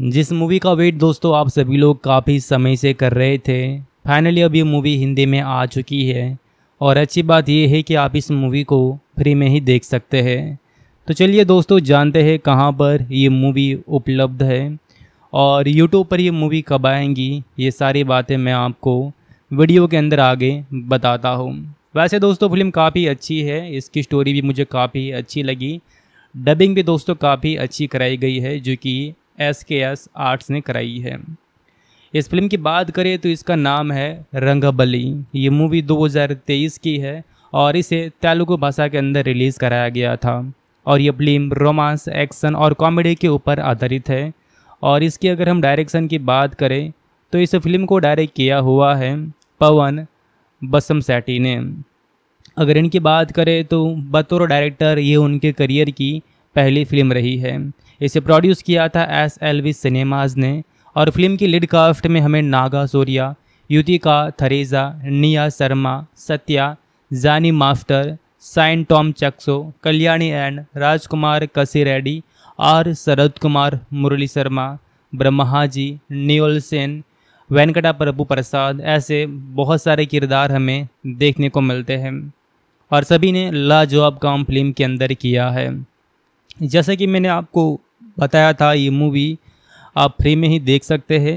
जिस मूवी का वेट दोस्तों आप सभी लोग काफ़ी समय से कर रहे थे फाइनली अब ये मूवी हिंदी में आ चुकी है और अच्छी बात यह है कि आप इस मूवी को फ्री में ही देख सकते हैं तो चलिए दोस्तों जानते हैं कहाँ पर ये मूवी उपलब्ध है और यूट्यूब पर ये मूवी कब आएंगी ये सारी बातें मैं आपको वीडियो के अंदर आगे बताता हूँ वैसे दोस्तों फिल्म काफ़ी अच्छी है इसकी स्टोरी भी मुझे काफ़ी अच्छी लगी डबिंग भी दोस्तों काफ़ी अच्छी कराई गई है जो कि एस के एस आर्ट्स ने कराई है इस फिल्म की बात करें तो इसका नाम है रंगबली ये मूवी 2023 की है और इसे तेलुगु भाषा के अंदर रिलीज़ कराया गया था और ये फिल्म रोमांस एक्शन और कॉमेडी के ऊपर आधारित है और इसकी अगर हम डायरेक्शन की बात करें तो इस फिल्म को डायरेक्ट किया हुआ है पवन बसम सेटी ने अगर इनकी बात करें तो बतौर डायरेक्टर ये उनके करियर की पहली फिल्म रही है इसे प्रोड्यूस किया था एस वी सिनेमाज ने और फिल्म की लीड कास्ट में हमें नागा सोरिया युतिका थरेजा निया Sharma Satya Jani master Shine Tom Chacko Kalyani and Rajkumar Kasi Reddy R शरद कुमार मुरली शर्मा ब्रह्माजी नियोल सेन वेंकटा प्रभु प्रसाद ऐसे बहुत सारे किरदार हमें देखने को मिलते हैं और सभी ने लाजवाब काम फिल्म के अंदर किया है जैसा कि मैंने आपको बताया था ये मूवी आप फ्री में ही देख सकते हैं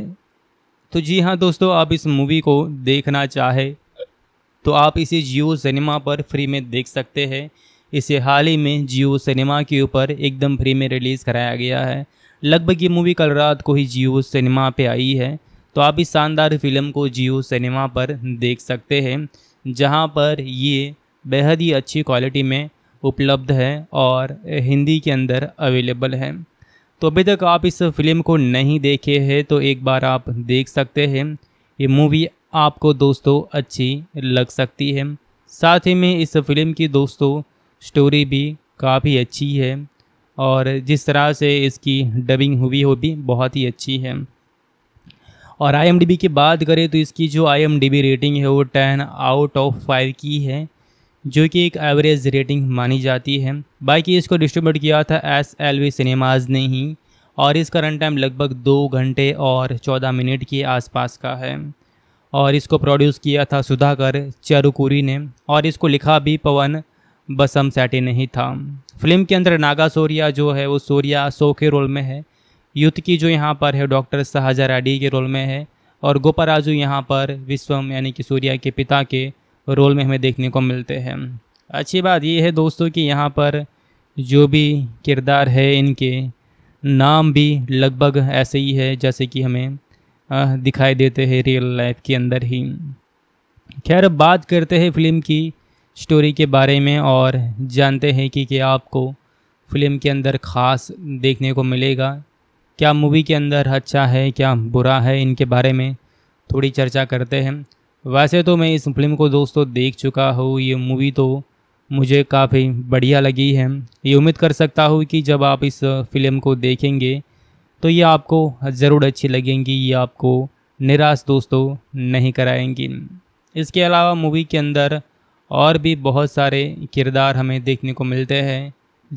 तो जी हाँ दोस्तों आप इस मूवी को देखना चाहे तो आप इसे जियो सिनेमा पर फ्री में देख सकते हैं इसे हाल ही में जियो सिनेमा के ऊपर एकदम फ्री में रिलीज़ कराया गया है लगभग ये मूवी कल रात को ही जियो सिनेमा पे आई है तो आप इस शानदार फिल्म को जियो सिनेमा पर देख सकते हैं जहाँ पर ये बेहद ही अच्छी क्वालिटी में उपलब्ध है और हिंदी के अंदर अवेलेबल है तो अभी तक आप इस फिल्म को नहीं देखे हैं तो एक बार आप देख सकते हैं ये मूवी आपको दोस्तों अच्छी लग सकती है साथ ही में इस फिल्म की दोस्तों स्टोरी भी काफ़ी अच्छी है और जिस तरह से इसकी डबिंग हुई हो भी बहुत ही अच्छी है और आई की बात करें तो इसकी जो आई रेटिंग है वो टेन आउट ऑफ फाइव की है जो कि एक एवरेज रेटिंग मानी जाती है बाकी इसको डिस्ट्रीब्यूट किया था एस एल वी सिनेमाज ने ही और इसका रन टाइम लगभग दो घंटे और चौदह मिनट के आसपास का है और इसको प्रोड्यूस किया था सुधाकर चरुकुरी ने और इसको लिखा भी पवन बसम सेटी ने ही था फिल्म के अंदर नागा सोरिया जो है वो सोरिया सो के रोल में है युद्ध की जो यहाँ पर है डॉक्टर शाहजा रेड्डी के रोल में है और राजू यहाँ पर विश्वम यानी कि सूर्या के पिता के रोल में हमें देखने को मिलते हैं अच्छी बात ये है दोस्तों कि यहाँ पर जो भी किरदार है इनके नाम भी लगभग ऐसे ही है जैसे कि हमें दिखाई देते हैं रियल लाइफ के अंदर ही खैर बात करते हैं फिल्म की स्टोरी के बारे में और जानते हैं कि क्या आपको फिल्म के अंदर ख़ास देखने को मिलेगा क्या मूवी के अंदर अच्छा है क्या बुरा है इनके बारे में थोड़ी चर्चा करते हैं वैसे तो मैं इस फिल्म को दोस्तों देख चुका हूँ ये मूवी तो मुझे काफ़ी बढ़िया लगी है ये उम्मीद कर सकता हूँ कि जब आप इस फिल्म को देखेंगे तो ये आपको ज़रूर अच्छी लगेंगी ये आपको निराश दोस्तों नहीं कराएंगी इसके अलावा मूवी के अंदर और भी बहुत सारे किरदार हमें देखने को मिलते हैं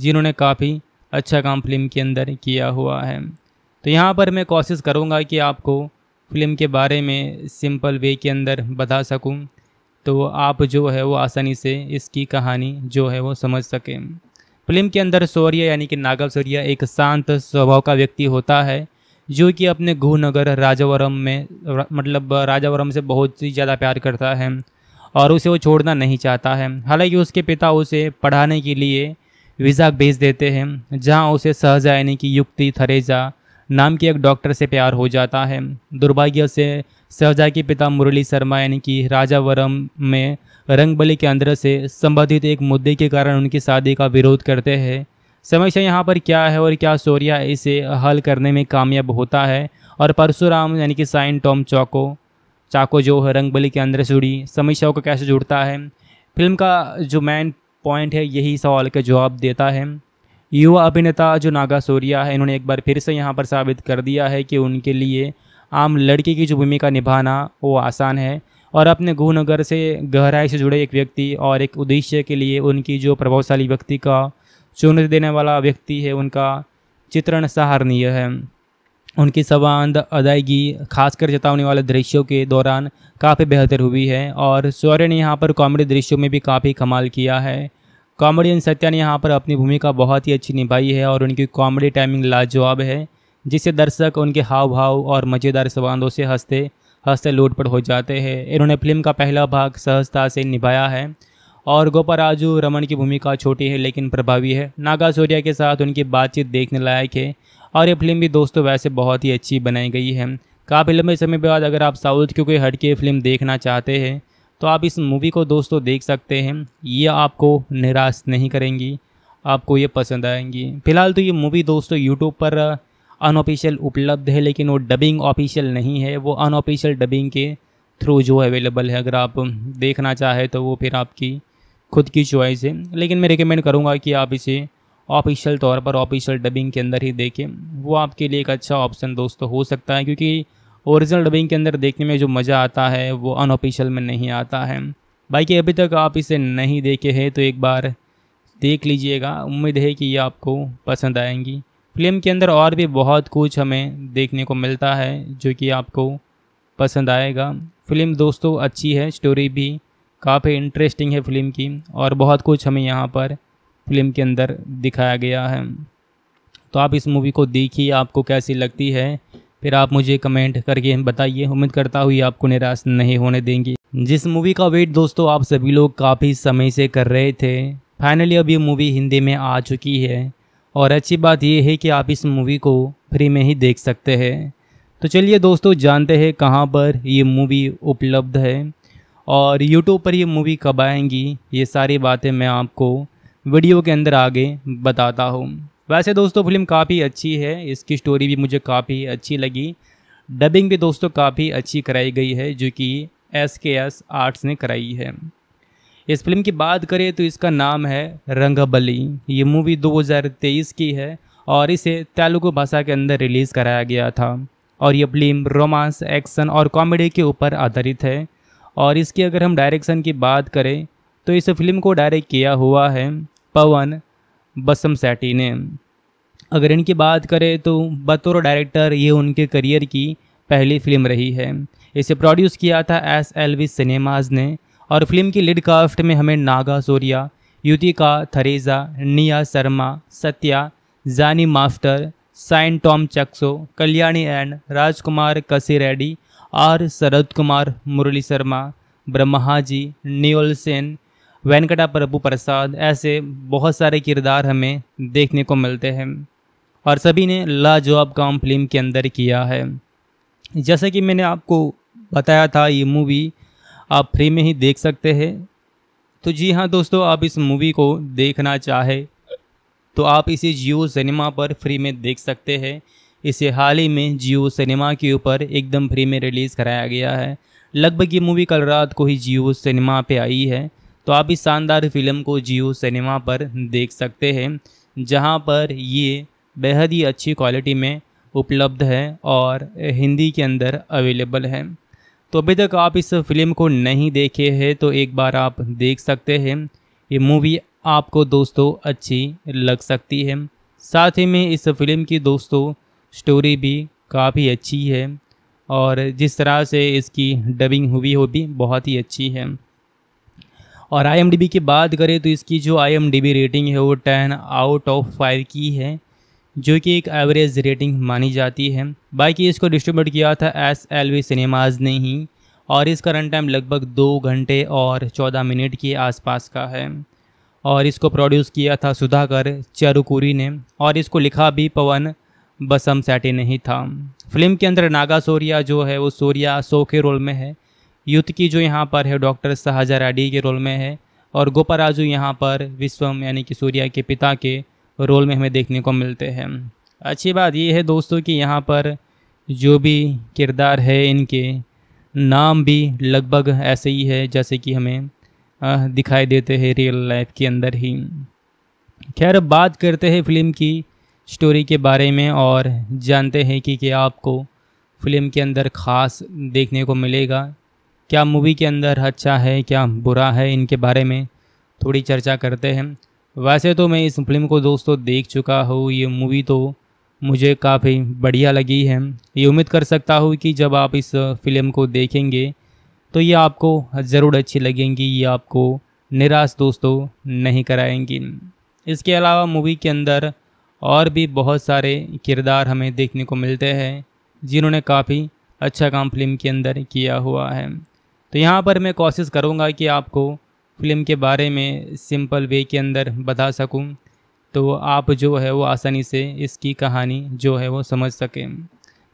जिन्होंने काफ़ी अच्छा काम फिल्म के अंदर किया हुआ है तो यहाँ पर मैं कोशिश करूँगा कि आपको फ़िल्म के बारे में सिंपल वे के अंदर बता सकूं तो आप जो है वो आसानी से इसकी कहानी जो है वो समझ सकें फिल्म के अंदर सौर्य यानी कि नागल सौर्य एक शांत स्वभाव का व्यक्ति होता है जो कि अपने गुहनगर राजावरम में रा, मतलब राजावरम से बहुत ही ज़्यादा प्यार करता है और उसे वो छोड़ना नहीं चाहता है हालांकि उसके पिता उसे पढ़ाने के लिए वीज़ा भेज देते हैं जहाँ उसे सहजा यानी कि युक्ति थरेजा नाम के एक डॉक्टर से प्यार हो जाता है दुर्भाग्य से सहजा के पिता मुरली शर्मा यानी कि राजा वरम में रंगबली के अंदर से संबंधित एक मुद्दे के कारण उनकी शादी का विरोध करते हैं समस्या यहाँ पर क्या है और क्या सोरिया इसे हल करने में कामयाब होता है और परशुराम यानी कि साइन टॉम चौको चाको जो है रंगबली के अंदर से जुड़ी समस्याओं को कैसे जुड़ता है फिल्म का जो मेन पॉइंट है यही सवाल का जवाब देता है युवा अभिनेता जो नागा सूर्या है इन्होंने एक बार फिर से यहाँ पर साबित कर दिया है कि उनके लिए आम लड़के की जो भूमिका निभाना वो आसान है और अपने गुहनगर से गहराई से जुड़े एक व्यक्ति और एक उद्देश्य के लिए उनकी जो प्रभावशाली व्यक्ति का चुनौती देने वाला व्यक्ति है उनका चित्रण सहारनीय है उनकी सवांद अदायगी खासकर जतावने वाले दृश्यों के दौरान काफ़ी बेहतर हुई है और सौर्य ने यहाँ पर कॉमेडी दृश्यों में भी काफ़ी कमाल किया है कॉमेडियन सत्या ने यहाँ पर अपनी भूमिका बहुत ही अच्छी निभाई है और उनकी कॉमेडी टाइमिंग लाजवाब है जिससे दर्शक उनके हाव भाव और मज़ेदार संबंधों से हंसते हंसते लोटपट हो जाते हैं इन्होंने फिल्म का पहला भाग सहजता से निभाया है और गोपा राजू रमन की भूमिका छोटी है लेकिन प्रभावी है नागा सूर्या के साथ उनकी बातचीत देखने लायक है और ये फिल्म भी दोस्तों वैसे बहुत ही अच्छी बनाई गई है काफ़ी लंबे समय बाद अगर आप साउथ की कोई हटके फिल्म देखना चाहते हैं तो आप इस मूवी को दोस्तों देख सकते हैं ये आपको निराश नहीं करेंगी आपको ये पसंद आएंगी फिलहाल तो ये मूवी दोस्तों यूट्यूब पर अनऑफिशियल उपलब्ध है लेकिन वो डबिंग ऑफिशियल नहीं है वो अनऑफिशियल डबिंग के थ्रू जो अवेलेबल है अगर आप देखना चाहें तो वो फिर आपकी खुद की चॉइस है लेकिन मैं रिकमेंड करूँगा कि आप इसे ऑफिशियल तौर पर ऑफिशियल डबिंग के अंदर ही देखें वो आपके लिए एक अच्छा ऑप्शन दोस्तों हो सकता है क्योंकि ओरिजिनल डबिंग के अंदर देखने में जो मज़ा आता है वो अनऑफिशियल में नहीं आता है बाकी अभी तक आप इसे नहीं देखे हैं तो एक बार देख लीजिएगा उम्मीद है कि ये आपको पसंद आएंगी फिल्म के अंदर और भी बहुत कुछ हमें देखने को मिलता है जो कि आपको पसंद आएगा फिल्म दोस्तों अच्छी है स्टोरी भी काफ़ी इंटरेस्टिंग है फिल्म की और बहुत कुछ हमें यहाँ पर फिल्म के अंदर दिखाया गया है तो आप इस मूवी को देखिए आपको कैसी लगती है फिर आप मुझे कमेंट करके बताइए उम्मीद करता हूँ आपको निराश नहीं होने देंगी जिस मूवी का वेट दोस्तों आप सभी लोग काफ़ी समय से कर रहे थे फाइनली अब ये मूवी हिंदी में आ चुकी है और अच्छी बात यह है कि आप इस मूवी को फ्री में ही देख सकते हैं तो चलिए दोस्तों जानते हैं कहाँ पर ये मूवी उपलब्ध है और यूट्यूब पर ये मूवी कब आएंगी ये सारी बातें मैं आपको वीडियो के अंदर आगे बताता हूँ वैसे दोस्तों फिल्म काफ़ी अच्छी है इसकी स्टोरी भी मुझे काफ़ी अच्छी लगी डबिंग भी दोस्तों काफ़ी अच्छी कराई गई है जो कि एस के एस आर्ट्स ने कराई है इस फिल्म की बात करें तो इसका नाम है रंगबली ये मूवी 2023 की है और इसे तेलुगु भाषा के अंदर रिलीज़ कराया गया था और ये फिल्म रोमांस एक्शन और कॉमेडी के ऊपर आधारित है और इसकी अगर हम डायरेक्शन की बात करें तो इस फिल्म को डायरेक्ट किया हुआ है पवन बसम सेठी ने अगर इनकी बात करें तो बतौर डायरेक्टर ये उनके करियर की पहली फिल्म रही है इसे प्रोड्यूस किया था एस एल वी सिनेमाज ने और फिल्म की लिड कास्ट में हमें नागा सोरिया युतिका थरेजा निया Sharma Satya Jani master Shine Tom Chacko Kalyani and Rajkumar Kasi Reddy R शरद कुमार मुरली शर्मा जी नियोल सेन वेंकटा प्रभु प्रसाद ऐसे बहुत सारे किरदार हमें देखने को मिलते हैं और सभी ने लाजवाब काम फिल्म के अंदर किया है जैसे कि मैंने आपको बताया था ये मूवी आप फ्री में ही देख सकते हैं तो जी हाँ दोस्तों आप इस मूवी को देखना चाहे तो आप इसे जियो सिनेमा पर फ्री में देख सकते हैं इसे हाल ही में जियो सिनेमा के ऊपर एकदम फ्री में रिलीज़ कराया गया है लगभग ये मूवी कल रात को ही जियो सिनेमा पे आई है तो आप इस शानदार फिल्म को जियो सिनेमा पर देख सकते हैं जहां पर ये बेहद ही अच्छी क्वालिटी में उपलब्ध है और हिंदी के अंदर अवेलेबल है तो अभी तक आप इस फिल्म को नहीं देखे हैं तो एक बार आप देख सकते हैं ये मूवी आपको दोस्तों अच्छी लग सकती है साथ ही में इस फिल्म की दोस्तों स्टोरी भी काफ़ी अच्छी है और जिस तरह से इसकी डबिंग हुई हो भी बहुत ही अच्छी है और आई की बात करें तो इसकी जो आई रेटिंग है वो टेन आउट ऑफ फाइव की है जो कि एक एवरेज रेटिंग मानी जाती है बाकी इसको डिस्ट्रीब्यूट किया था एस एल वी सिनेमाज ने ही और इसका रन टाइम लगभग दो घंटे और चौदह मिनट के आसपास का है और इसको प्रोड्यूस किया था सुधाकर चरुकुरी ने और इसको लिखा भी पवन बसम सैटे ने ही था फिल्म के अंदर नागा सोरिया जो है वो सोरिया सो के रोल में है युद्ध की जो यहाँ पर है डॉक्टर शाहजा राडी के रोल में है और गोपा राजू यहाँ पर विश्वम यानी कि सूर्या के पिता के रोल में हमें देखने को मिलते हैं अच्छी बात यह है दोस्तों कि यहाँ पर जो भी किरदार है इनके नाम भी लगभग ऐसे ही है जैसे कि हमें दिखाई देते हैं रियल लाइफ के अंदर ही खैर बात करते हैं फिल्म की स्टोरी के बारे में और जानते हैं कि क्या आपको फिल्म के अंदर ख़ास देखने को मिलेगा क्या मूवी के अंदर अच्छा है क्या बुरा है इनके बारे में थोड़ी चर्चा करते हैं वैसे तो मैं इस फिल्म को दोस्तों देख चुका हूँ ये मूवी तो मुझे काफ़ी बढ़िया लगी है ये उम्मीद कर सकता हूँ कि जब आप इस फिल्म को देखेंगे तो ये आपको ज़रूर अच्छी लगेंगी ये आपको निराश दोस्तों नहीं कराएंगी इसके अलावा मूवी के अंदर और भी बहुत सारे किरदार हमें देखने को मिलते हैं जिन्होंने काफ़ी अच्छा काम फिल्म के अंदर किया हुआ है तो यहाँ पर मैं कोशिश करूँगा कि आपको फ़िल्म के बारे में सिंपल वे के अंदर बता सकूँ तो आप जो है वो आसानी से इसकी कहानी जो है वो समझ सकें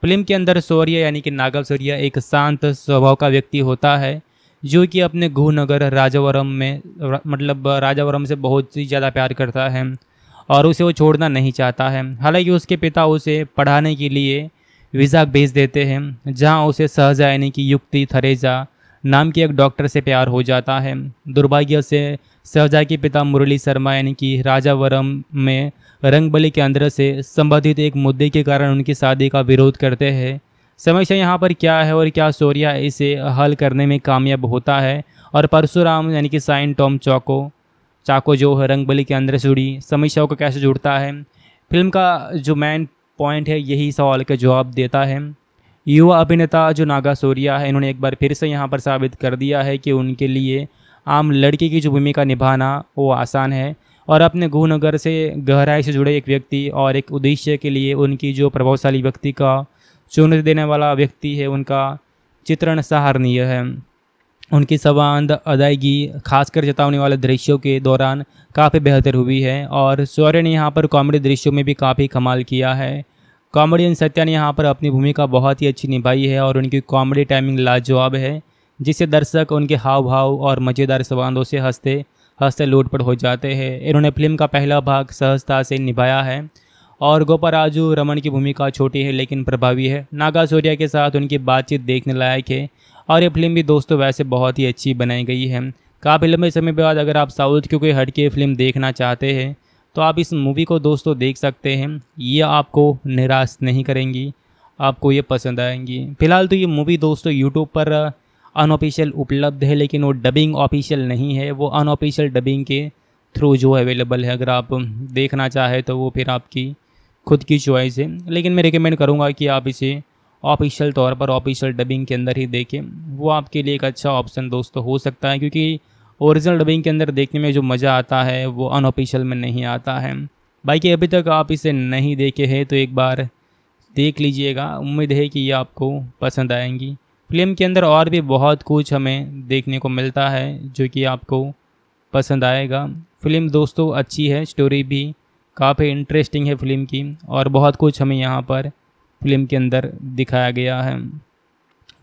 फिल्म के अंदर सौर्य यानी कि नागव शौर्य एक शांत स्वभाव का व्यक्ति होता है जो कि अपने गुहनगर राजावरम में मतलब राजावरम से बहुत ही ज़्यादा प्यार करता है और उसे वो छोड़ना नहीं चाहता है हालांकि उसके पिता उसे पढ़ाने के लिए वीज़ा भेज देते हैं जहाँ उसे सहजा यानी कि युक्ति थरेजा नाम के एक डॉक्टर से प्यार हो जाता है दुर्भाग्य से सहजा के पिता मुरली शर्मा यानी कि राजावरम में रंगबली के अंदर से संबंधित एक मुद्दे के कारण उनकी शादी का विरोध करते हैं समस्या यहाँ पर क्या है और क्या सोरिया इसे हल करने में कामयाब होता है और परशुराम यानी कि साइन टॉम चाको चाको जो है रंगबली के अंदर से जुड़ी समस्याओं को कैसे जुड़ता है फिल्म का जो मेन पॉइंट है यही सवाल का जवाब देता है युवा अभिनेता जो नागा सूर्या है इन्होंने एक बार फिर से यहाँ पर साबित कर दिया है कि उनके लिए आम लड़के की जो भूमिका निभाना वो आसान है और अपने गुहनगर से गहराई से जुड़े एक व्यक्ति और एक उद्देश्य के लिए उनकी जो प्रभावशाली व्यक्ति का चुनौती देने वाला व्यक्ति है उनका चित्रण सहारनीय है उनकी सवांद अदायगी खासकर जतावने वाले दृश्यों के दौरान काफ़ी बेहतर हुई है और सौर्य ने यहाँ पर कॉमेडी दृश्यों में भी काफ़ी कमाल किया है कॉमेडियन सत्या ने यहाँ पर अपनी भूमिका बहुत ही अच्छी निभाई है और उनकी कॉमेडी टाइमिंग लाजवाब है जिससे दर्शक उनके हाव भाव और मज़ेदार संबंधों से हंसते हंसते लोटपट हो जाते हैं इन्होंने फिल्म का पहला भाग सहजता से निभाया है और गोपा राजू रमन की भूमिका छोटी है लेकिन प्रभावी है नागा सूर्या के साथ उनकी बातचीत देखने लायक है और ये फिल्म भी दोस्तों वैसे बहुत ही अच्छी बनाई गई है काफ़ी लंबे समय बाद अगर आप साउथ की कोई हटके फिल्म देखना चाहते हैं तो आप इस मूवी को दोस्तों देख सकते हैं ये आपको निराश नहीं करेंगी आपको ये पसंद आएंगी फिलहाल तो ये मूवी दोस्तों यूट्यूब पर अनऑफिशियल उपलब्ध है लेकिन वो डबिंग ऑफिशियल नहीं है वो अनऑफिशियल डबिंग के थ्रू जो अवेलेबल है अगर आप देखना चाहे तो वो फिर आपकी खुद की चॉइस है लेकिन मैं रिकमेंड करूँगा कि आप इसे ऑफिशियल तौर पर ऑफिशियल डबिंग के अंदर ही देखें वो आपके लिए एक अच्छा ऑप्शन दोस्तों हो सकता है क्योंकि ओरिजिनल डबिंग के अंदर देखने में जो मज़ा आता है वो अनऑफिशियल में नहीं आता है बाकी अभी तक आप इसे नहीं देखे हैं तो एक बार देख लीजिएगा उम्मीद है कि ये आपको पसंद आएंगी फिल्म के अंदर और भी बहुत कुछ हमें देखने को मिलता है जो कि आपको पसंद आएगा फिल्म दोस्तों अच्छी है स्टोरी भी काफ़ी इंटरेस्टिंग है फिल्म की और बहुत कुछ हमें यहाँ पर फिल्म के अंदर दिखाया गया है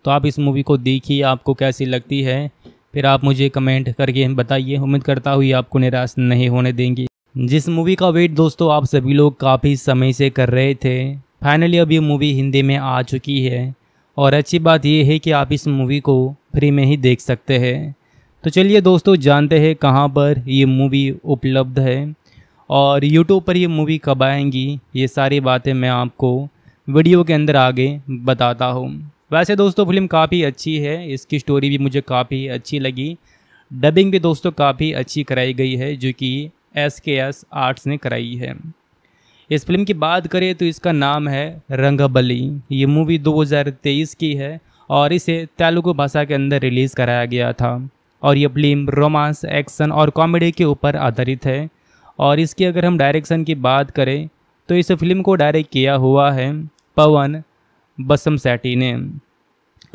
तो आप इस मूवी को देखिए आपको कैसी लगती है फिर आप मुझे कमेंट करके बताइए उम्मीद करता हुई आपको निराश नहीं होने देंगे जिस मूवी का वेट दोस्तों आप सभी लोग काफ़ी समय से कर रहे थे फाइनली अब ये मूवी हिंदी में आ चुकी है और अच्छी बात यह है कि आप इस मूवी को फ्री में ही देख सकते हैं तो चलिए दोस्तों जानते हैं कहाँ पर ये मूवी उपलब्ध है और यूट्यूब पर ये मूवी कब आएंगी ये सारी बातें मैं आपको वीडियो के अंदर आगे बताता हूँ वैसे दोस्तों फिल्म काफ़ी अच्छी है इसकी स्टोरी भी मुझे काफ़ी अच्छी लगी डबिंग भी दोस्तों काफ़ी अच्छी कराई गई है जो कि एस के एस आर्ट्स ने कराई है इस फिल्म की बात करें तो इसका नाम है रंगबली ये मूवी 2023 की है और इसे तेलुगु भाषा के अंदर रिलीज़ कराया गया था और ये फिल्म रोमांस एक्शन और कॉमेडी के ऊपर आधारित है और इसकी अगर हम डायरेक्शन की बात करें तो इस फिल्म को डायरेक्ट किया हुआ है पवन बसम सेठी ने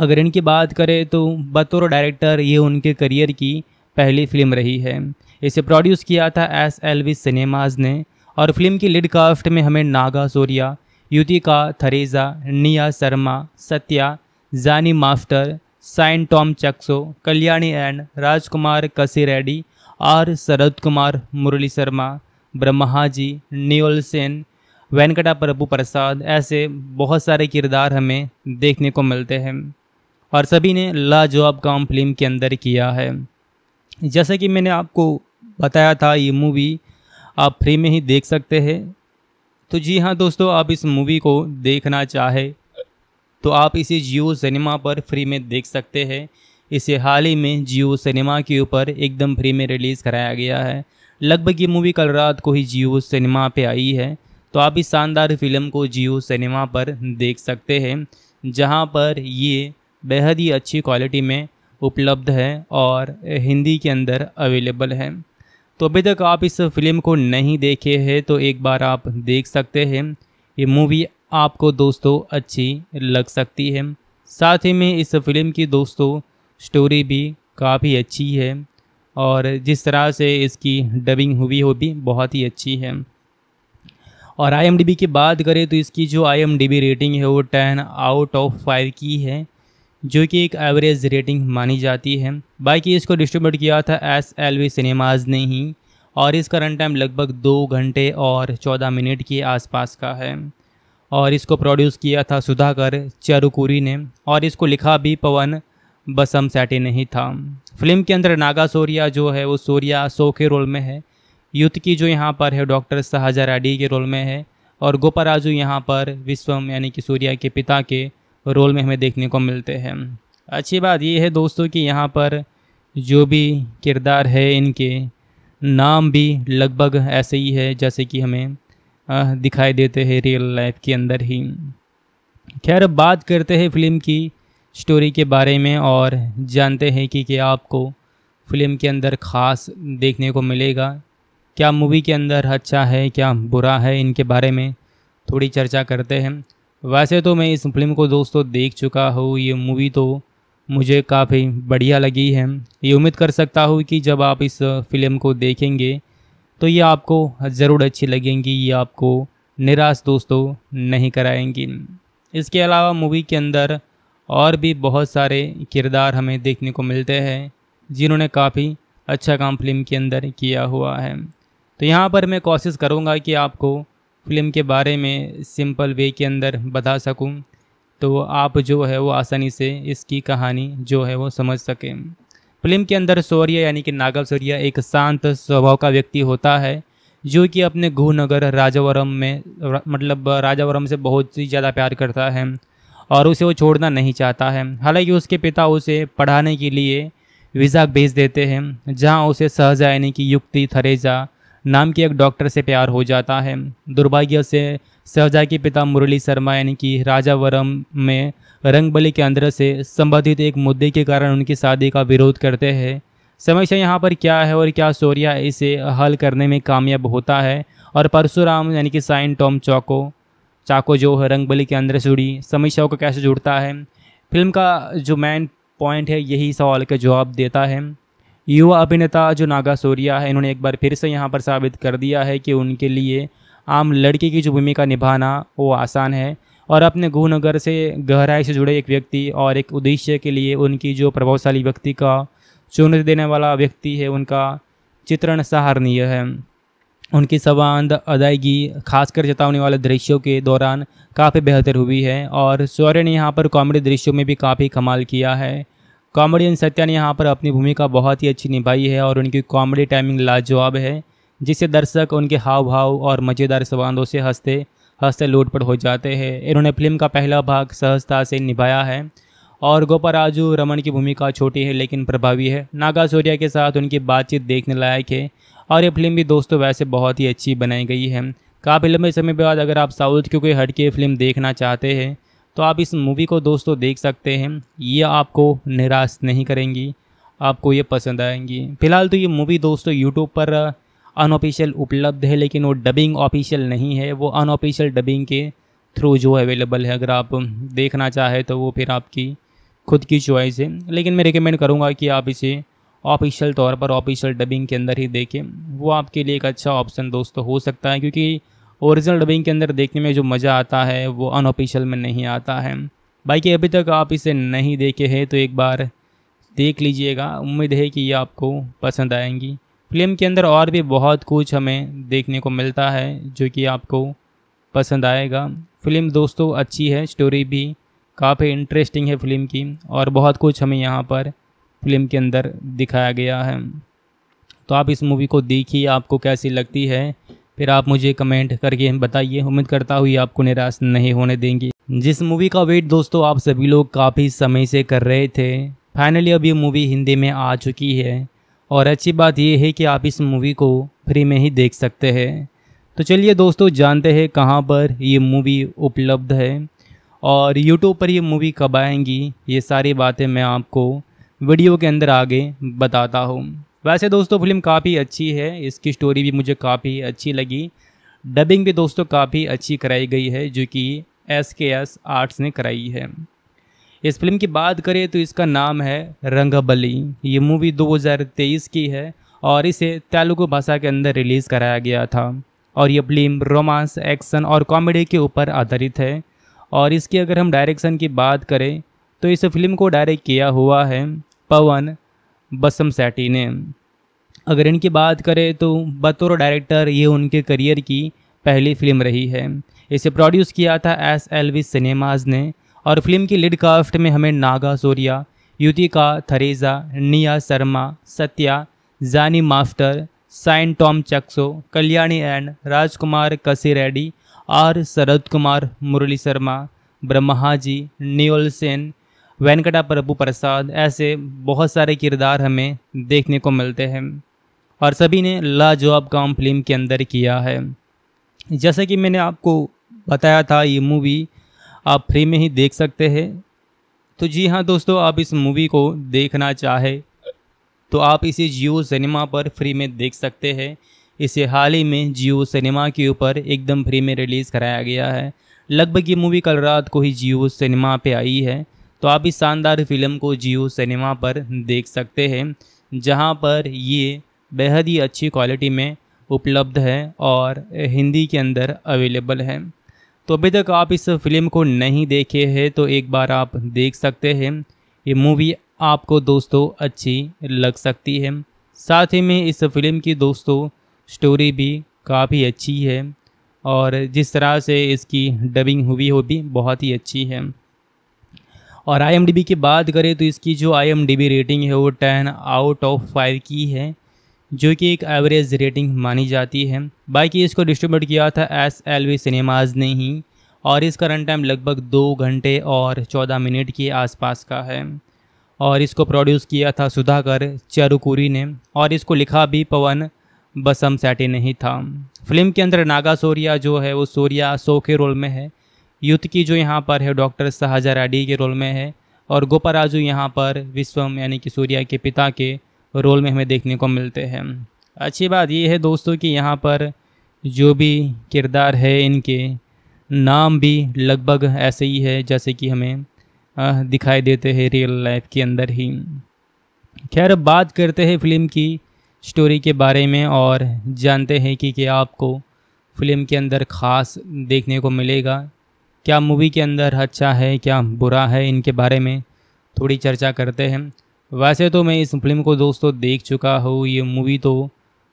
अगर इनकी बात करें तो बतौर डायरेक्टर ये उनके करियर की पहली फिल्म रही है इसे प्रोड्यूस किया था एस एल वी सिनेमाज ने और फिल्म की लीड कास्ट में हमें नागा सोरिया युतिका थरेजा निया Sharma Satya Jani master Shine Tom Chacko Kalyani and Rajkumar Kasi Reddy R शरद कुमार मुरली शर्मा जी नियोल सेन वेंकटा प्रभु प्रसाद ऐसे बहुत सारे किरदार हमें देखने को मिलते हैं और सभी ने लाजवाब काम फिल्म के अंदर किया है जैसा कि मैंने आपको बताया था ये मूवी आप फ्री में ही देख सकते हैं तो जी हाँ दोस्तों आप इस मूवी को देखना चाहे तो आप इसे जियो सिनेमा पर फ्री में देख सकते हैं इसे हाल ही में जियो सिनेमा के ऊपर एकदम फ्री में रिलीज़ कराया गया है लगभग ये मूवी कल रात को ही जियो सिनेमा पे आई है तो आप इस शानदार फिल्म को जियो सिनेमा पर देख सकते हैं जहां पर ये बेहद ही अच्छी क्वालिटी में उपलब्ध है और हिंदी के अंदर अवेलेबल है तो अभी तक आप इस फिल्म को नहीं देखे हैं तो एक बार आप देख सकते हैं ये मूवी आपको दोस्तों अच्छी लग सकती है साथ ही में इस फिल्म की दोस्तों स्टोरी भी काफ़ी अच्छी है और जिस तरह से इसकी डबिंग हुई हो भी बहुत ही अच्छी है और आई की बात करें तो इसकी जो आई रेटिंग है वो टेन आउट ऑफ फाइव की है जो कि एक एवरेज रेटिंग मानी जाती है बाकी इसको डिस्ट्रीब्यूट किया था एस एल वी सिनेमाज ने ही और इसका रन टाइम लगभग दो घंटे और चौदह मिनट के आसपास का है और इसको प्रोड्यूस किया था सुधाकर चरुकुरी ने और इसको लिखा भी पवन बसम सैटी ने ही था फिल्म के अंदर नागा सोरिया जो है वो सोरिया सो के रोल में है युद्ध की जो यहाँ पर है डॉक्टर शाहजा राडी के रोल में है और गोपा राजू यहाँ पर विश्वम यानी कि सूर्या के पिता के रोल में हमें देखने को मिलते हैं अच्छी बात ये है दोस्तों कि यहाँ पर जो भी किरदार है इनके नाम भी लगभग ऐसे ही है जैसे कि हमें दिखाई देते हैं रियल लाइफ के अंदर ही खैर बात करते हैं फिल्म की स्टोरी के बारे में और जानते हैं कि क्या आपको फिल्म के अंदर ख़ास देखने को मिलेगा क्या मूवी के अंदर अच्छा है क्या बुरा है इनके बारे में थोड़ी चर्चा करते हैं वैसे तो मैं इस फिल्म को दोस्तों देख चुका हूँ ये मूवी तो मुझे काफ़ी बढ़िया लगी है ये उम्मीद कर सकता हूँ कि जब आप इस फिल्म को देखेंगे तो ये आपको ज़रूर अच्छी लगेंगी ये आपको निराश दोस्तों नहीं कराएंगी इसके अलावा मूवी के अंदर और भी बहुत सारे किरदार हमें देखने को मिलते हैं जिन्होंने काफ़ी अच्छा काम फिल्म के अंदर किया हुआ है तो यहाँ पर मैं कोशिश करूँगा कि आपको फ़िल्म के बारे में सिंपल वे के अंदर बता सकूँ तो आप जो है वो आसानी से इसकी कहानी जो है वो समझ सकें फिल्म के अंदर सौर्य यानी कि नागव शौर्य एक शांत स्वभाव का व्यक्ति होता है जो कि अपने गुहनगर राजावरम में मतलब राजावरम से बहुत ही ज़्यादा प्यार करता है और उसे वो छोड़ना नहीं चाहता है हालांकि उसके पिता उसे पढ़ाने के लिए वीज़ा भेज देते हैं जहाँ उसे सहजा यानी कि युक्ति थरेजा नाम के एक डॉक्टर से प्यार हो जाता है दुर्भाग्य से सहजा के पिता मुरली शर्मा यानी कि राजावरम में रंगबली के अंदर से संबंधित एक मुद्दे के कारण उनकी शादी का विरोध करते हैं समस्या यहाँ पर क्या है और क्या सोरिया इसे हल करने में कामयाब होता है और परशुराम यानी कि साइन टॉम चौको चाको जो है रंगबली के अंदर से जुड़ी समस्याओं को कैसे जुड़ता है फिल्म का जो मेन पॉइंट है यही सवाल का जवाब देता है युवा अभिनेता जो नागा सूर्या है इन्होंने एक बार फिर से यहाँ पर साबित कर दिया है कि उनके लिए आम लड़के की जो भूमिका निभाना वो आसान है और अपने गुहनगर से गहराई से जुड़े एक व्यक्ति और एक उद्देश्य के लिए उनकी जो प्रभावशाली व्यक्ति का चुनौती देने वाला व्यक्ति है उनका चित्रण सहारणीय है उनकी सवांद अदायगी खासकर जतावने वाले दृश्यों के दौरान काफ़ी बेहतर हुई है और सौर्य ने यहाँ पर कॉमेडी दृश्यों में भी काफ़ी कमाल किया है कॉमेडियन सत्या ने यहाँ पर अपनी भूमिका बहुत ही अच्छी निभाई है और उनकी कॉमेडी टाइमिंग लाजवाब है जिससे दर्शक उनके हाव भाव और मज़ेदार संबंधों से हंसते हंसते लोटपट हो जाते हैं इन्होंने फिल्म का पहला भाग सहजता से निभाया है और गोपा राजू रमन की भूमिका छोटी है लेकिन प्रभावी है नागा सूर्या के साथ उनकी बातचीत देखने लायक है और ये फिल्म भी दोस्तों वैसे बहुत ही अच्छी बनाई गई है काफ़ी लंबे समय बाद अगर आप साउथ की कोई हटके फिल्म देखना चाहते हैं तो आप इस मूवी को दोस्तों देख सकते हैं ये आपको निराश नहीं करेंगी आपको ये पसंद आएंगी फिलहाल तो ये मूवी दोस्तों यूट्यूब पर अनऑफिशियल उपलब्ध है लेकिन वो डबिंग ऑफिशियल नहीं है वो अनऑफिशियल डबिंग के थ्रू जो अवेलेबल है अगर आप देखना चाहें तो वो फिर आपकी खुद की चॉइस है लेकिन मैं रिकमेंड करूँगा कि आप इसे ऑफिशियल तौर पर ऑफिशियल डबिंग के अंदर ही देखें वो आपके लिए एक अच्छा ऑप्शन दोस्तों हो सकता है क्योंकि ओरिजिनल डबिंग के अंदर देखने में जो मज़ा आता है वो अनऑफिशियल में नहीं आता है बाकी अभी तक आप इसे नहीं देखे हैं तो एक बार देख लीजिएगा उम्मीद है कि ये आपको पसंद आएंगी फिल्म के अंदर और भी बहुत कुछ हमें देखने को मिलता है जो कि आपको पसंद आएगा फिल्म दोस्तों अच्छी है स्टोरी भी काफ़ी इंटरेस्टिंग है फिल्म की और बहुत कुछ हमें यहाँ पर फिल्म के अंदर दिखाया गया है तो आप इस मूवी को देखिए आपको कैसी लगती है फिर आप मुझे कमेंट करके बताइए उम्मीद करता हूँ आपको निराश नहीं होने देंगी जिस मूवी का वेट दोस्तों आप सभी लोग काफ़ी समय से कर रहे थे फाइनली अब ये मूवी हिंदी में आ चुकी है और अच्छी बात यह है कि आप इस मूवी को फ्री में ही देख सकते हैं तो चलिए दोस्तों जानते हैं कहाँ पर ये मूवी उपलब्ध है और यूट्यूब पर ये मूवी कब आएंगी ये सारी बातें मैं आपको वीडियो के अंदर आगे बताता हूँ वैसे दोस्तों फिल्म काफ़ी अच्छी है इसकी स्टोरी भी मुझे काफ़ी अच्छी लगी डबिंग भी दोस्तों काफ़ी अच्छी कराई गई है जो कि एस के एस आर्ट्स ने कराई है इस फिल्म की बात करें तो इसका नाम है रंगबली ये मूवी 2023 की है और इसे तेलुगु भाषा के अंदर रिलीज़ कराया गया था और ये फिल्म रोमांस एक्शन और कॉमेडी के ऊपर आधारित है और इसकी अगर हम डायरेक्शन की बात करें तो इस फिल्म को डायरेक्ट किया हुआ है पवन बसम सेटी ने अगर इनकी बात करें तो बतौर डायरेक्टर ये उनके करियर की पहली फिल्म रही है इसे प्रोड्यूस किया था एस एल वी सिनेमाज ने और फिल्म की लिड काफ्ट में हमें नागा सोरिया युतिका थरेजा निया Sharma Satya Jani master Shine Tom Chacko Kalyani and Rajkumar Kasi Reddy R शरद कुमार मुरली शर्मा जी नियोल सेन वेंकटा प्रभु प्रसाद ऐसे बहुत सारे किरदार हमें देखने को मिलते हैं और सभी ने लाजवाब काम फिल्म के अंदर किया है जैसे कि मैंने आपको बताया था ये मूवी आप फ्री में ही देख सकते हैं तो जी हाँ दोस्तों आप इस मूवी को देखना चाहे तो आप इसे जियो सिनेमा पर फ्री में देख सकते हैं इसे हाल ही में जियो सिनेमा के ऊपर एकदम फ्री में रिलीज़ कराया गया है लगभग ये मूवी कल रात को ही जियो सिनेमा पे आई है तो आप इस शानदार फिल्म को जियो सिनेमा पर देख सकते हैं जहां पर ये बेहद ही अच्छी क्वालिटी में उपलब्ध है और हिंदी के अंदर अवेलेबल है तो अभी तक आप इस फिल्म को नहीं देखे हैं तो एक बार आप देख सकते हैं ये मूवी आपको दोस्तों अच्छी लग सकती है साथ ही में इस फिल्म की दोस्तों स्टोरी भी काफ़ी अच्छी है और जिस तरह से इसकी डबिंग हुई हो भी बहुत ही अच्छी है और आई की बात करें तो इसकी जो आई रेटिंग है वो टेन आउट ऑफ फाइव की है जो कि एक एवरेज रेटिंग मानी जाती है बाकी इसको डिस्ट्रीब्यूट किया था एस एल वी सिनेमाज ने ही और इसका रन टाइम लगभग दो घंटे और चौदह मिनट के आसपास का है और इसको प्रोड्यूस किया था सुधाकर चरुकुरी ने और इसको लिखा भी पवन बसम सैटी ने ही था फिल्म के अंदर नागा सोरिया जो है वो सोरिया सो के रोल में है युद्ध की जो यहाँ पर है डॉक्टर शाहजा रेड्डी के रोल में है और गोपा राजू यहाँ पर विश्वम यानी कि सूर्या के पिता के रोल में हमें देखने को मिलते हैं अच्छी बात ये है दोस्तों कि यहाँ पर जो भी किरदार है इनके नाम भी लगभग ऐसे ही है जैसे कि हमें दिखाई देते हैं रियल लाइफ के अंदर ही खैर बात करते हैं फिल्म की स्टोरी के बारे में और जानते हैं कि क्या आपको फिल्म के अंदर ख़ास देखने को मिलेगा क्या मूवी के अंदर अच्छा है क्या बुरा है इनके बारे में थोड़ी चर्चा करते हैं वैसे तो मैं इस फिल्म को दोस्तों देख चुका हूँ ये मूवी तो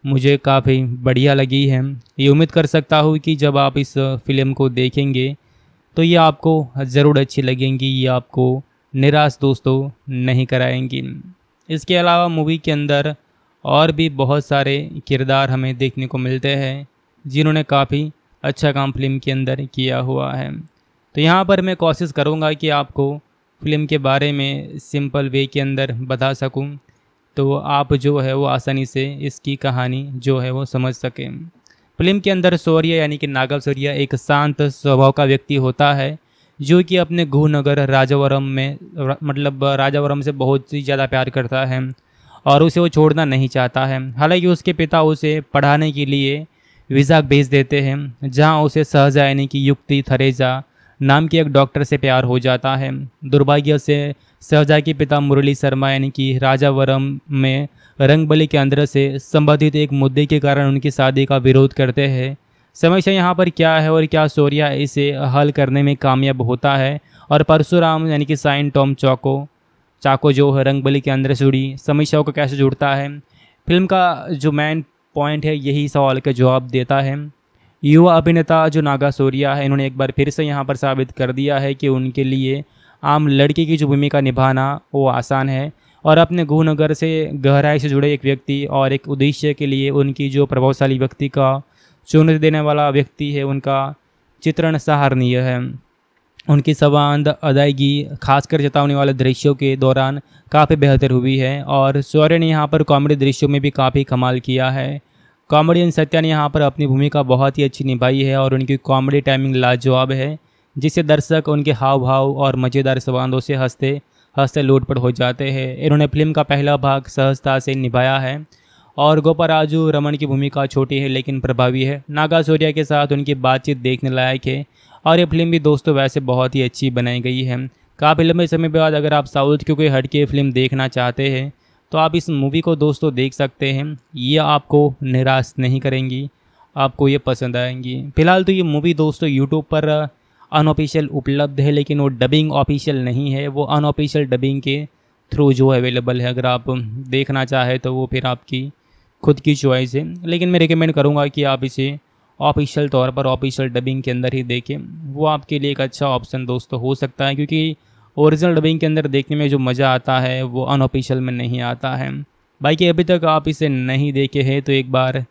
मुझे काफ़ी बढ़िया लगी है ये उम्मीद कर सकता हूँ कि जब आप इस फिल्म को देखेंगे तो ये आपको ज़रूर अच्छी लगेंगी ये आपको निराश दोस्तों नहीं कराएंगी इसके अलावा मूवी के अंदर और भी बहुत सारे किरदार हमें देखने को मिलते हैं जिन्होंने काफ़ी अच्छा काम फिल्म के अंदर किया हुआ है तो यहाँ पर मैं कोशिश करूँगा कि आपको फ़िल्म के बारे में सिंपल वे के अंदर बता सकूँ तो आप जो है वो आसानी से इसकी कहानी जो है वो समझ सकें फिल्म के अंदर सौर्य यानी कि नागव सौर्य एक शांत स्वभाव का व्यक्ति होता है जो कि अपने गुहनगर राजावरम में मतलब राजावरम से बहुत ही ज़्यादा प्यार करता है और उसे वो छोड़ना नहीं चाहता है हालांकि उसके पिता उसे पढ़ाने के लिए वीज़ा भेज देते हैं जहाँ उसे सहजा यानी कि युक्ति थरेजा नाम के एक डॉक्टर से प्यार हो जाता है दुर्भाग्य से सहजा के पिता मुरली शर्मा यानी कि राजा वरम में रंगबली के अंदर से संबंधित एक मुद्दे के कारण उनकी शादी का विरोध करते हैं समस्या यहाँ पर क्या है और क्या सोरिया इसे हल करने में कामयाब होता है और परशुराम यानी कि साइन टॉम चौको चाको जो है रंगबली के अंदर से जुड़ी समस्याओं को कैसे जुड़ता है फिल्म का जो मेन पॉइंट है यही सवाल का जवाब देता है युवा अभिनेता जो नागा सोरिया है इन्होंने एक बार फिर से यहाँ पर साबित कर दिया है कि उनके लिए आम लड़के की जो भूमिका निभाना वो आसान है और अपने गुहनगर से गहराई से जुड़े एक व्यक्ति और एक उद्देश्य के लिए उनकी जो प्रभावशाली व्यक्ति का चुनौती देने वाला व्यक्ति है उनका चित्रण सहारनीय है उनकी सवांद अदायगी खासकर जतावने वाले दृश्यों के दौरान काफ़ी बेहतर हुई है और सौर्य ने यहाँ पर कॉमेडी दृश्यों में भी काफ़ी कमाल किया है कॉमेडियन सत्या ने यहाँ पर अपनी भूमिका बहुत ही अच्छी निभाई है और उनकी कॉमेडी टाइमिंग लाजवाब है जिससे दर्शक उनके हाव भाव और मज़ेदार संवादों से हंसते हंसते लूटपट हो जाते हैं इन्होंने फिल्म का पहला भाग सहजता से निभाया है और गोपा राजू रमन की भूमिका छोटी है लेकिन प्रभावी है नागा सूर्या के साथ उनकी बातचीत देखने लायक है और ये फिल्म भी दोस्तों वैसे बहुत ही अच्छी बनाई गई है काफ़ी लंबे समय बाद अगर आप साउथ की कोई हटके फिल्म देखना चाहते हैं तो आप इस मूवी को दोस्तों देख सकते हैं ये आपको निराश नहीं करेंगी आपको ये पसंद आएंगी फिलहाल तो ये मूवी दोस्तों यूट्यूब पर अनऑफिशियल उपलब्ध है लेकिन वो डबिंग ऑफिशियल नहीं है वो अनऑफिशियल डबिंग के थ्रू जो अवेलेबल है अगर आप देखना चाहें तो वो फिर आपकी खुद की चॉइस है लेकिन मैं रिकमेंड करूँगा कि आप इसे ऑफिशियल तौर पर ऑफिशियल डबिंग के अंदर ही देखें वो आपके लिए एक अच्छा ऑप्शन दोस्तों हो सकता है क्योंकि ओरिजिनल डबिंग के अंदर देखने में जो मज़ा आता है वो अनऑफिशियल में नहीं आता है बाकी अभी तक आप इसे नहीं देखे हैं तो एक बार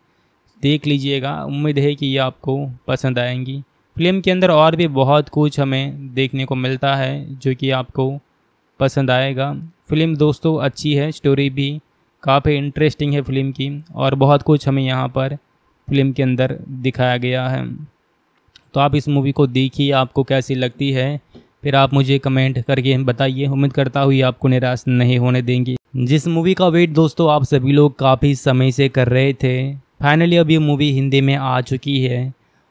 देख लीजिएगा उम्मीद है कि ये आपको पसंद आएंगी फिल्म के अंदर और भी बहुत कुछ हमें देखने को मिलता है जो कि आपको पसंद आएगा फिल्म दोस्तों अच्छी है स्टोरी भी काफ़ी इंटरेस्टिंग है फिल्म की और बहुत कुछ हमें यहाँ पर फिल्म के अंदर दिखाया गया है तो आप इस मूवी को देखिए आपको कैसी लगती है फिर आप मुझे कमेंट करके बताइए उम्मीद करता हुई आपको निराश नहीं होने देंगी जिस मूवी का वेट दोस्तों आप सभी लोग काफ़ी समय से कर रहे थे फाइनली अब ये मूवी हिंदी में आ चुकी है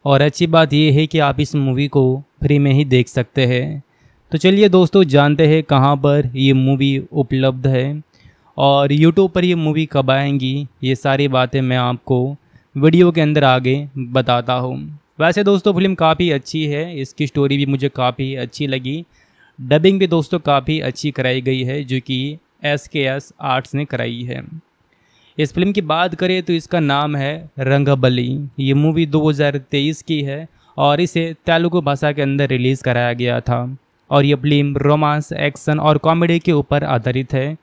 और अच्छी बात यह है कि आप इस मूवी को फ्री में ही देख सकते हैं तो चलिए दोस्तों जानते हैं कहाँ पर ये मूवी उपलब्ध है और यूट्यूब पर ये मूवी कब आएंगी ये सारी बातें मैं आपको वीडियो के अंदर आगे बताता हूँ वैसे दोस्तों फिल्म काफ़ी अच्छी है इसकी स्टोरी भी मुझे काफ़ी अच्छी लगी डबिंग भी दोस्तों काफ़ी अच्छी कराई गई है जो कि एस के एस आर्ट्स ने कराई है इस फिल्म की बात करें तो इसका नाम है रंगबली ये मूवी 2023 की है और इसे तेलुगु भाषा के अंदर रिलीज़ कराया गया था और ये फिल्म रोमांस एक्शन और कॉमेडी के ऊपर आधारित है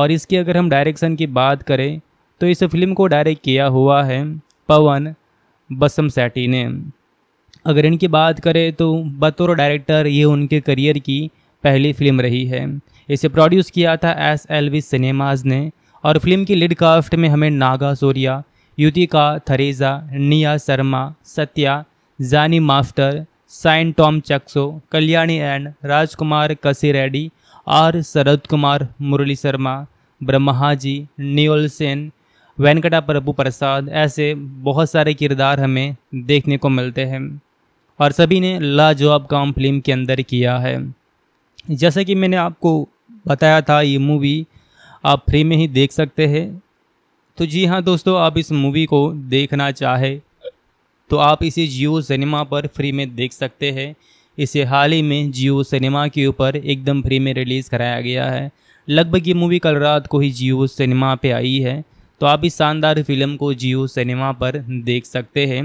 और इसकी अगर हम डायरेक्शन की बात करें तो इस फिल्म को डायरेक्ट किया हुआ है पवन बसम सेठी ने अगर इनकी बात करें तो बतौर डायरेक्टर ये उनके करियर की पहली फिल्म रही है इसे प्रोड्यूस किया था एस एल वी सिनेमाज ने और फिल्म की लीड काफ्ट में हमें नागा सोरिया युतिका थरेजा निया Sharma Satya Jani master Shine Tom Chacko Kalyani and Rajkumar Kasi Reddy R शरद कुमार मुरली शर्मा जी नियोल सेन वेंकटा प्रभु प्रसाद ऐसे बहुत सारे किरदार हमें देखने को मिलते हैं और सभी ने लाजवाब काम फिल्म के अंदर किया है जैसा कि मैंने आपको बताया था ये मूवी आप फ्री में ही देख सकते हैं तो जी हाँ दोस्तों आप इस मूवी को देखना चाहे तो आप इसे जियो सिनेमा पर फ्री में देख सकते हैं इसे हाल ही में जियो सिनेमा के ऊपर एकदम फ्री में रिलीज़ कराया गया है लगभग ये मूवी कल रात को ही जियो सिनेमा पे आई है तो आप इस शानदार फिल्म को जियो सिनेमा पर देख सकते हैं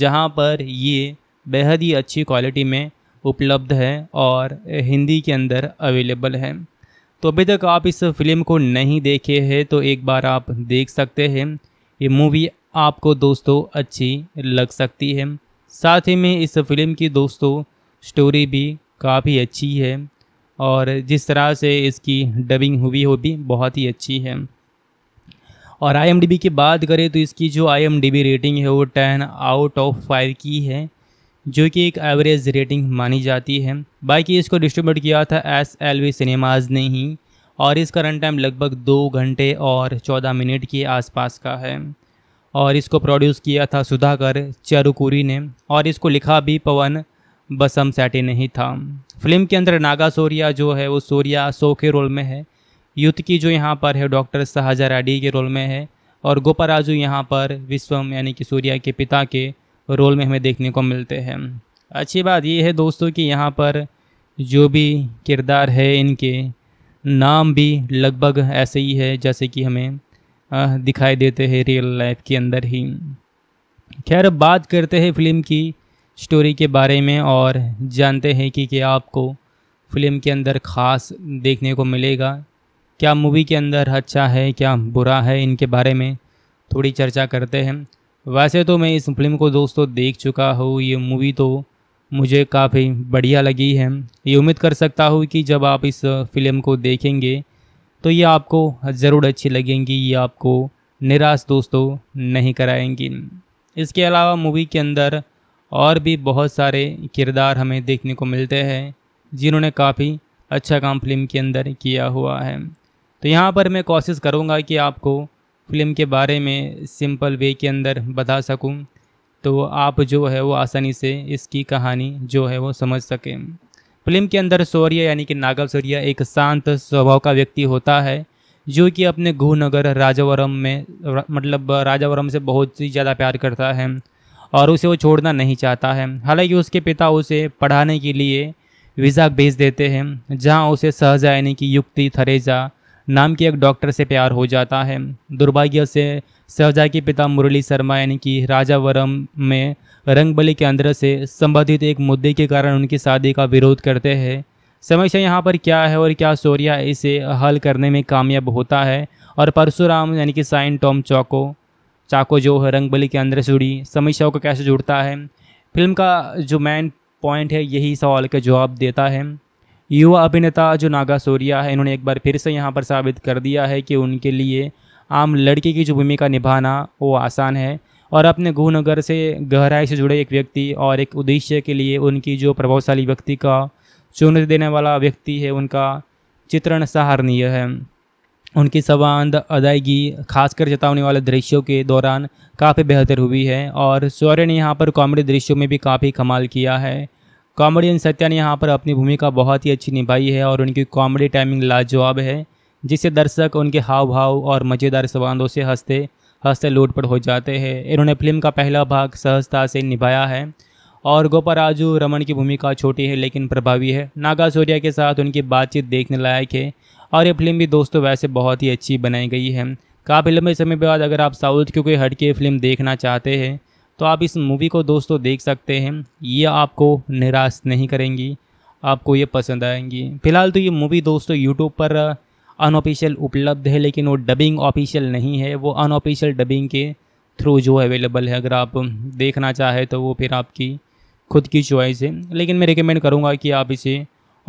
जहां पर ये बेहद ही अच्छी क्वालिटी में उपलब्ध है और हिंदी के अंदर अवेलेबल है तो अभी तक आप इस फिल्म को नहीं देखे हैं तो एक बार आप देख सकते हैं ये मूवी आपको दोस्तों अच्छी लग सकती है साथ ही में इस फिल्म की दोस्तों स्टोरी भी काफ़ी अच्छी है और जिस तरह से इसकी डबिंग हुई हो भी बहुत ही अच्छी है और आई की बात करें तो इसकी जो आई रेटिंग है वो टेन आउट ऑफ फाइव की है जो कि एक एवरेज रेटिंग मानी जाती है बाकी इसको डिस्ट्रीब्यूट किया था एस एल वी सिनेमाज ने ही और इसका रन टाइम लगभग दो घंटे और चौदह मिनट के आसपास का है और इसको प्रोड्यूस किया था सुधाकर चारुकूरी ने और इसको लिखा भी पवन बसम ने नहीं था फिल्म के अंदर नागा सोरिया जो है वो सोरिया सो के रोल में है युद्ध की जो यहाँ पर है डॉक्टर शाहजा रेड्डी के रोल में है और गोपा राजू यहाँ पर विश्वम यानी कि सूर्या के पिता के रोल में हमें देखने को मिलते हैं अच्छी बात ये है दोस्तों कि यहाँ पर जो भी किरदार है इनके नाम भी लगभग ऐसे ही है जैसे कि हमें दिखाई देते हैं रियल लाइफ के अंदर ही खैर अब बात करते हैं फिल्म की स्टोरी के बारे में और जानते हैं कि क्या आपको फिल्म के अंदर ख़ास देखने को मिलेगा क्या मूवी के अंदर अच्छा है क्या बुरा है इनके बारे में थोड़ी चर्चा करते हैं वैसे तो मैं इस फिल्म को दोस्तों देख चुका हूँ ये मूवी तो मुझे काफ़ी बढ़िया लगी है ये उम्मीद कर सकता हूँ कि जब आप इस फिल्म को देखेंगे तो ये आपको ज़रूर अच्छी लगेंगी ये आपको निराश दोस्तों नहीं कराएंगी इसके अलावा मूवी के अंदर और भी बहुत सारे किरदार हमें देखने को मिलते हैं जिन्होंने काफ़ी अच्छा काम फिल्म के अंदर किया हुआ है तो यहाँ पर मैं कोशिश करूँगा कि आपको फ़िल्म के बारे में सिंपल वे के अंदर बता सकूँ तो आप जो है वो आसानी से इसकी कहानी जो है वो समझ सकें फिल्म के अंदर सौर्य यानी कि नागव सौर्य एक शांत स्वभाव का व्यक्ति होता है जो कि अपने गुहनगर राजावरम में मतलब राजावरम से बहुत ही ज़्यादा प्यार करता है और उसे वो छोड़ना नहीं चाहता है हालांकि उसके पिता उसे पढ़ाने के लिए वीज़ा भेज देते हैं जहाँ उसे सहजा यानी कि युक्ति थरेजा नाम के एक डॉक्टर से प्यार हो जाता है दुर्भाग्य से सहजा के पिता मुरली शर्मा यानी कि राजावरम में रंगबली के अंदर से संबंधित एक मुद्दे के कारण उनकी शादी का विरोध करते हैं समस्या यहाँ पर क्या है और क्या सोरिया इसे हल करने में कामयाब होता है और परशुराम यानी कि साइन टॉम चौको चाको जो है रंगबली के अंदर से जुड़ी समस्याओं को कैसे जुड़ता है फिल्म का जो मैन पॉइंट है यही सवाल का जवाब देता है युवा अभिनेता जो नागा सूर्या है इन्होंने एक बार फिर से यहाँ पर साबित कर दिया है कि उनके लिए आम लड़के की जो भूमिका निभाना वो आसान है और अपने गुहनगर से गहराई से जुड़े एक व्यक्ति और एक उद्देश्य के लिए उनकी जो प्रभावशाली व्यक्ति का चुनौती देने वाला व्यक्ति है उनका चित्रण सहारणीय है उनकी सवांद अदायगी खासकर चेतावनी वाले दृश्यों के दौरान काफ़ी बेहतर हुई है और सौर्य ने यहाँ पर कॉमेडी दृश्यों में भी काफ़ी कमाल किया है कॉमेडियन सत्या ने यहाँ पर अपनी भूमिका बहुत ही अच्छी निभाई है और उनकी कॉमेडी टाइमिंग लाजवाब है जिससे दर्शक उनके हाव भाव और मज़ेदार संवादों से हंसते हंसते लूटपट हो जाते हैं इन्होंने फिल्म का पहला भाग सहजता से निभाया है और गोपा राजू रमन की भूमिका छोटी है लेकिन प्रभावी है नागा सूर्या के साथ उनकी बातचीत देखने लायक है और ये फिल्म भी दोस्तों वैसे बहुत ही अच्छी बनाई गई है काफ़ी लंबे समय बाद अगर आप साउथ की कोई हटके फिल्म देखना चाहते हैं तो आप इस मूवी को दोस्तों देख सकते हैं ये आपको निराश नहीं करेंगी आपको ये पसंद आएंगी फिलहाल तो ये मूवी दोस्तों यूट्यूब पर अनऑफिशियल उपलब्ध है लेकिन वो डबिंग ऑफिशियल नहीं है वो अनऑफिशियल डबिंग के थ्रू जो अवेलेबल है अगर आप देखना चाहें तो वो फिर आपकी खुद की चॉइस है लेकिन मैं रिकमेंड करूँगा कि आप इसे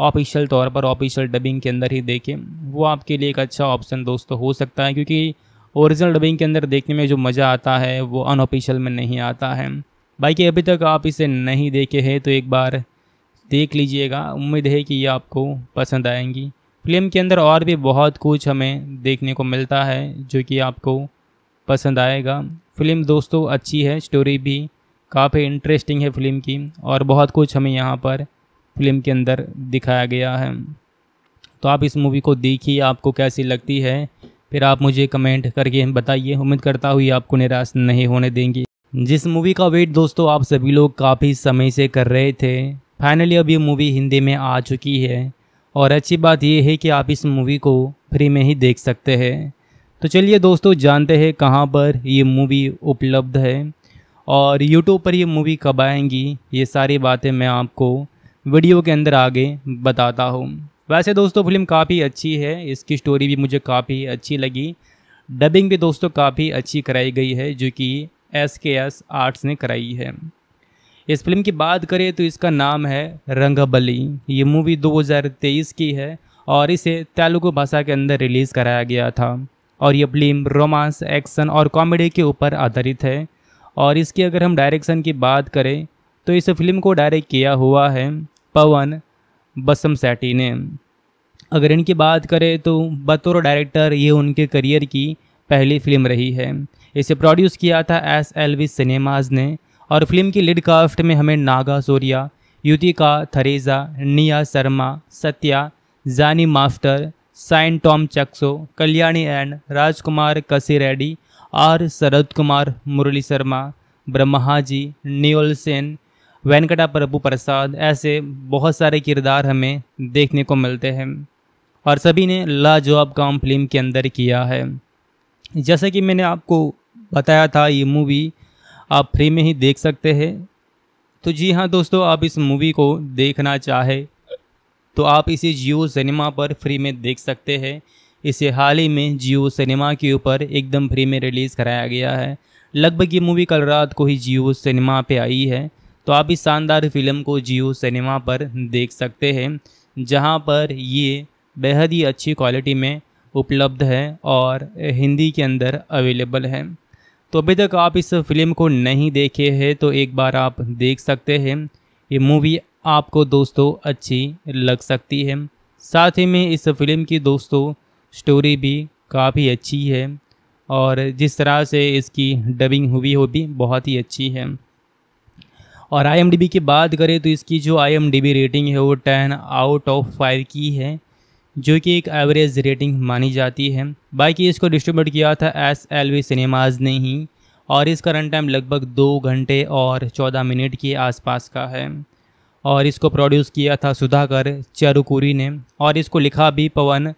ऑफिशियल तौर पर ऑफिशियल डबिंग के अंदर ही देखें वो आपके लिए एक अच्छा ऑप्शन दोस्तों हो सकता है क्योंकि ओरिजिनल डबिंग के अंदर देखने में जो मज़ा आता है वो अनऑफिशियल में नहीं आता है बाकी अभी तक आप इसे नहीं देखे हैं तो एक बार देख लीजिएगा उम्मीद है कि ये आपको पसंद आएंगी फिल्म के अंदर और भी बहुत कुछ हमें देखने को मिलता है जो कि आपको पसंद आएगा फिल्म दोस्तों अच्छी है स्टोरी भी काफ़ी इंटरेस्टिंग है फिल्म की और बहुत कुछ हमें यहाँ पर फिल्म के अंदर दिखाया गया है तो आप इस मूवी को देखिए आपको कैसी लगती है फिर आप मुझे कमेंट करके बताइए उम्मीद करता हुई आपको निराश नहीं होने देंगी जिस मूवी का वेट दोस्तों आप सभी लोग काफ़ी समय से कर रहे थे फाइनली अब ये मूवी हिंदी में आ चुकी है और अच्छी बात यह है कि आप इस मूवी को फ्री में ही देख सकते हैं तो चलिए दोस्तों जानते हैं कहाँ पर ये मूवी उपलब्ध है और यूट्यूब पर ये मूवी कब आएंगी ये सारी बातें मैं आपको वीडियो के अंदर आगे बताता हूँ वैसे दोस्तों फिल्म काफ़ी अच्छी है इसकी स्टोरी भी मुझे काफ़ी अच्छी लगी डबिंग भी दोस्तों काफ़ी अच्छी कराई गई है जो कि एस के एस आर्ट्स ने कराई है इस फिल्म की बात करें तो इसका नाम है रंगबली ये मूवी 2023 की है और इसे तेलुगु भाषा के अंदर रिलीज़ कराया गया था और ये फिल्म रोमांस एक्शन और कॉमेडी के ऊपर आधारित है और इसकी अगर हम डायरेक्शन की बात करें तो इस फिल्म को डायरेक्ट किया हुआ है पवन बसम सैटी ने अगर इनकी बात करें तो बतौर डायरेक्टर ये उनके करियर की पहली फिल्म रही है इसे प्रोड्यूस किया था एस एल वी सिनेमाज ने और फिल्म की लीड कास्ट में हमें नागा सोरिया युतिका थरेजा निया Sharma Satya Jani master Shine Tom Chacko Kalyani and Rajkumar Kasi Reddy R शरद कुमार मुरली शर्मा जी नियोल सेन वेंकटा प्रभु प्रसाद ऐसे बहुत सारे किरदार हमें देखने को मिलते हैं और सभी ने लाजवाब काम फिल्म के अंदर किया है जैसा कि मैंने आपको बताया था ये मूवी आप फ्री में ही देख सकते हैं तो जी हाँ दोस्तों आप इस मूवी को देखना चाहे तो आप इसे जियो सिनेमा पर फ्री में देख सकते हैं इसे हाल ही में जियो सिनेमा के ऊपर एकदम फ्री में रिलीज़ कराया गया है लगभग ये मूवी कल रात को ही जियो सिनेमा पे आई है तो आप इस शानदार फिल्म को जियो सिनेमा पर देख सकते हैं जहां पर ये बेहद ही अच्छी क्वालिटी में उपलब्ध है और हिंदी के अंदर अवेलेबल है तो अभी तक आप इस फिल्म को नहीं देखे हैं तो एक बार आप देख सकते हैं ये मूवी आपको दोस्तों अच्छी लग सकती है साथ ही में इस फिल्म की दोस्तों स्टोरी भी काफ़ी अच्छी है और जिस तरह से इसकी डबिंग हुई हो भी बहुत ही अच्छी है और आई की बात करें तो इसकी जो आई रेटिंग है वो टेन आउट ऑफ फाइव की है जो कि एक एवरेज रेटिंग मानी जाती है बाकी इसको डिस्ट्रीब्यूट किया था एस एल वी सिनेमाज ने ही और इसका रन टाइम लगभग दो घंटे और चौदह मिनट के आसपास का है और इसको प्रोड्यूस किया था सुधाकर चारुकुरी ने और इसको लिखा भी पवन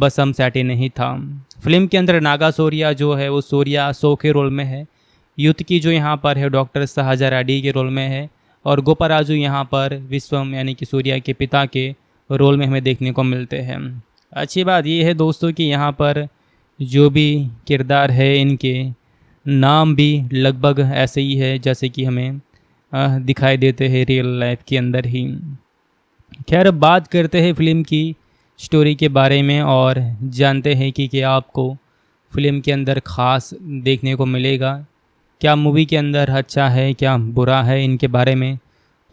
बसम ने नहीं था फिल्म के अंदर नागा सोरिया जो है वो सोरिया सो के रोल में है युद्ध की जो यहाँ पर है डॉक्टर शाहजा राडी के रोल में है और गोपा राजू यहाँ पर विश्वम यानी कि सूर्या के पिता के रोल में हमें देखने को मिलते हैं अच्छी बात ये है दोस्तों कि यहाँ पर जो भी किरदार है इनके नाम भी लगभग ऐसे ही है जैसे कि हमें दिखाई देते हैं रियल लाइफ के अंदर ही खैर बात करते हैं फिल्म की स्टोरी के बारे में और जानते हैं कि क्या आपको फिल्म के अंदर ख़ास देखने को मिलेगा क्या मूवी के अंदर अच्छा है क्या बुरा है इनके बारे में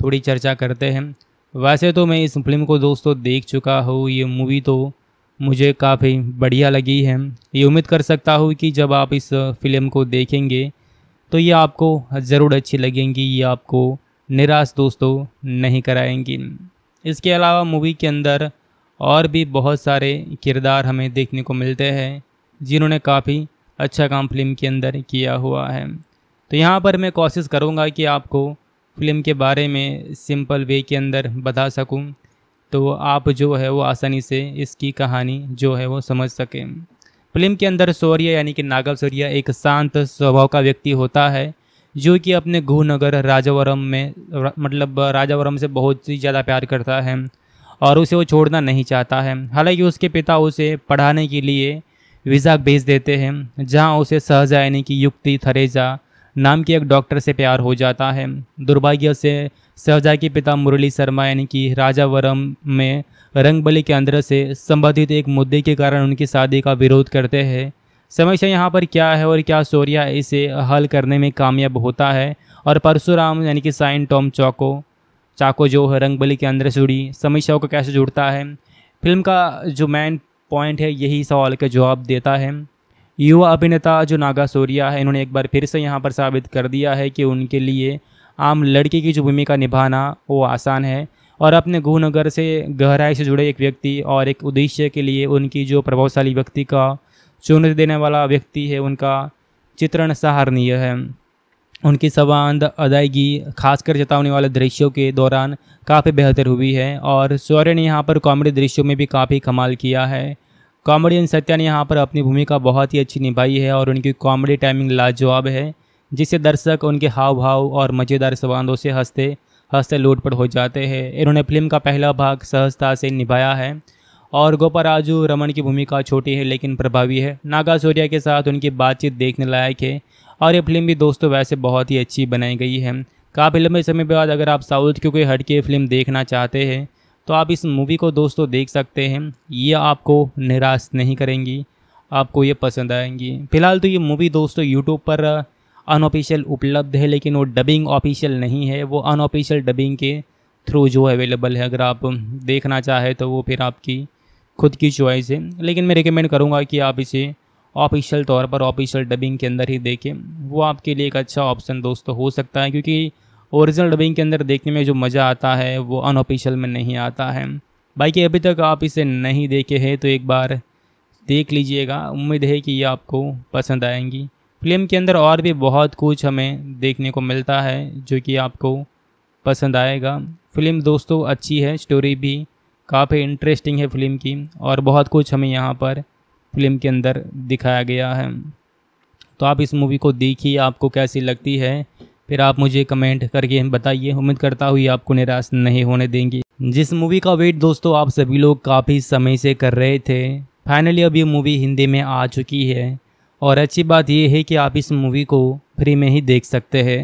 थोड़ी चर्चा करते हैं वैसे तो मैं इस फिल्म को दोस्तों देख चुका हूँ ये मूवी तो मुझे काफ़ी बढ़िया लगी है ये उम्मीद कर सकता हूँ कि जब आप इस फिल्म को देखेंगे तो ये आपको ज़रूर अच्छी लगेंगी ये आपको निराश दोस्तों नहीं कराएंगी इसके अलावा मूवी के अंदर और भी बहुत सारे किरदार हमें देखने को मिलते हैं जिन्होंने काफ़ी अच्छा काम फिल्म के अंदर किया हुआ है तो यहाँ पर मैं कोशिश करूँगा कि आपको फ़िल्म के बारे में सिंपल वे के अंदर बता सकूँ तो आप जो है वो आसानी से इसकी कहानी जो है वो समझ सकें फिल्म के अंदर सौर्य यानी कि नागव सौर्य एक शांत स्वभाव का व्यक्ति होता है जो कि अपने गुहनगर राजावरम में मतलब राजावरम से बहुत ही ज़्यादा प्यार करता है और उसे वो छोड़ना नहीं चाहता है हालांकि उसके पिता उसे पढ़ाने के लिए वीज़ा भेज देते हैं जहाँ उसे सहजा यानी कि युक्ति थरेजा नाम के एक डॉक्टर से प्यार हो जाता है दुर्भाग्य से सहजा के पिता मुरली शर्मा यानी कि राजा वरम में रंगबली के अंदर से संबंधित एक मुद्दे के कारण उनकी शादी का विरोध करते हैं समस्या यहाँ पर क्या है और क्या सोरिया इसे हल करने में कामयाब होता है और परशुराम यानी कि साइन टॉम चौको चाको जो है रंगबली के अंदर से जुड़ी समस्याओं को कैसे जुड़ता है फिल्म का जो मेन पॉइंट है यही सवाल का जवाब देता है युवा अभिनेता जो नागा सूर्या है इन्होंने एक बार फिर से यहाँ पर साबित कर दिया है कि उनके लिए आम लड़के की जो भूमिका निभाना वो आसान है और अपने गुहनगर से गहराई से जुड़े एक व्यक्ति और एक उद्देश्य के लिए उनकी जो प्रभावशाली व्यक्ति का चुनौती देने वाला व्यक्ति है उनका चित्रण सहारणीय है उनकी सवांद अदायगी खासकर चेतावनी वाले दृश्यों के दौरान काफ़ी बेहतर हुई है और सौर्य ने यहाँ पर कॉमेडी दृश्यों में भी काफ़ी कमाल किया है कॉमेडियन सत्या ने यहाँ पर अपनी भूमिका बहुत ही अच्छी निभाई है और उनकी कॉमेडी टाइमिंग लाजवाब है जिससे दर्शक उनके हाव भाव और मज़ेदार संवादों से हंसते हंसते लोटपट हो जाते हैं इन्होंने फिल्म का पहला भाग सहजता से निभाया है और गोपा राजू रमन की भूमिका छोटी है लेकिन प्रभावी है नागा सूर्या के साथ उनकी बातचीत देखने लायक है और ये फिल्म भी दोस्तों वैसे बहुत ही अच्छी बनाई गई है काफ़ी लंबे समय बाद अगर आप साउथ की कोई हटके फिल्म देखना चाहते हैं तो आप इस मूवी को दोस्तों देख सकते हैं ये आपको निराश नहीं करेंगी आपको ये पसंद आएंगी फिलहाल तो ये मूवी दोस्तों यूट्यूब पर अनऑफिशियल उपलब्ध है लेकिन वो डबिंग ऑफिशियल नहीं है वो अनऑफिशियल डबिंग के थ्रू जो अवेलेबल है अगर आप देखना चाहे तो वो फिर आपकी खुद की चॉइस है लेकिन मैं रिकमेंड करूँगा कि आप इसे ऑफिशियल तौर पर ऑफिशियल डबिंग के अंदर ही देखें वो आपके लिए एक अच्छा ऑप्शन दोस्तों हो सकता है क्योंकि ओरिजिनल डबिंग के अंदर देखने में जो मज़ा आता है वो अनऑफिशियल में नहीं आता है बाकी अभी तक आप इसे नहीं देखे हैं तो एक बार देख लीजिएगा उम्मीद है कि ये आपको पसंद आएंगी फिल्म के अंदर और भी बहुत कुछ हमें देखने को मिलता है जो कि आपको पसंद आएगा फिल्म दोस्तों अच्छी है स्टोरी भी काफ़ी इंटरेस्टिंग है फिल्म की और बहुत कुछ हमें यहाँ पर फिल्म के अंदर दिखाया गया है तो आप इस मूवी को देखिए आपको कैसी लगती है फिर आप मुझे कमेंट करके बताइए उम्मीद करता हुई आपको निराश नहीं होने देंगी जिस मूवी का वेट दोस्तों आप सभी लोग काफ़ी समय से कर रहे थे फाइनली अब ये मूवी हिंदी में आ चुकी है और अच्छी बात यह है कि आप इस मूवी को फ्री में ही देख सकते हैं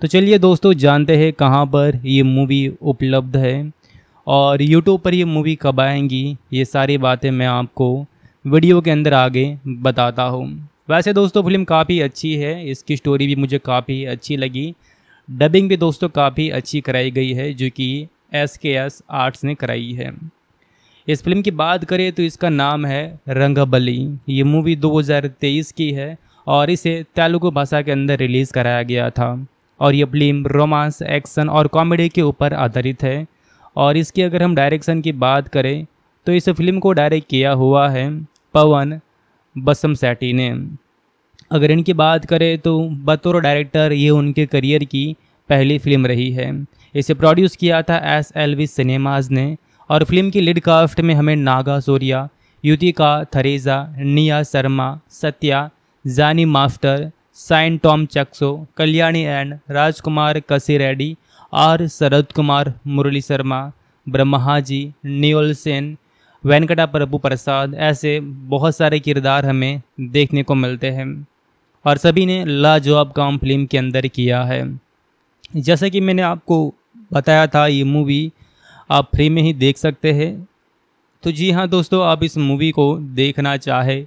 तो चलिए दोस्तों जानते हैं कहाँ पर ये मूवी उपलब्ध है और यूट्यूब पर ये मूवी कब आएंगी ये सारी बातें मैं आपको वीडियो के अंदर आगे बताता हूँ वैसे दोस्तों फिल्म काफ़ी अच्छी है इसकी स्टोरी भी मुझे काफ़ी अच्छी लगी डबिंग भी दोस्तों काफ़ी अच्छी कराई गई है जो कि एस के एस आर्ट्स ने कराई है इस फिल्म की बात करें तो इसका नाम है रंगबली ये मूवी 2023 की है और इसे तेलुगु भाषा के अंदर रिलीज़ कराया गया था और ये फिल्म रोमांस एक्शन और कॉमेडी के ऊपर आधारित है और इसकी अगर हम डायरेक्शन की बात करें तो इस फिल्म को डायरेक्ट किया हुआ है पवन बसम सैटी ने अगर इनकी बात करें तो बतौर डायरेक्टर ये उनके करियर की पहली फिल्म रही है इसे प्रोड्यूस किया था एस एल वी सिनेमाज ने और फिल्म की लीड काफ्ट में हमें नागा सोरिया युतिका थरेजा निया Sharma Satya Jani master Shine Tom Chacko Kalyani and Rajkumar Kasi Reddy R शरद कुमार मुरली शर्मा ब्रह्मा जी नियोल सेन वेंकटा प्रभु प्रसाद ऐसे बहुत सारे किरदार हमें देखने को मिलते हैं और सभी ने लाजवाब काम फिल्म के अंदर किया है जैसा कि मैंने आपको बताया था ये मूवी आप फ्री में ही देख सकते हैं तो जी हाँ दोस्तों आप इस मूवी को देखना चाहे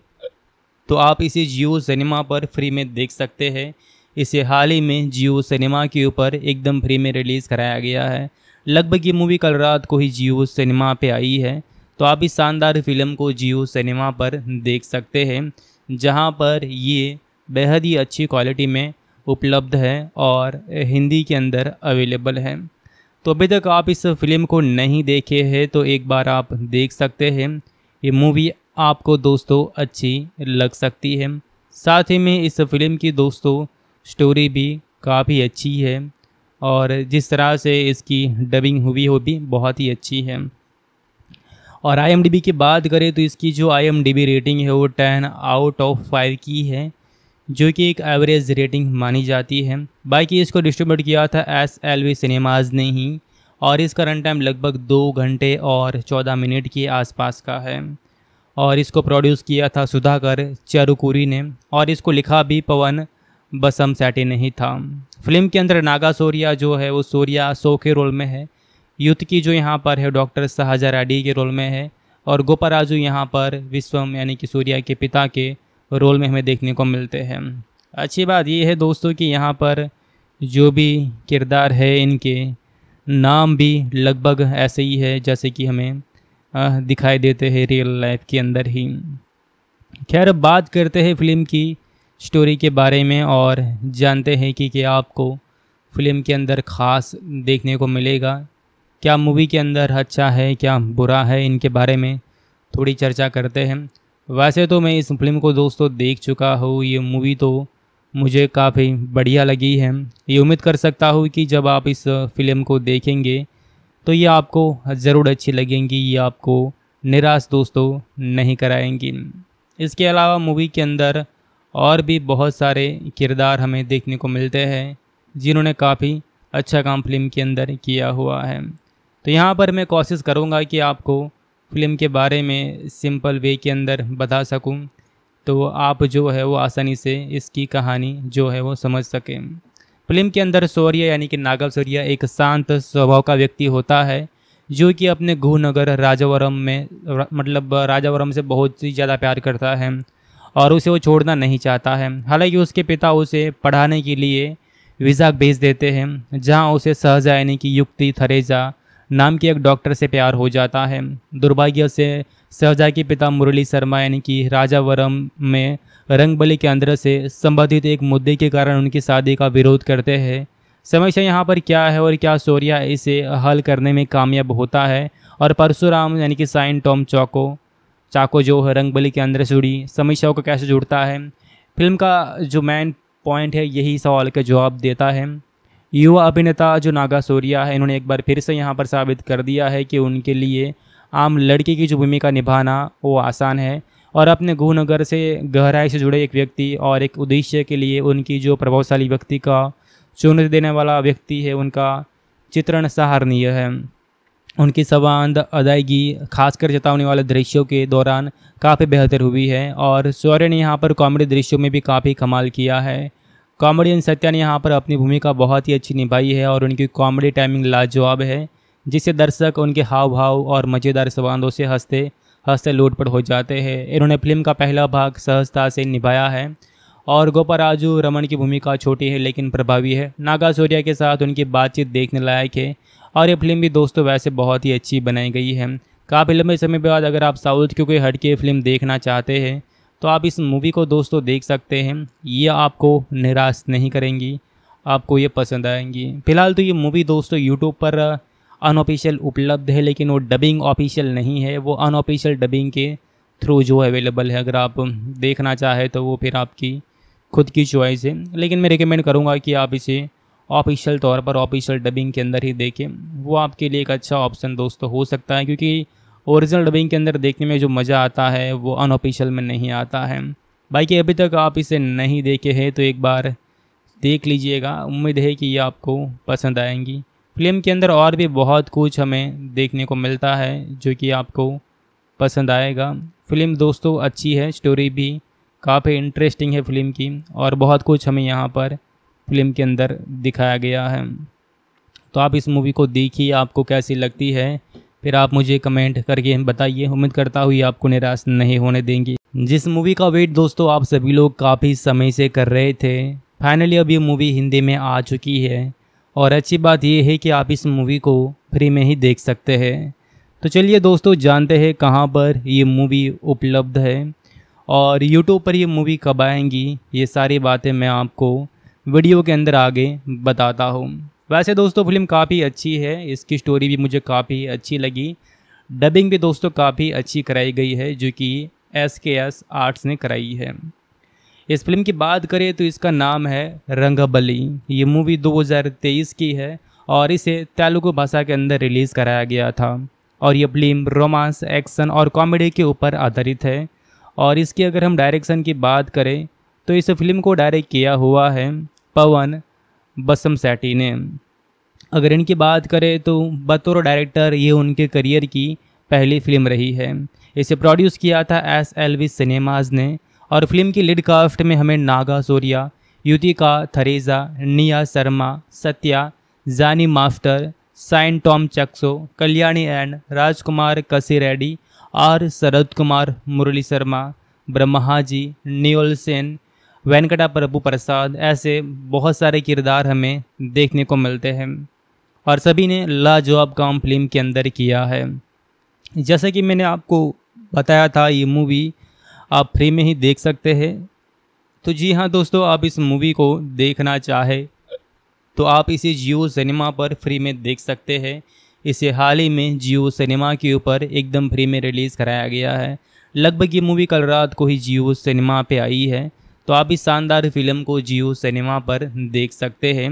तो आप इसे जियो सिनेमा पर फ्री में देख सकते हैं इसे हाल ही में जियो सिनेमा के ऊपर एकदम फ्री में रिलीज़ कराया गया है लगभग ये मूवी कल रात को ही जियो सिनेमा पे आई है तो आप इस शानदार फिल्म को जियो सिनेमा पर देख सकते हैं जहां पर ये बेहद ही अच्छी क्वालिटी में उपलब्ध है और हिंदी के अंदर अवेलेबल है तो अभी तक आप इस फिल्म को नहीं देखे हैं तो एक बार आप देख सकते हैं ये मूवी आपको दोस्तों अच्छी लग सकती है साथ ही में इस फिल्म की दोस्तों स्टोरी भी काफ़ी अच्छी है और जिस तरह से इसकी डबिंग हुई हो भी बहुत ही अच्छी है और आई की बात करें तो इसकी जो आई रेटिंग है वो टेन आउट ऑफ फाइव की है जो कि एक एवरेज रेटिंग मानी जाती है बाकी इसको डिस्ट्रीब्यूट किया था एस एल वी सिनेमाज ने ही और इसका रन टाइम लगभग दो घंटे और चौदह मिनट के आसपास का है और इसको प्रोड्यूस किया था सुधाकर चारुकुरी ने और इसको लिखा भी पवन बसम सेटी नहीं था फिल्म के अंदर नागा सोरिया जो है वो सोरिया सो के रोल में है युद्ध की जो यहाँ पर है डॉक्टर शहाजा रेड्डी के रोल में है और गोपा राजू यहाँ पर विश्वम यानी कि सूर्या के पिता के रोल में हमें देखने को मिलते हैं अच्छी बात यह है दोस्तों कि यहाँ पर जो भी किरदार है इनके नाम भी लगभग ऐसे ही है जैसे कि हमें दिखाई देते हैं रियल लाइफ के अंदर ही खैर बात करते हैं फिल्म की स्टोरी के बारे में और जानते हैं कि क्या आपको फिल्म के अंदर ख़ास देखने को मिलेगा क्या मूवी के अंदर अच्छा है क्या बुरा है इनके बारे में थोड़ी चर्चा करते हैं वैसे तो मैं इस फिल्म को दोस्तों देख चुका हूँ ये मूवी तो मुझे काफ़ी बढ़िया लगी है ये उम्मीद कर सकता हूँ कि जब आप इस फिल्म को देखेंगे तो ये आपको ज़रूर अच्छी लगेंगी ये आपको निराश दोस्तों नहीं कराएंगी इसके अलावा मूवी के अंदर और भी बहुत सारे किरदार हमें देखने को मिलते हैं जिन्होंने काफ़ी अच्छा काम फिल्म के अंदर किया हुआ है तो यहाँ पर मैं कोशिश करूँगा कि आपको फ़िल्म के बारे में सिंपल वे के अंदर बता सकूँ तो आप जो है वो आसानी से इसकी कहानी जो है वो समझ सकें फिल्म के अंदर सौर्य यानी कि नागव सौर्य एक शांत स्वभाव का व्यक्ति होता है जो कि अपने गुहनगर राजावरम में रा, मतलब राजावरम से बहुत ही ज़्यादा प्यार करता है और उसे वो छोड़ना नहीं चाहता है हालांकि उसके पिता उसे पढ़ाने के लिए वीज़ा भेज देते हैं जहाँ उसे सहजा यानी कि युक्ति थरेजा नाम के एक डॉक्टर से प्यार हो जाता है दुर्भाग्य से सहजा के पिता मुरली शर्मा यानी कि राजावरम में रंगबली के अंदर से संबंधित एक मुद्दे के कारण उनकी शादी का विरोध करते हैं समस्या यहाँ पर क्या है और क्या सोरिया इसे हल करने में कामयाब होता है और परशुराम यानी कि साइन टॉम चौको चाको जो है रंगबली के अंदर से जुड़ी समस्याओं को कैसे जुड़ता है फिल्म का जो मेन पॉइंट है यही सवाल का जवाब देता है युवा अभिनेता जो नागा सूर्या है इन्होंने एक बार फिर से यहाँ पर साबित कर दिया है कि उनके लिए आम लड़के की जो भूमिका निभाना वो आसान है और अपने गुहनगर से गहराई से जुड़े एक व्यक्ति और एक उद्देश्य के लिए उनकी जो प्रभावशाली व्यक्ति का चुनौती देने वाला व्यक्ति है उनका चित्रण सहारणीय है उनकी सवांद अदायगी खासकर चेतावनी वाले दृश्यों के दौरान काफ़ी बेहतर हुई है और सौर्य ने यहाँ पर कॉमेडी दृश्यों में भी काफ़ी कमाल किया है कॉमेडियन सत्या ने यहाँ पर अपनी भूमिका बहुत ही अच्छी निभाई है और उनकी कॉमेडी टाइमिंग लाजवाब है जिससे दर्शक उनके हाव भाव और मज़ेदार संवादों से हंसते हंसते लोटपट हो जाते हैं इन्होंने फिल्म का पहला भाग सहजता से निभाया है और गोपा राजू रमन की भूमिका छोटी है लेकिन प्रभावी है नागा सूर्या के साथ उनकी बातचीत देखने लायक है और ये फिल्म भी दोस्तों वैसे बहुत ही अच्छी बनाई गई है काफ़ी लंबे समय बाद अगर आप साउथ की कोई हटके फिल्म देखना चाहते हैं तो आप इस मूवी को दोस्तों देख सकते हैं ये आपको निराश नहीं करेंगी आपको ये पसंद आएंगी फिलहाल तो ये मूवी दोस्तों यूट्यूब पर अनऑफिशियल उपलब्ध है लेकिन वो डबिंग ऑफिशियल नहीं है वो अनऑफिशियल डबिंग के थ्रू जो अवेलेबल है अगर आप देखना चाहें तो वो फिर आपकी खुद की चॉइस है लेकिन मैं रिकमेंड करूँगा कि आप इसे ऑफिशियल तौर पर ऑफिशियल डबिंग के अंदर ही देखें वो आपके लिए एक अच्छा ऑप्शन दोस्तों हो सकता है क्योंकि ओरिजिनल डबिंग के अंदर देखने में जो मज़ा आता है वो अनऑफिशियल में नहीं आता है बाकी अभी तक आप इसे नहीं देखे हैं तो एक बार देख लीजिएगा उम्मीद है कि ये आपको पसंद आएंगी फिल्म के अंदर और भी बहुत कुछ हमें देखने को मिलता है जो कि आपको पसंद आएगा फिल्म दोस्तों अच्छी है स्टोरी भी काफ़ी इंटरेस्टिंग है फिल्म की और बहुत कुछ हमें यहाँ पर फिल्म के अंदर दिखाया गया है तो आप इस मूवी को देखिए आपको कैसी लगती है फिर आप मुझे कमेंट करके बताइए उम्मीद करता हूँ आपको निराश नहीं होने देंगी जिस मूवी का वेट दोस्तों आप सभी लोग काफ़ी समय से कर रहे थे फाइनली अब ये मूवी हिंदी में आ चुकी है और अच्छी बात यह है कि आप इस मूवी को फ्री में ही देख सकते हैं तो चलिए दोस्तों जानते हैं कहाँ पर ये मूवी उपलब्ध है और यूट्यूब पर ये मूवी कब आएंगी ये सारी बातें मैं आपको वीडियो के अंदर आगे बताता हूँ वैसे दोस्तों फिल्म काफ़ी अच्छी है इसकी स्टोरी भी मुझे काफ़ी अच्छी लगी डबिंग भी दोस्तों काफ़ी अच्छी कराई गई है जो कि एस के एस आर्ट्स ने कराई है इस फिल्म की बात करें तो इसका नाम है रंगबली ये मूवी 2023 की है और इसे तेलुगु भाषा के अंदर रिलीज़ कराया गया था और ये फिल्म रोमांस एक्शन और कॉमेडी के ऊपर आधारित है और इसकी अगर हम डायरेक्शन की बात करें तो इस फिल्म को डायरेक्ट किया हुआ है पवन बसम सेठी ने अगर इनकी बात करें तो बतौर डायरेक्टर ये उनके करियर की पहली फिल्म रही है इसे प्रोड्यूस किया था एस एल वी सिनेमाज ने और फिल्म की लीड कास्ट में हमें नागा सोरिया युतिका थरेजा निया Sharma Satya Jani master Shine Tom Chacko Kalyani and Rajkumar Kasi Reddy R शरद कुमार मुरली शर्मा जी नियोल सेन वेंकटा प्रभु प्रसाद ऐसे बहुत सारे किरदार हमें देखने को मिलते हैं और सभी ने लाजवाब काम फिल्म के अंदर किया है जैसा कि मैंने आपको बताया था ये मूवी आप फ्री में ही देख सकते हैं तो जी हाँ दोस्तों आप इस मूवी को देखना चाहे तो आप इसे जियो सिनेमा पर फ्री में देख सकते हैं इसे हाल ही में जियो सिनेमा के ऊपर एकदम फ्री में रिलीज़ कराया गया है लगभग ये मूवी कल रात को ही जियो सिनेमा पे आई है तो आप इस शानदार फिल्म को जियो सिनेमा पर देख सकते हैं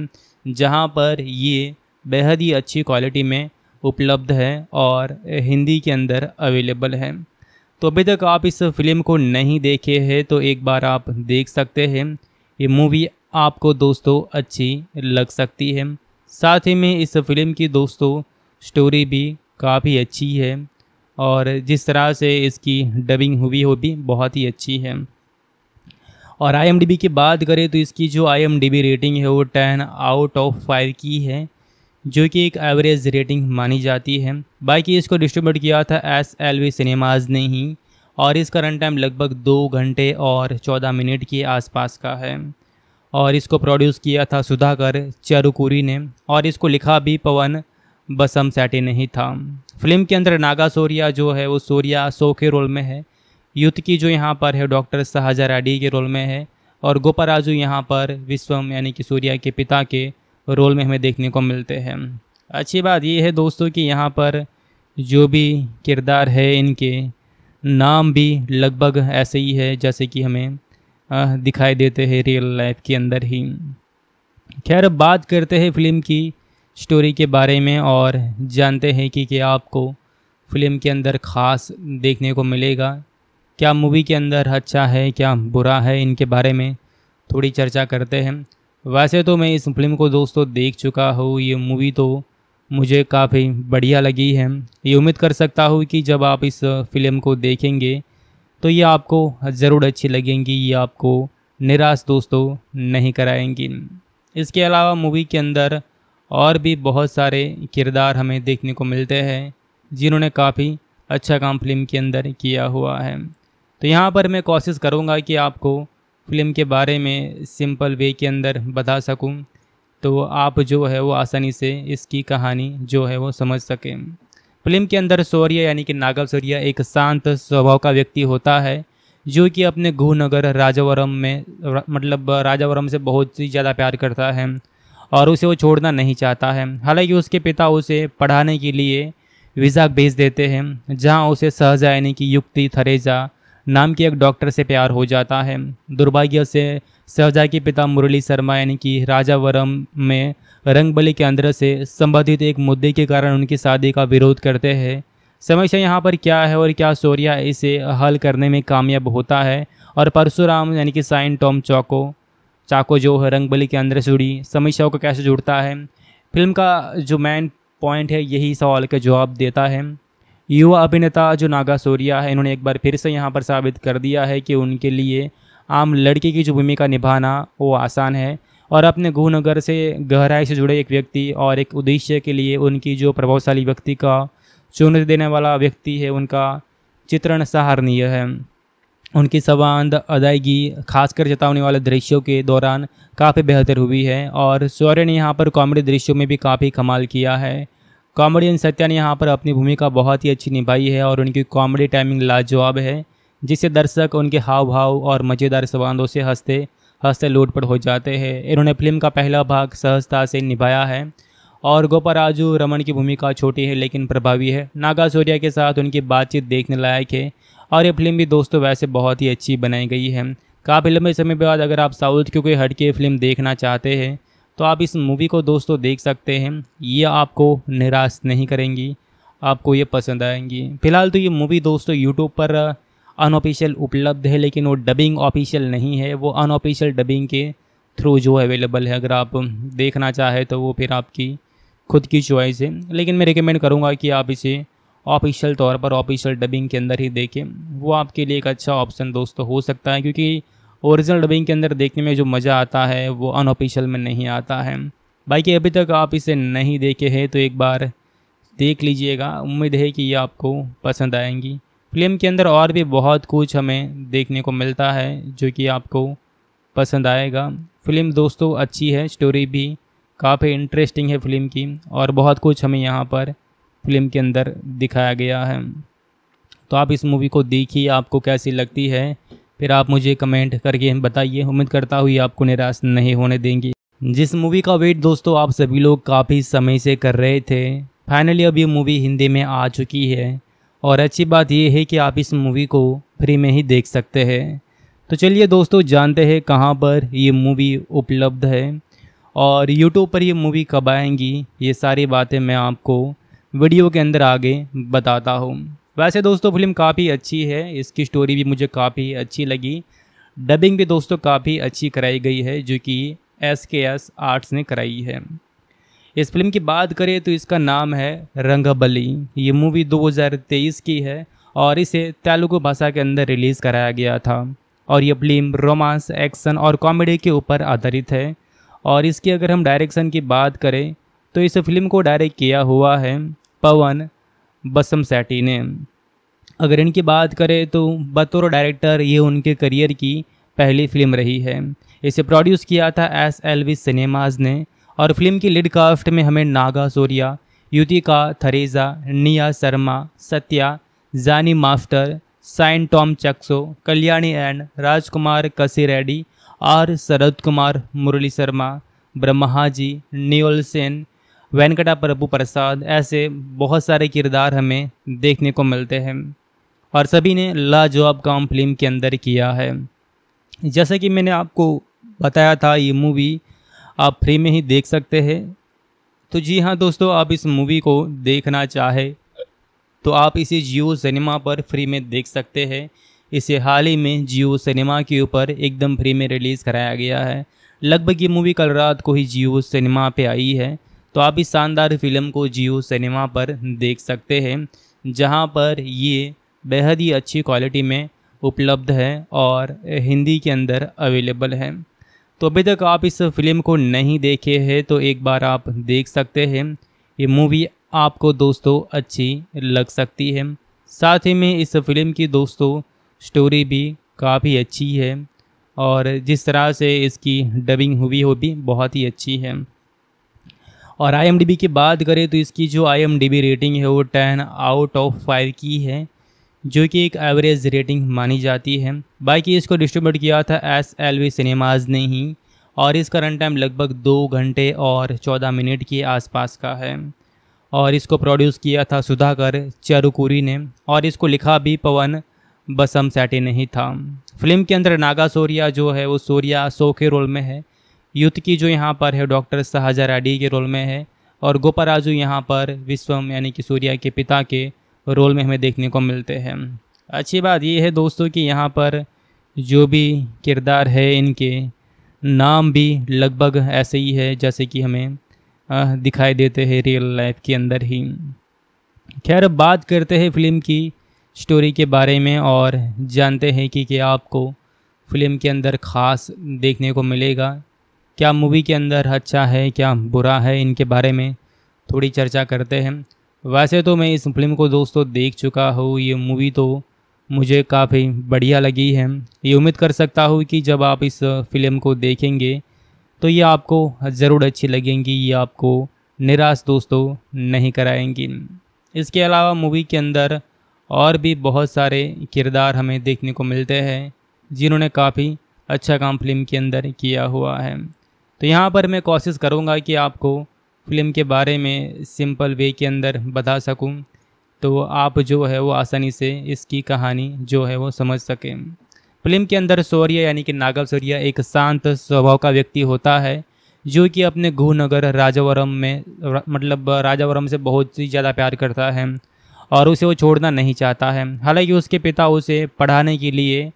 जहां पर ये बेहद ही अच्छी क्वालिटी में उपलब्ध है और हिंदी के अंदर अवेलेबल है तो अभी तक आप इस फिल्म को नहीं देखे हैं तो एक बार आप देख सकते हैं ये मूवी आपको दोस्तों अच्छी लग सकती है साथ ही में इस फिल्म की दोस्तों स्टोरी भी काफ़ी अच्छी है और जिस तरह से इसकी डबिंग हुई हो भी बहुत ही अच्छी है और आई की बात करें तो इसकी जो आई रेटिंग है वो टेन आउट ऑफ फाइव की है जो कि एक एवरेज रेटिंग मानी जाती है बाकी इसको डिस्ट्रीब्यूट किया था एस एल वी सिनेमाज ने ही और इसका रन टाइम लगभग दो घंटे और चौदह मिनट के आसपास का है और इसको प्रोड्यूस किया था सुधाकर चरुकुरी ने और इसको लिखा भी पवन बसम सैटे नहीं था फिल्म के अंदर नागा सोरिया जो है वो सोरिया सो के रोल में है युद्ध की जो यहाँ पर है डॉक्टर शाहजा राडी के रोल में है और गोपा राजू यहाँ पर विश्वम यानी कि सूर्या के पिता के रोल में हमें देखने को मिलते हैं अच्छी बात यह है दोस्तों कि यहाँ पर जो भी किरदार है इनके नाम भी लगभग ऐसे ही है जैसे कि हमें दिखाई देते हैं रियल लाइफ के अंदर ही खैर बात करते हैं फिल्म की स्टोरी के बारे में और जानते हैं कि क्या आपको फिल्म के अंदर ख़ास देखने को मिलेगा क्या मूवी के अंदर अच्छा है क्या बुरा है इनके बारे में थोड़ी चर्चा करते हैं वैसे तो मैं इस फिल्म को दोस्तों देख चुका हूँ ये मूवी तो मुझे काफ़ी बढ़िया लगी है ये उम्मीद कर सकता हूँ कि जब आप इस फिल्म को देखेंगे तो ये आपको ज़रूर अच्छी लगेंगी ये आपको निराश दोस्तों नहीं कराएंगी इसके अलावा मूवी के अंदर और भी बहुत सारे किरदार हमें देखने को मिलते हैं जिन्होंने काफ़ी अच्छा काम फिल्म के अंदर किया हुआ है तो यहाँ पर मैं कोशिश करूँगा कि आपको फ़िल्म के बारे में सिंपल वे के अंदर बता सकूँ तो आप जो है वो आसानी से इसकी कहानी जो है वो समझ सकें फिल्म के अंदर सौर्य यानी कि नागल शौर्य एक शांत स्वभाव का व्यक्ति होता है जो कि अपने गुहनगर राजावरम में रा, मतलब राजावरम से बहुत ही ज़्यादा प्यार करता है और उसे वो छोड़ना नहीं चाहता है हालांकि उसके पिता उसे पढ़ाने के लिए वीज़ा भेज देते हैं जहाँ उसे सहजा यानी कि युक्ति थरेजा नाम के एक डॉक्टर से प्यार हो जाता है दुर्भाग्य से सहजा के पिता मुरली शर्मा यानी कि राजा वरम में रंगबली के अंदर से संबंधित एक मुद्दे के कारण उनकी शादी का विरोध करते हैं समस्या यहाँ पर क्या है और क्या सोरिया इसे हल करने में कामयाब होता है और परशुराम यानी कि साइन टॉम चौको चाको जो है रंगबली के अंदर से जुड़ी समस्याओं को कैसे जुड़ता है फिल्म का जो मेन पॉइंट है यही सवाल का जवाब देता है युवा अभिनेता जो नागा सूर्या है इन्होंने एक बार फिर से यहाँ पर साबित कर दिया है कि उनके लिए आम लड़के की जो भूमिका निभाना वो आसान है और अपने गुहनगर से गहराई से जुड़े एक व्यक्ति और एक उद्देश्य के लिए उनकी जो प्रभावशाली व्यक्ति का चुनौती देने वाला व्यक्ति है उनका चित्रण सहारनीय है उनकी सवांद अदायगी खासकर जतावने वाले दृश्यों के दौरान काफ़ी बेहतर हुई है और सौर्य ने यहाँ पर कॉमेडी दृश्यों में भी काफ़ी कमाल किया है कॉमेडियन सत्या ने यहाँ पर अपनी भूमिका बहुत ही अच्छी निभाई है और उनकी कॉमेडी टाइमिंग लाजवाब है जिससे दर्शक उनके हाव भाव और मज़ेदार संबंधों से हंसते हंसते लोटपट हो जाते हैं इन्होंने फिल्म का पहला भाग सहजता से निभाया है और गोपा राजू रमन की भूमिका छोटी है लेकिन प्रभावी है नागा सूर्या के साथ उनकी बातचीत देखने लायक है और ये फिल्म भी दोस्तों वैसे बहुत ही अच्छी बनाई गई है काफ़ी लंबे समय बाद अगर आप साउथ की कोई हटके फिल्म देखना चाहते हैं तो आप इस मूवी को दोस्तों देख सकते हैं ये आपको निराश नहीं करेंगी आपको ये पसंद आएंगी फिलहाल तो ये मूवी दोस्तों यूट्यूब पर अनऑफिशियल उपलब्ध है लेकिन वो डबिंग ऑफिशियल नहीं है वो अनऑफिशियल डबिंग के थ्रू जो अवेलेबल है अगर आप देखना चाहें तो वो फिर आपकी खुद की चॉइस है लेकिन मैं रिकमेंड करूँगा कि आप इसे ऑफिशियल तौर पर ऑफिशियल डबिंग के अंदर ही देखें वो आपके लिए एक अच्छा ऑप्शन दोस्तों हो सकता है क्योंकि ओरिजिनल डबिंग के अंदर देखने में जो मज़ा आता है वो अनऑफिशियल में नहीं आता है बाकी अभी तक आप इसे नहीं देखे हैं तो एक बार देख लीजिएगा उम्मीद है कि ये आपको पसंद आएंगी फिल्म के अंदर और भी बहुत कुछ हमें देखने को मिलता है जो कि आपको पसंद आएगा फिल्म दोस्तों अच्छी है स्टोरी भी काफ़ी इंटरेस्टिंग है फिल्म की और बहुत कुछ हमें यहाँ पर फिल्म के अंदर दिखाया गया है तो आप इस मूवी को देखिए आपको कैसी लगती है फिर आप मुझे कमेंट करके बताइए उम्मीद करता हूँ ये आपको निराश नहीं होने देंगी जिस मूवी का वेट दोस्तों आप सभी लोग काफ़ी समय से कर रहे थे फाइनली अब ये मूवी हिंदी में आ चुकी है और अच्छी बात यह है कि आप इस मूवी को फ्री में ही देख सकते हैं तो चलिए दोस्तों जानते हैं कहाँ पर ये मूवी उपलब्ध है और यूट्यूब पर ये मूवी कब आएंगी ये सारी बातें मैं आपको वीडियो के अंदर आगे बताता हूँ वैसे दोस्तों फिल्म काफ़ी अच्छी है इसकी स्टोरी भी मुझे काफ़ी अच्छी लगी डबिंग भी दोस्तों काफ़ी अच्छी कराई गई है जो कि एस के एस आर्ट्स ने कराई है इस फिल्म की बात करें तो इसका नाम है रंगबली ये मूवी 2023 की है और इसे तेलुगु भाषा के अंदर रिलीज़ कराया गया था और ये फिल्म रोमांस एक्शन और कॉमेडी के ऊपर आधारित है और इसकी अगर हम डायरेक्शन की बात करें तो इस फिल्म को डायरेक्ट किया हुआ है पवन बसम सेठी ने अगर इनकी बात करें तो बतौर डायरेक्टर ये उनके करियर की पहली फिल्म रही है इसे प्रोड्यूस किया था एस एल वी सिनेमाज ने और फिल्म की लीड कास्ट में हमें नागा सोरिया युतिका थरेजा निया Sharma Satya Jani master Shine Tom Chacko Kalyani and Rajkumar Kasi Reddy R शरद कुमार मुरली शर्मा जी नियोल सेन वेंकटा प्रभु प्रसाद ऐसे बहुत सारे किरदार हमें देखने को मिलते हैं और सभी ने लाजवाब काम फिल्म के अंदर किया है जैसे कि मैंने आपको बताया था ये मूवी आप फ्री में ही देख सकते हैं तो जी हाँ दोस्तों आप इस मूवी को देखना चाहे तो आप इसे जियो सिनेमा पर फ्री में देख सकते हैं इसे हाल ही में जियो सिनेमा के ऊपर एकदम फ्री में रिलीज़ कराया गया है लगभग ये मूवी कल रात को ही जियो सिनेमा पे आई है तो आप इस शानदार फिल्म को जियो सिनेमा पर देख सकते हैं जहां पर ये बेहद ही अच्छी क्वालिटी में उपलब्ध है और हिंदी के अंदर अवेलेबल है तो अभी तक आप इस फिल्म को नहीं देखे हैं तो एक बार आप देख सकते हैं ये मूवी आपको दोस्तों अच्छी लग सकती है साथ ही में इस फिल्म की दोस्तों स्टोरी भी काफ़ी अच्छी है और जिस तरह से इसकी डबिंग हुई हो भी बहुत ही अच्छी है और आई की बात करें तो इसकी जो आई रेटिंग है वो टेन आउट ऑफ फाइव की है जो कि एक एवरेज रेटिंग मानी जाती है बाकी इसको डिस्ट्रीब्यूट किया था एस एल वी सिनेमाज ने ही और इसका रन टाइम लगभग दो घंटे और चौदह मिनट के आसपास का है और इसको प्रोड्यूस किया था सुधाकर चारुकुरी ने और इसको लिखा भी पवन बसम सैटे नहीं था फिल्म के अंदर नागा सोरिया जो है वो सोरिया सो के रोल में है युद्ध की जो यहाँ पर है डॉक्टर शाहजा राडी के रोल में है और गोपाराजू यहाँ पर विश्वम यानी कि सूर्या के पिता के रोल में हमें देखने को मिलते हैं अच्छी बात यह है दोस्तों कि यहाँ पर जो भी किरदार है इनके नाम भी लगभग ऐसे ही है जैसे कि हमें दिखाई देते हैं रियल लाइफ के अंदर ही खैर बात करते हैं फिल्म की स्टोरी के बारे में और जानते हैं कि क्या आपको फिल्म के अंदर ख़ास देखने को मिलेगा क्या मूवी के अंदर अच्छा है क्या बुरा है इनके बारे में थोड़ी चर्चा करते हैं वैसे तो मैं इस फिल्म को दोस्तों देख चुका हूँ ये मूवी तो मुझे काफ़ी बढ़िया लगी है ये उम्मीद कर सकता हूँ कि जब आप इस फिल्म को देखेंगे तो ये आपको ज़रूर अच्छी लगेंगी ये आपको निराश दोस्तों नहीं कराएंगी इसके अलावा मूवी के अंदर और भी बहुत सारे किरदार हमें देखने को मिलते हैं जिन्होंने काफ़ी अच्छा काम फिल्म के अंदर किया हुआ है तो यहाँ पर मैं कोशिश करूँगा कि आपको फ़िल्म के बारे में सिंपल वे के अंदर बता सकूँ तो आप जो है वो आसानी से इसकी कहानी जो है वो समझ सकें फिल्म के अंदर सौर्य यानी कि नागल शौर्य एक शांत स्वभाव का व्यक्ति होता है जो कि अपने गुहनगर राजावरम में मतलब राजावरम से बहुत ही ज़्यादा प्यार करता है और उसे वो छोड़ना नहीं चाहता है हालांकि उसके पिता उसे पढ़ाने के लिए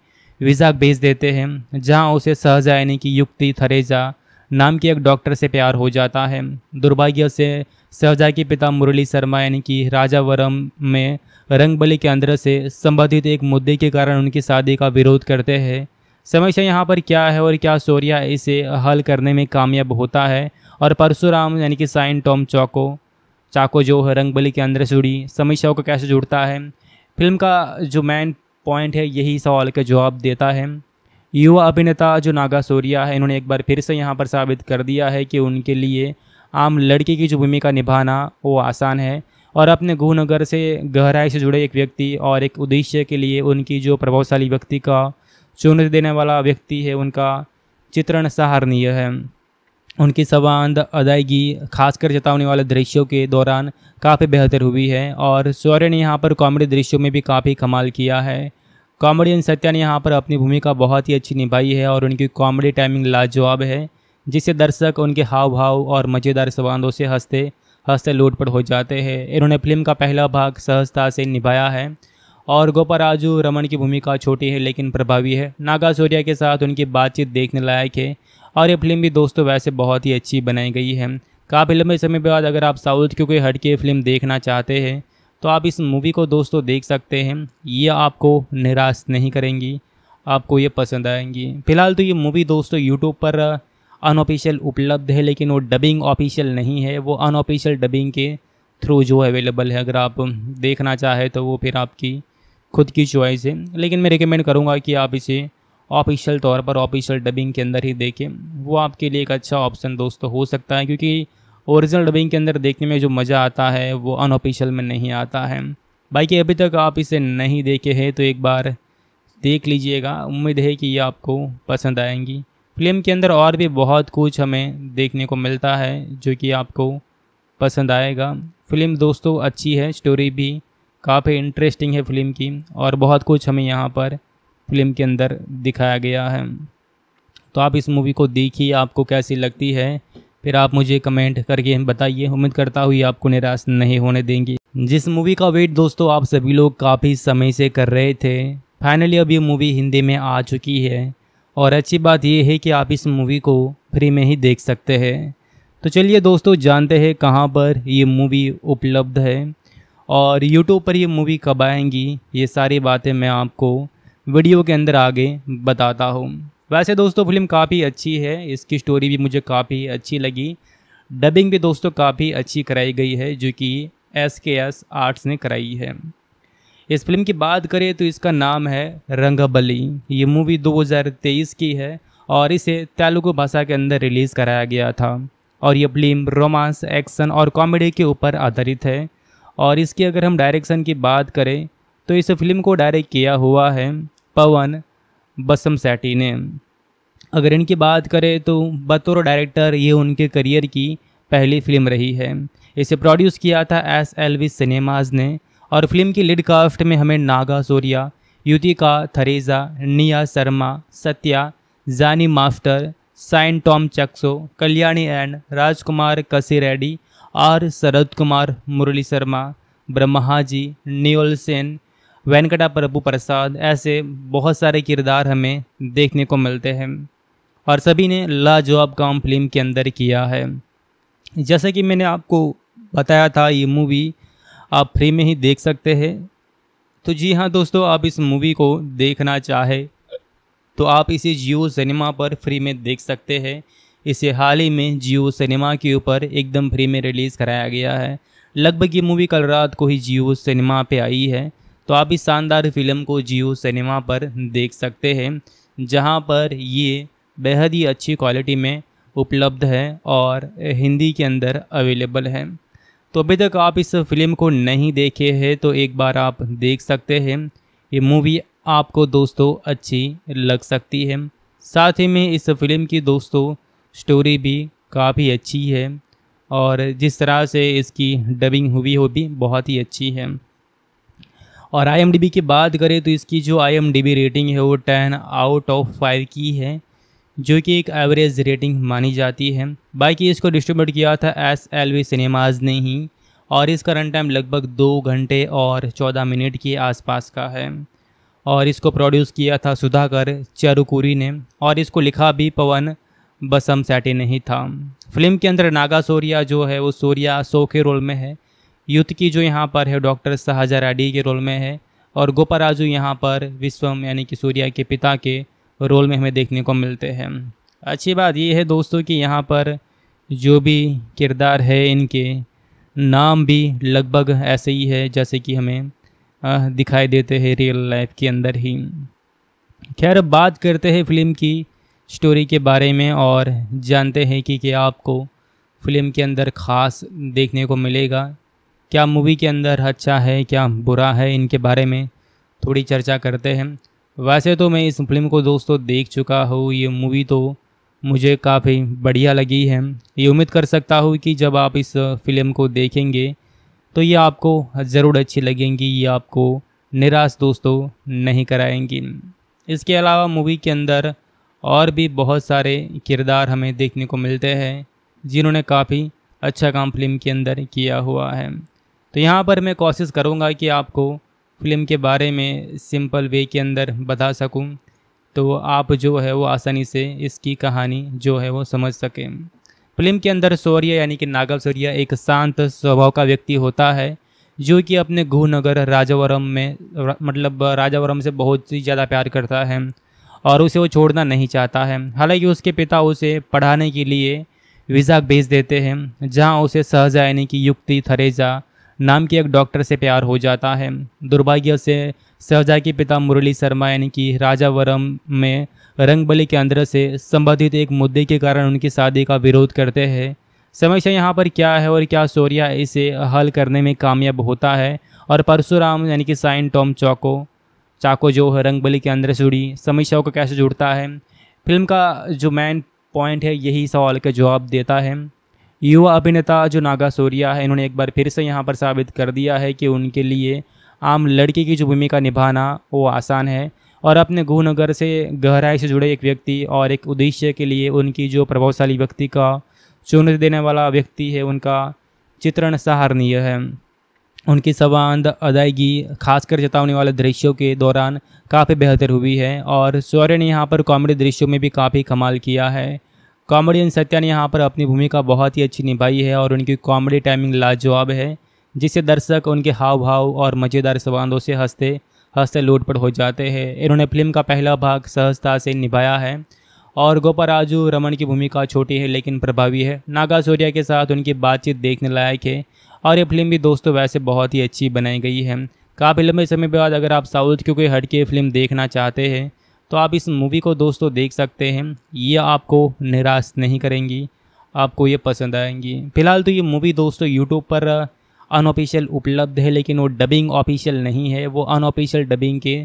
वीज़ा भेज देते हैं जहाँ उसे सहजा यानी कि युक्ति थरेजा नाम के एक डॉक्टर से प्यार हो जाता है दुर्भाग्य से सहजा के पिता मुरली शर्मा यानी कि राजावरम में रंगबली के अंदर से संबंधित एक मुद्दे के कारण उनकी शादी का विरोध करते हैं समस्या यहाँ पर क्या है और क्या सोरिया इसे हल करने में कामयाब होता है और परशुराम यानी कि साइन टॉम चौको चाको जो है रंगबली के अंदर से जुड़ी समस्याओं को कैसे जुड़ता है फिल्म का जो मेन पॉइंट है यही सवाल का जवाब देता है युवा अभिनेता जो नागा सोरिया है इन्होंने एक बार फिर से यहाँ पर साबित कर दिया है कि उनके लिए आम लड़के की जो भूमिका निभाना वो आसान है और अपने गुहनगर से गहराई से जुड़े एक व्यक्ति और एक उद्देश्य के लिए उनकी जो प्रभावशाली व्यक्ति का चुनौती देने वाला व्यक्ति है उनका चित्रण सहारनीय है उनकी सवांद अदायगी खासकर जतावने वाले दृश्यों के दौरान काफ़ी बेहतर हुई है और सौर्य ने यहाँ पर कॉमेडी दृश्यों में भी काफ़ी कमाल किया है कॉमेडियन सत्या ने यहाँ पर अपनी भूमिका बहुत ही अच्छी निभाई है और उनकी कॉमेडी टाइमिंग लाजवाब है जिससे दर्शक उनके हाव भाव और मज़ेदार संवादों से हंसते हंसते लोटपट हो जाते हैं इन्होंने फिल्म का पहला भाग सहजता से निभाया है और गोपा राजू रमन की भूमिका छोटी है लेकिन प्रभावी है नागा सूर्या के साथ उनकी बातचीत देखने लायक है और ये फिल्म भी दोस्तों वैसे बहुत ही अच्छी बनाई गई है काफ़ी लंबे समय बाद अगर आप साउथ की कोई हटके फिल्म देखना चाहते हैं तो आप इस मूवी को दोस्तों देख सकते हैं ये आपको निराश नहीं करेंगी आपको ये पसंद आएंगी फिलहाल तो ये मूवी दोस्तों यूट्यूब पर अनऑफिशियल उपलब्ध है लेकिन वो डबिंग ऑफिशियल नहीं है वो अनऑफिशियल डबिंग के थ्रू जो अवेलेबल है अगर आप देखना चाहें तो वो फिर आपकी खुद की चॉइस है लेकिन मैं रिकमेंड करूँगा कि आप इसे ऑफिशियल तौर पर ऑफिशियल डबिंग के अंदर ही देखें वो आपके लिए एक अच्छा ऑप्शन दोस्तों हो सकता है क्योंकि ओरिजिनल डबिंग के अंदर देखने में जो मज़ा आता है वो अनऑफिशियल में नहीं आता है बाकी अभी तक आप इसे नहीं देखे हैं तो एक बार देख लीजिएगा उम्मीद है कि ये आपको पसंद आएंगी फिल्म के अंदर और भी बहुत कुछ हमें देखने को मिलता है जो कि आपको पसंद आएगा फिल्म दोस्तों अच्छी है स्टोरी भी काफ़ी इंटरेस्टिंग है फिल्म की और बहुत कुछ हमें यहाँ पर फिल्म के अंदर दिखाया गया है तो आप इस मूवी को देखिए आपको कैसी लगती है फिर आप मुझे कमेंट करके बताइए उम्मीद करता हूँ आपको निराश नहीं होने देंगे जिस मूवी का वेट दोस्तों आप सभी लोग काफ़ी समय से कर रहे थे फाइनली अब ये मूवी हिंदी में आ चुकी है और अच्छी बात यह है कि आप इस मूवी को फ्री में ही देख सकते हैं तो चलिए दोस्तों जानते हैं कहाँ पर ये मूवी उपलब्ध है और यूट्यूब पर ये मूवी कब आएंगी ये सारी बातें मैं आपको वीडियो के अंदर आगे बताता हूँ वैसे दोस्तों फिल्म काफ़ी अच्छी है इसकी स्टोरी भी मुझे काफ़ी अच्छी लगी डबिंग भी दोस्तों काफ़ी अच्छी कराई गई है जो कि एस के एस आर्ट्स ने कराई है इस फिल्म की बात करें तो इसका नाम है रंगबली ये मूवी 2023 की है और इसे तेलुगु भाषा के अंदर रिलीज़ कराया गया था और ये फिल्म रोमांस एक्शन और कॉमेडी के ऊपर आधारित है और इसकी अगर हम डायरेक्शन की बात करें तो इस फिल्म को डायरेक्ट किया हुआ है पवन बसम सेटी ने अगर इनकी बात करें तो बतौर डायरेक्टर ये उनके करियर की पहली फिल्म रही है इसे प्रोड्यूस किया था एस एल वी सिनेमाज ने और फिल्म की लीड कास्ट में हमें नागा सोरिया युतिका थरेजा निया Sharma Satya Jani master Shine Tom Chacko Kalyani and Rajkumar Kasi Reddy R शरद कुमार मुरली शर्मा जी नियोल सेन वेंकटा प्रभु प्रसाद ऐसे बहुत सारे किरदार हमें देखने को मिलते हैं और सभी ने लाजवाब काम फिल्म के अंदर किया है जैसा कि मैंने आपको बताया था ये मूवी आप फ्री में ही देख सकते हैं तो जी हाँ दोस्तों आप इस मूवी को देखना चाहे तो आप इसे जियो सिनेमा पर फ्री में देख सकते हैं इसे हाल ही में जियो सिनेमा के ऊपर एकदम फ्री में रिलीज़ कराया गया है लगभग ये मूवी कल रात को ही जियो सिनेमा पे आई है तो आप इस शानदार फिल्म को जियो सिनेमा पर देख सकते हैं जहां पर ये बेहद ही अच्छी क्वालिटी में उपलब्ध है और हिंदी के अंदर अवेलेबल है तो अभी तक आप इस फिल्म को नहीं देखे हैं तो एक बार आप देख सकते हैं ये मूवी आपको दोस्तों अच्छी लग सकती है साथ ही में इस फिल्म की दोस्तों स्टोरी भी काफ़ी अच्छी है और जिस तरह से इसकी डबिंग हुई हो भी बहुत ही अच्छी है और आई की बात करें तो इसकी जो आई रेटिंग है वो टेन आउट ऑफ फाइव की है जो कि एक एवरेज रेटिंग मानी जाती है बाकी इसको डिस्ट्रीब्यूट किया था एस एल वी सिनेमाज ने ही और इसका रन टाइम लगभग दो घंटे और चौदह मिनट के आसपास का है और इसको प्रोड्यूस किया था सुधाकर चरुकुरी ने और इसको लिखा भी पवन बसम सैटी नहीं था फिल्म के अंदर नागा सोरिया जो है वो सोरिया सो के रोल में है युद्ध की जो यहाँ पर है डॉक्टर शाहजा राडी के रोल में है और गोपा राजू यहाँ पर विश्वम यानी कि सूर्या के पिता के रोल में हमें देखने को मिलते हैं अच्छी बात यह है दोस्तों कि यहाँ पर जो भी किरदार है इनके नाम भी लगभग ऐसे ही है जैसे कि हमें दिखाई देते हैं रियल लाइफ के अंदर ही खैर बात करते हैं फिल्म की स्टोरी के बारे में और जानते हैं कि क्या आपको फिल्म के अंदर ख़ास देखने को मिलेगा क्या मूवी के अंदर अच्छा है क्या बुरा है इनके बारे में थोड़ी चर्चा करते हैं वैसे तो मैं इस फिल्म को दोस्तों देख चुका हूँ ये मूवी तो मुझे काफ़ी बढ़िया लगी है ये उम्मीद कर सकता हूँ कि जब आप इस फिल्म को देखेंगे तो ये आपको ज़रूर अच्छी लगेंगी ये आपको निराश दोस्तों नहीं कराएंगी इसके अलावा मूवी के अंदर और भी बहुत सारे किरदार हमें देखने को मिलते हैं जिन्होंने काफ़ी अच्छा काम फिल्म के अंदर किया हुआ है तो यहाँ पर मैं कोशिश करूँगा कि आपको फ़िल्म के बारे में सिंपल वे के अंदर बता सकूँ तो आप जो है वो आसानी से इसकी कहानी जो है वो समझ सकें फिल्म के अंदर सौर्य यानी कि नागव सूर्य एक शांत स्वभाव का व्यक्ति होता है जो कि अपने गुहनगर राजावरम में मतलब राजावरम से बहुत ही ज़्यादा प्यार करता है और उसे वो छोड़ना नहीं चाहता है हालांकि उसके पिता उसे पढ़ाने के लिए वीज़ा भेज देते हैं जहाँ उसे सहजा यानी कि युक्ति थरेजा नाम के एक डॉक्टर से प्यार हो जाता है दुर्भाग्य से सहजा के पिता मुरली शर्मा यानी कि राजावरम में रंगबली के अंदर से संबंधित एक मुद्दे के कारण उनकी शादी का विरोध करते हैं समस्या यहाँ पर क्या है और क्या सोरिया इसे हल करने में कामयाब होता है और परशुराम यानी कि साइन टॉम चौको चाको जो है रंगबली के अंदर से जुड़ी समस्याओं को कैसे जुड़ता है फिल्म का जो मेन पॉइंट है यही सवाल का जवाब देता है युवा अभिनेता जो नागा सूर्या है इन्होंने एक बार फिर से यहाँ पर साबित कर दिया है कि उनके लिए आम लड़के की जो भूमिका निभाना वो आसान है और अपने गुहनगर से गहराई से जुड़े एक व्यक्ति और एक उद्देश्य के लिए उनकी जो प्रभावशाली व्यक्ति का चुनौती देने वाला व्यक्ति है उनका चित्रण सहारणीय है उनकी सवांद अदायगी खासकर जतावने वाले दृश्यों के दौरान काफ़ी बेहतर हुई है और सौर्य ने यहाँ पर कॉमेडी दृश्यों में भी काफ़ी कमाल किया है कॉमेडियन सत्या ने यहाँ पर अपनी भूमिका बहुत ही अच्छी निभाई है और उनकी कॉमेडी टाइमिंग लाजवाब है जिससे दर्शक उनके हाव भाव और मज़ेदार संबंधों से हंसते हंसते लोटपट हो जाते हैं इन्होंने फिल्म का पहला भाग सहजता से निभाया है और गोपा राजू रमन की भूमिका छोटी है लेकिन प्रभावी है नागा सूर्या के साथ उनकी बातचीत देखने लायक है और ये फिल्म भी दोस्तों वैसे बहुत ही अच्छी बनाई गई है काफ़ी लंबे समय बाद अगर आप साउथ की कोई हटके फिल्म देखना चाहते हैं तो आप इस मूवी को दोस्तों देख सकते हैं ये आपको निराश नहीं करेंगी आपको ये पसंद आएंगी फिलहाल तो ये मूवी दोस्तों यूट्यूब पर अनऑफिशियल उपलब्ध है लेकिन वो डबिंग ऑफिशियल नहीं है वो अनऑफिशियल डबिंग के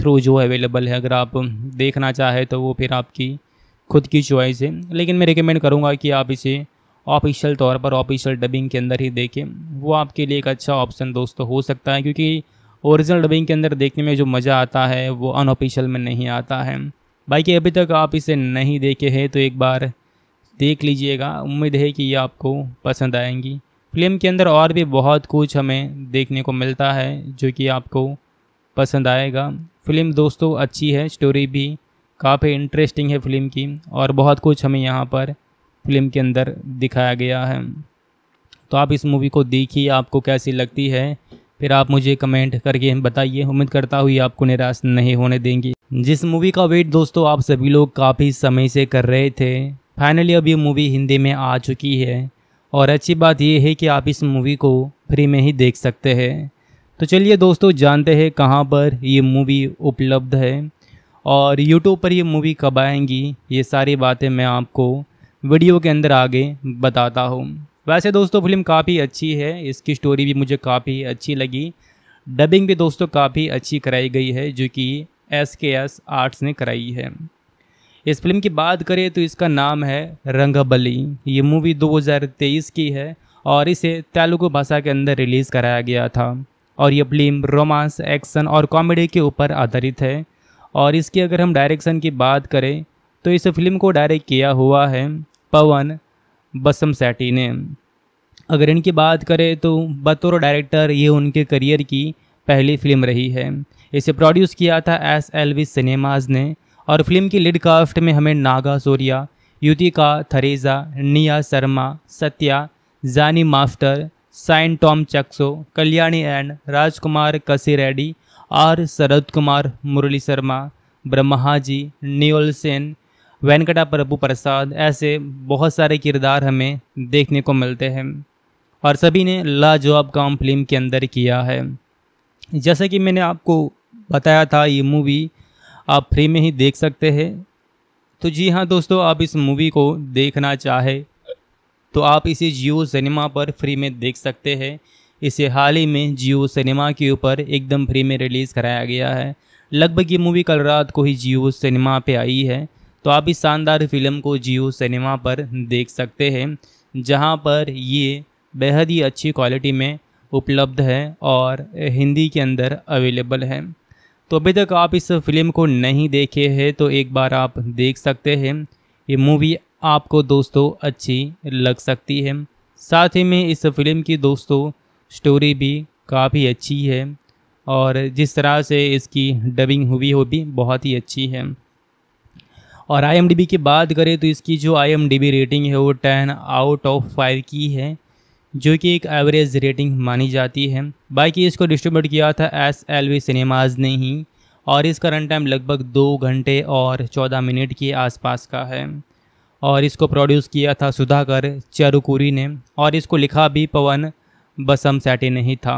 थ्रू जो अवेलेबल है अगर आप देखना चाहें तो वो फिर आपकी खुद की चॉइस है लेकिन मैं रिकमेंड करूँगा कि आप इसे ऑफिशियल तौर पर ऑफिशियल डबिंग के अंदर ही देखें वो आपके लिए एक अच्छा ऑप्शन दोस्तों हो सकता है क्योंकि ओरिजिनल डबिंग के अंदर देखने में जो मज़ा आता है वो अनऑफिशियल में नहीं आता है बाकी अभी तक आप इसे नहीं देखे हैं तो एक बार देख लीजिएगा उम्मीद है कि ये आपको पसंद आएंगी फिल्म के अंदर और भी बहुत कुछ हमें देखने को मिलता है जो कि आपको पसंद आएगा फिल्म दोस्तों अच्छी है स्टोरी भी काफ़ी इंटरेस्टिंग है फिल्म की और बहुत कुछ हमें यहाँ पर फिल्म के अंदर दिखाया गया है तो आप इस मूवी को देखिए आपको कैसी लगती है फिर आप मुझे कमेंट करके बताइए उम्मीद करता हुई आपको निराश नहीं होने देंगे जिस मूवी का वेट दोस्तों आप सभी लोग काफ़ी समय से कर रहे थे फाइनली अब ये मूवी हिंदी में आ चुकी है और अच्छी बात यह है कि आप इस मूवी को फ्री में ही देख सकते हैं तो चलिए दोस्तों जानते हैं कहाँ पर ये मूवी उपलब्ध है और यूट्यूब पर ये मूवी कब आएंगी ये सारी बातें मैं आपको वीडियो के अंदर आगे बताता हूँ वैसे दोस्तों फिल्म काफ़ी अच्छी है इसकी स्टोरी भी मुझे काफ़ी अच्छी लगी डबिंग भी दोस्तों काफ़ी अच्छी कराई गई है जो कि एस के एस आर्ट्स ने कराई है इस फिल्म की बात करें तो इसका नाम है रंगबली ये मूवी 2023 की है और इसे तेलुगु भाषा के अंदर रिलीज़ कराया गया था और ये फिल्म रोमांस एक्शन और कॉमेडी के ऊपर आधारित है और इसकी अगर हम डायरेक्शन की बात करें तो इस फिल्म को डायरेक्ट किया हुआ है पवन बसम सेठी ने अगर इनकी बात करें तो बतौर डायरेक्टर ये उनके करियर की पहली फिल्म रही है इसे प्रोड्यूस किया था एस एल वी सिनेमाज ने और फिल्म की लिड कास्ट में हमें नागा सोरिया युतिका थरेजा निया Sharma Satya Jani master Shine Tom Chacko Kalyani and Rajkumar Kasi Reddy R शरद कुमार मुरली शर्मा जी नियोल सेन वेंकटा प्रभु प्रसाद ऐसे बहुत सारे किरदार हमें देखने को मिलते हैं और सभी ने लाजवाब काम फिल्म के अंदर किया है जैसा कि मैंने आपको बताया था ये मूवी आप फ्री में ही देख सकते हैं तो जी हाँ दोस्तों आप इस मूवी को देखना चाहे तो आप इसे जियो सिनेमा पर फ्री में देख सकते हैं इसे हाल ही में जियो सिनेमा के ऊपर एकदम फ्री में रिलीज़ कराया गया है लगभग ये मूवी कल रात को ही जियो सिनेमा पे आई है तो आप इस शानदार फिल्म को जियो सिनेमा पर देख सकते हैं जहां पर ये बेहद ही अच्छी क्वालिटी में उपलब्ध है और हिंदी के अंदर अवेलेबल है तो अभी तक आप इस फिल्म को नहीं देखे हैं तो एक बार आप देख सकते हैं ये मूवी आपको दोस्तों अच्छी लग सकती है साथ ही में इस फिल्म की दोस्तों स्टोरी भी काफ़ी अच्छी है और जिस तरह से इसकी डबिंग हुई हो भी बहुत ही अच्छी है और आई की बात करें तो इसकी जो आई रेटिंग है वो टेन आउट ऑफ फाइव की है जो कि एक एवरेज रेटिंग मानी जाती है बाकी इसको डिस्ट्रीब्यूट किया था एस एल वी सिनेमाज ने ही और इसका रन टाइम लगभग दो घंटे और चौदह मिनट के आसपास का है और इसको प्रोड्यूस किया था सुधाकर चरुकुरी ने और इसको लिखा भी पवन बसम सैटी नहीं था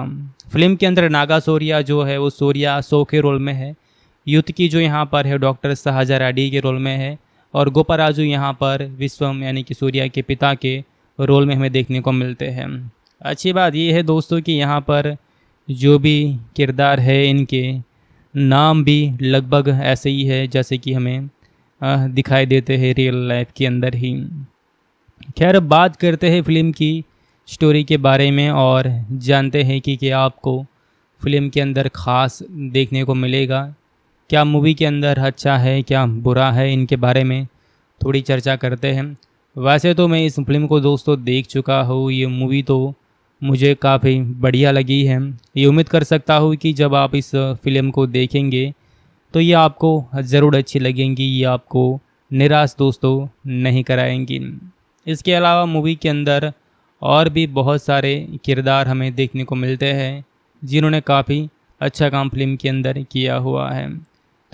फिल्म के अंदर नागा सोरिया जो है वो सोरिया सो के रोल में है युद्ध की जो यहाँ पर है डॉक्टर शाहजा राडी के रोल में है और गोपा राजू यहाँ पर विश्वम यानी कि सूर्या के पिता के रोल में हमें देखने को मिलते हैं अच्छी बात ये है दोस्तों कि यहाँ पर जो भी किरदार है इनके नाम भी लगभग ऐसे ही है जैसे कि हमें दिखाई देते हैं रियल लाइफ के अंदर ही खैर बात करते हैं फिल्म की स्टोरी के बारे में और जानते हैं कि क्या आपको फिल्म के अंदर ख़ास देखने को मिलेगा क्या मूवी के अंदर अच्छा है क्या बुरा है इनके बारे में थोड़ी चर्चा करते हैं वैसे तो मैं इस फिल्म को दोस्तों देख चुका हूँ ये मूवी तो मुझे काफ़ी बढ़िया लगी है ये उम्मीद कर सकता हूँ कि जब आप इस फिल्म को देखेंगे तो ये आपको ज़रूर अच्छी लगेंगी ये आपको निराश दोस्तों नहीं कराएंगी इसके अलावा मूवी के अंदर और भी बहुत सारे किरदार हमें देखने को मिलते हैं जिन्होंने काफ़ी अच्छा काम फिल्म के अंदर किया हुआ है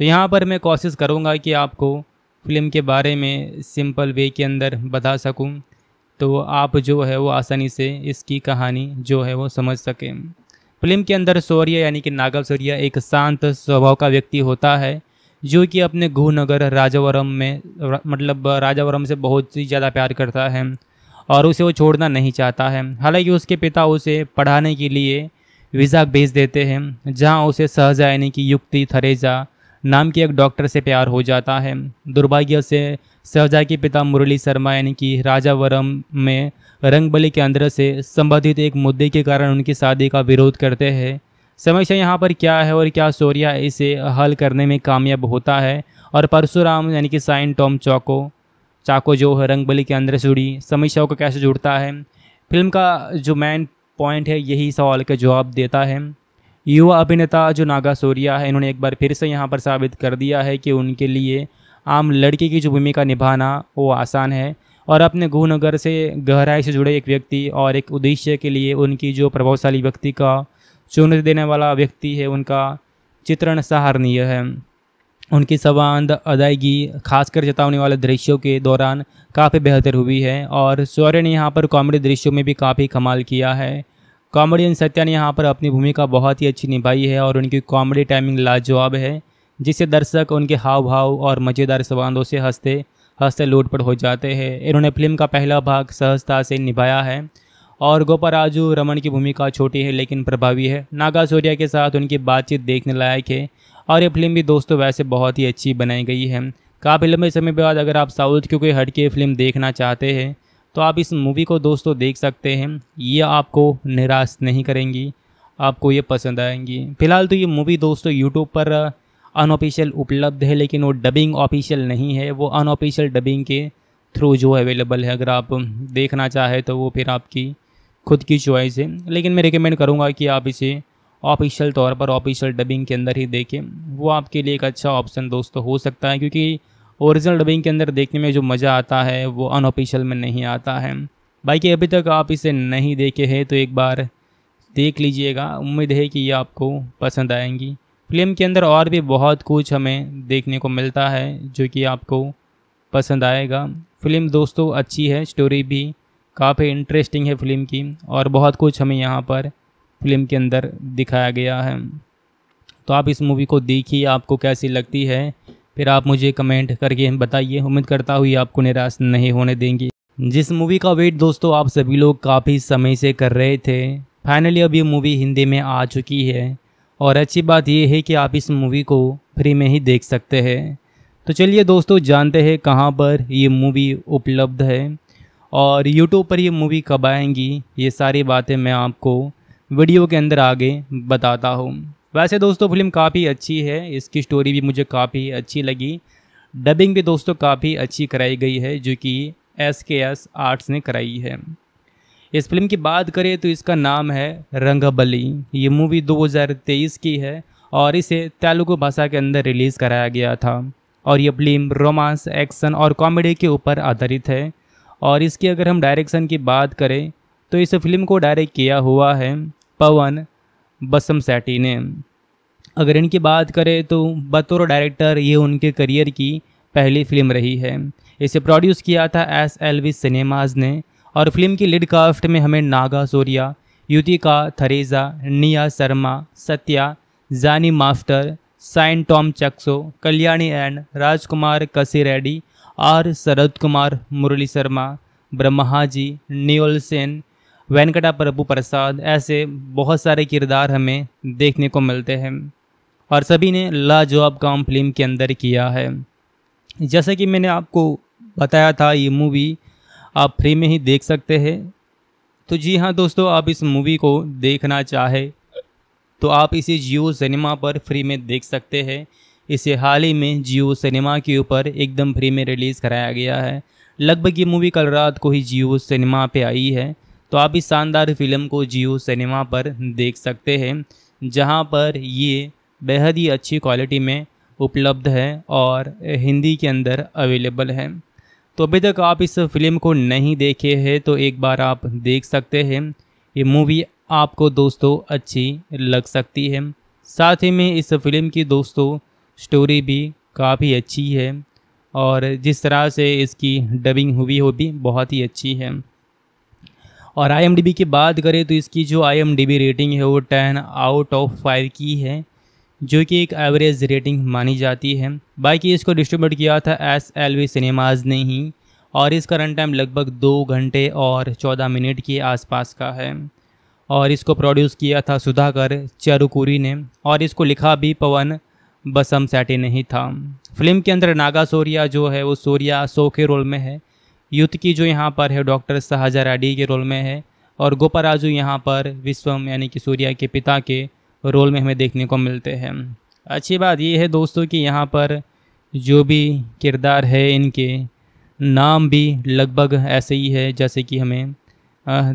तो यहाँ पर मैं कोशिश करूँगा कि आपको फ़िल्म के बारे में सिंपल वे के अंदर बता सकूँ तो आप जो है वो आसानी से इसकी कहानी जो है वो समझ सकें फिल्म के अंदर सौर्य यानी कि नागव शौर्य एक शांत स्वभाव का व्यक्ति होता है जो कि अपने गुहनगर राजावरम में मतलब राजावरम से बहुत ही ज़्यादा प्यार करता है और उसे वो छोड़ना नहीं चाहता है हालांकि उसके पिता उसे पढ़ाने के लिए वीज़ा भेज देते हैं जहाँ उसे सहजा यानी कि युक्ति थरेजा नाम के एक डॉक्टर से प्यार हो जाता है दुर्भाग्य से सहजा के पिता मुरली शर्मा यानी कि राजा वरम में रंगबली के अंदर से संबंधित एक मुद्दे के कारण उनकी शादी का विरोध करते हैं समस्या यहाँ पर क्या है और क्या सोरिया इसे हल करने में कामयाब होता है और परशुराम यानी कि साइन टॉम चौको चाको जो है रंगबली के अंदर से जुड़ी समस्याओं को कैसे जुड़ता है फिल्म का जो मेन पॉइंट है यही सवाल का जवाब देता है युवा अभिनेता जो नागा सूर्या है इन्होंने एक बार फिर से यहाँ पर साबित कर दिया है कि उनके लिए आम लड़के की जो भूमिका निभाना वो आसान है और अपने गुहनगर से गहराई से जुड़े एक व्यक्ति और एक उद्देश्य के लिए उनकी जो प्रभावशाली व्यक्ति का चुनौती देने वाला व्यक्ति है उनका चित्रण सहारणीय है उनकी सवांद अदायगी खासकर जतावने वाले दृश्यों के दौरान काफ़ी बेहतर हुई है और सौर्य ने यहाँ पर कॉमेडी दृश्यों में भी काफ़ी कमाल किया है कॉमेडियन सत्या ने यहाँ पर अपनी भूमिका बहुत ही अच्छी निभाई है और उनकी कॉमेडी टाइमिंग लाजवाब है जिससे दर्शक उनके हाव भाव और मज़ेदार संवादों से हंसते हंसते लूटपट हो जाते हैं इन्होंने फिल्म का पहला भाग सहजता से निभाया है और गोपा राजू रमन की भूमिका छोटी है लेकिन प्रभावी है नागा सूर्या के साथ उनकी बातचीत देखने लायक है और ये फिल्म भी दोस्तों वैसे बहुत ही अच्छी बनाई गई है काफ़ी लंबे समय बाद अगर आप साउथ की कोई हटके फिल्म देखना चाहते हैं तो आप इस मूवी को दोस्तों देख सकते हैं ये आपको निराश नहीं करेंगी आपको ये पसंद आएंगी फिलहाल तो ये मूवी दोस्तों यूट्यूब पर अनऑफिशियल उपलब्ध है लेकिन वो डबिंग ऑफिशियल नहीं है वो अनऑफिशियल डबिंग के थ्रू जो अवेलेबल है अगर आप देखना चाहें तो वो फिर आपकी खुद की चॉइस है लेकिन मैं रिकमेंड करूँगा कि आप इसे ऑफिशियल तौर पर ऑफिशियल डबिंग के अंदर ही देखें वो आपके लिए एक अच्छा ऑप्शन दोस्तों हो सकता है क्योंकि ओरिजिनल डबिंग के अंदर देखने में जो मज़ा आता है वो अनऑफिशियल में नहीं आता है बाकी अभी तक आप इसे नहीं देखे हैं तो एक बार देख लीजिएगा उम्मीद है कि ये आपको पसंद आएंगी फिल्म के अंदर और भी बहुत कुछ हमें देखने को मिलता है जो कि आपको पसंद आएगा फिल्म दोस्तों अच्छी है स्टोरी भी काफ़ी इंटरेस्टिंग है फिल्म की और बहुत कुछ हमें यहाँ पर फिल्म के अंदर दिखाया गया है तो आप इस मूवी को देखिए आपको कैसी लगती है फिर आप मुझे कमेंट करके बताइए उम्मीद करता हुई आपको निराश नहीं होने देंगे जिस मूवी का वेट दोस्तों आप सभी लोग काफ़ी समय से कर रहे थे फाइनली अब ये मूवी हिंदी में आ चुकी है और अच्छी बात यह है कि आप इस मूवी को फ्री में ही देख सकते हैं तो चलिए दोस्तों जानते हैं कहाँ पर ये मूवी उपलब्ध है और यूट्यूब पर ये मूवी कब आएंगी ये सारी बातें मैं आपको वीडियो के अंदर आगे बताता हूँ वैसे दोस्तों फिल्म काफ़ी अच्छी है इसकी स्टोरी भी मुझे काफ़ी अच्छी लगी डबिंग भी दोस्तों काफ़ी अच्छी कराई गई है जो कि एस के एस आर्ट्स ने कराई है इस फिल्म की बात करें तो इसका नाम है रंगबली ये मूवी 2023 की है और इसे तेलुगु भाषा के अंदर रिलीज़ कराया गया था और ये फिल्म रोमांस एक्शन और कॉमेडी के ऊपर आधारित है और इसकी अगर हम डायरेक्शन की बात करें तो इस फिल्म को डायरेक्ट किया हुआ है पवन बसम सेठी ने अगर इनकी बात करें तो बतौर डायरेक्टर ये उनके करियर की पहली फिल्म रही है इसे प्रोड्यूस किया था एस एल वी सिनेमाज ने और फिल्म की लीड कास्ट में हमें नागा सोरिया युतिका थरेजा निया Sharma Satya Jani master Shine Tom Chacko Kalyani and Rajkumar Kasi Reddy R शरद कुमार मुरली शर्मा जी नियोल सेन वेंकटा प्रभु प्रसाद ऐसे बहुत सारे किरदार हमें देखने को मिलते हैं और सभी ने लाजवाब काम फिल्म के अंदर किया है जैसे कि मैंने आपको बताया था ये मूवी आप फ्री में ही देख सकते हैं तो जी हाँ दोस्तों आप इस मूवी को देखना चाहे तो आप इसे जियो सिनेमा पर फ्री में देख सकते हैं इसे हाल ही में जियो सिनेमा के ऊपर एकदम फ्री में रिलीज़ कराया गया है लगभग ये मूवी कल रात को ही जियो सिनेमा पे आई है तो आप इस शानदार फिल्म को जियो सिनेमा पर देख सकते हैं जहां पर ये बेहद ही अच्छी क्वालिटी में उपलब्ध है और हिंदी के अंदर अवेलेबल है तो अभी तक आप इस फिल्म को नहीं देखे हैं तो एक बार आप देख सकते हैं ये मूवी आपको दोस्तों अच्छी लग सकती है साथ ही में इस फिल्म की दोस्तों स्टोरी भी काफ़ी अच्छी है और जिस तरह से इसकी डबिंग हुई हो भी बहुत ही अच्छी है और आई की बात करें तो इसकी जो आई रेटिंग है वो टेन आउट ऑफ फाइव की है जो कि एक एवरेज रेटिंग मानी जाती है बाकी इसको डिस्ट्रीब्यूट किया था एस एल वी सिनेमाज ने ही और इसका रन टाइम लगभग दो घंटे और चौदह मिनट के आसपास का है और इसको प्रोड्यूस किया था सुधाकर चारुकुरी ने और इसको लिखा भी पवन बसम सैटी नहीं था फिल्म के अंदर नागा सोरिया जो है वो सोरिया सो के रोल में है युद्ध की जो यहाँ पर है डॉक्टर शाहजा रेड्डी के रोल में है और गोपा राजू यहाँ पर विश्वम यानी कि सूर्या के पिता के रोल में हमें देखने को मिलते हैं अच्छी बात ये है दोस्तों कि यहाँ पर जो भी किरदार है इनके नाम भी लगभग ऐसे ही है जैसे कि हमें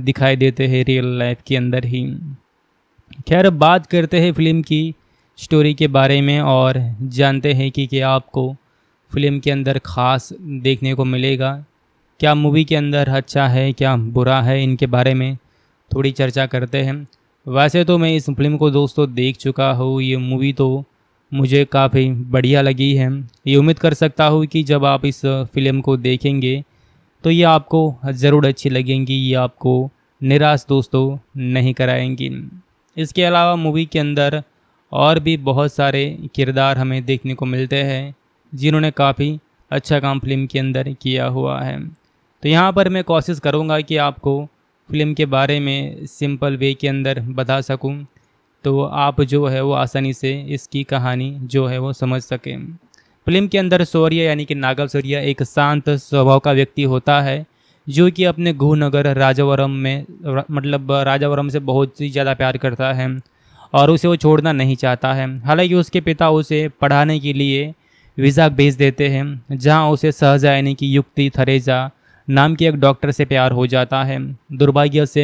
दिखाई देते हैं रियल लाइफ के अंदर ही खैर बात करते हैं फिल्म की स्टोरी के बारे में और जानते हैं कि क्या आपको फिल्म के अंदर ख़ास देखने को मिलेगा क्या मूवी के अंदर अच्छा है क्या बुरा है इनके बारे में थोड़ी चर्चा करते हैं वैसे तो मैं इस फिल्म को दोस्तों देख चुका हूँ ये मूवी तो मुझे काफ़ी बढ़िया लगी है ये उम्मीद कर सकता हूँ कि जब आप इस फिल्म को देखेंगे तो ये आपको ज़रूर अच्छी लगेंगी ये आपको निराश दोस्तों नहीं कराएंगी इसके अलावा मूवी के अंदर और भी बहुत सारे किरदार हमें देखने को मिलते हैं जिन्होंने काफ़ी अच्छा काम फिल्म के अंदर किया हुआ है तो यहाँ पर मैं कोशिश करूँगा कि आपको फ़िल्म के बारे में सिंपल वे के अंदर बता सकूँ तो आप जो है वो आसानी से इसकी कहानी जो है वो समझ सकें फिल्म के अंदर सौर्य यानी कि नागल सौर्य एक शांत स्वभाव का व्यक्ति होता है जो कि अपने गुहनगर राजावरम में मतलब राजावरम से बहुत ही ज़्यादा प्यार करता है और उसे वो छोड़ना नहीं चाहता है हालांकि उसके पिता उसे पढ़ाने के लिए वीज़ा भेज देते हैं जहाँ उसे सहजा यानी कि युक्ति थरेजा नाम के एक डॉक्टर से प्यार हो जाता है दुर्भाग्य से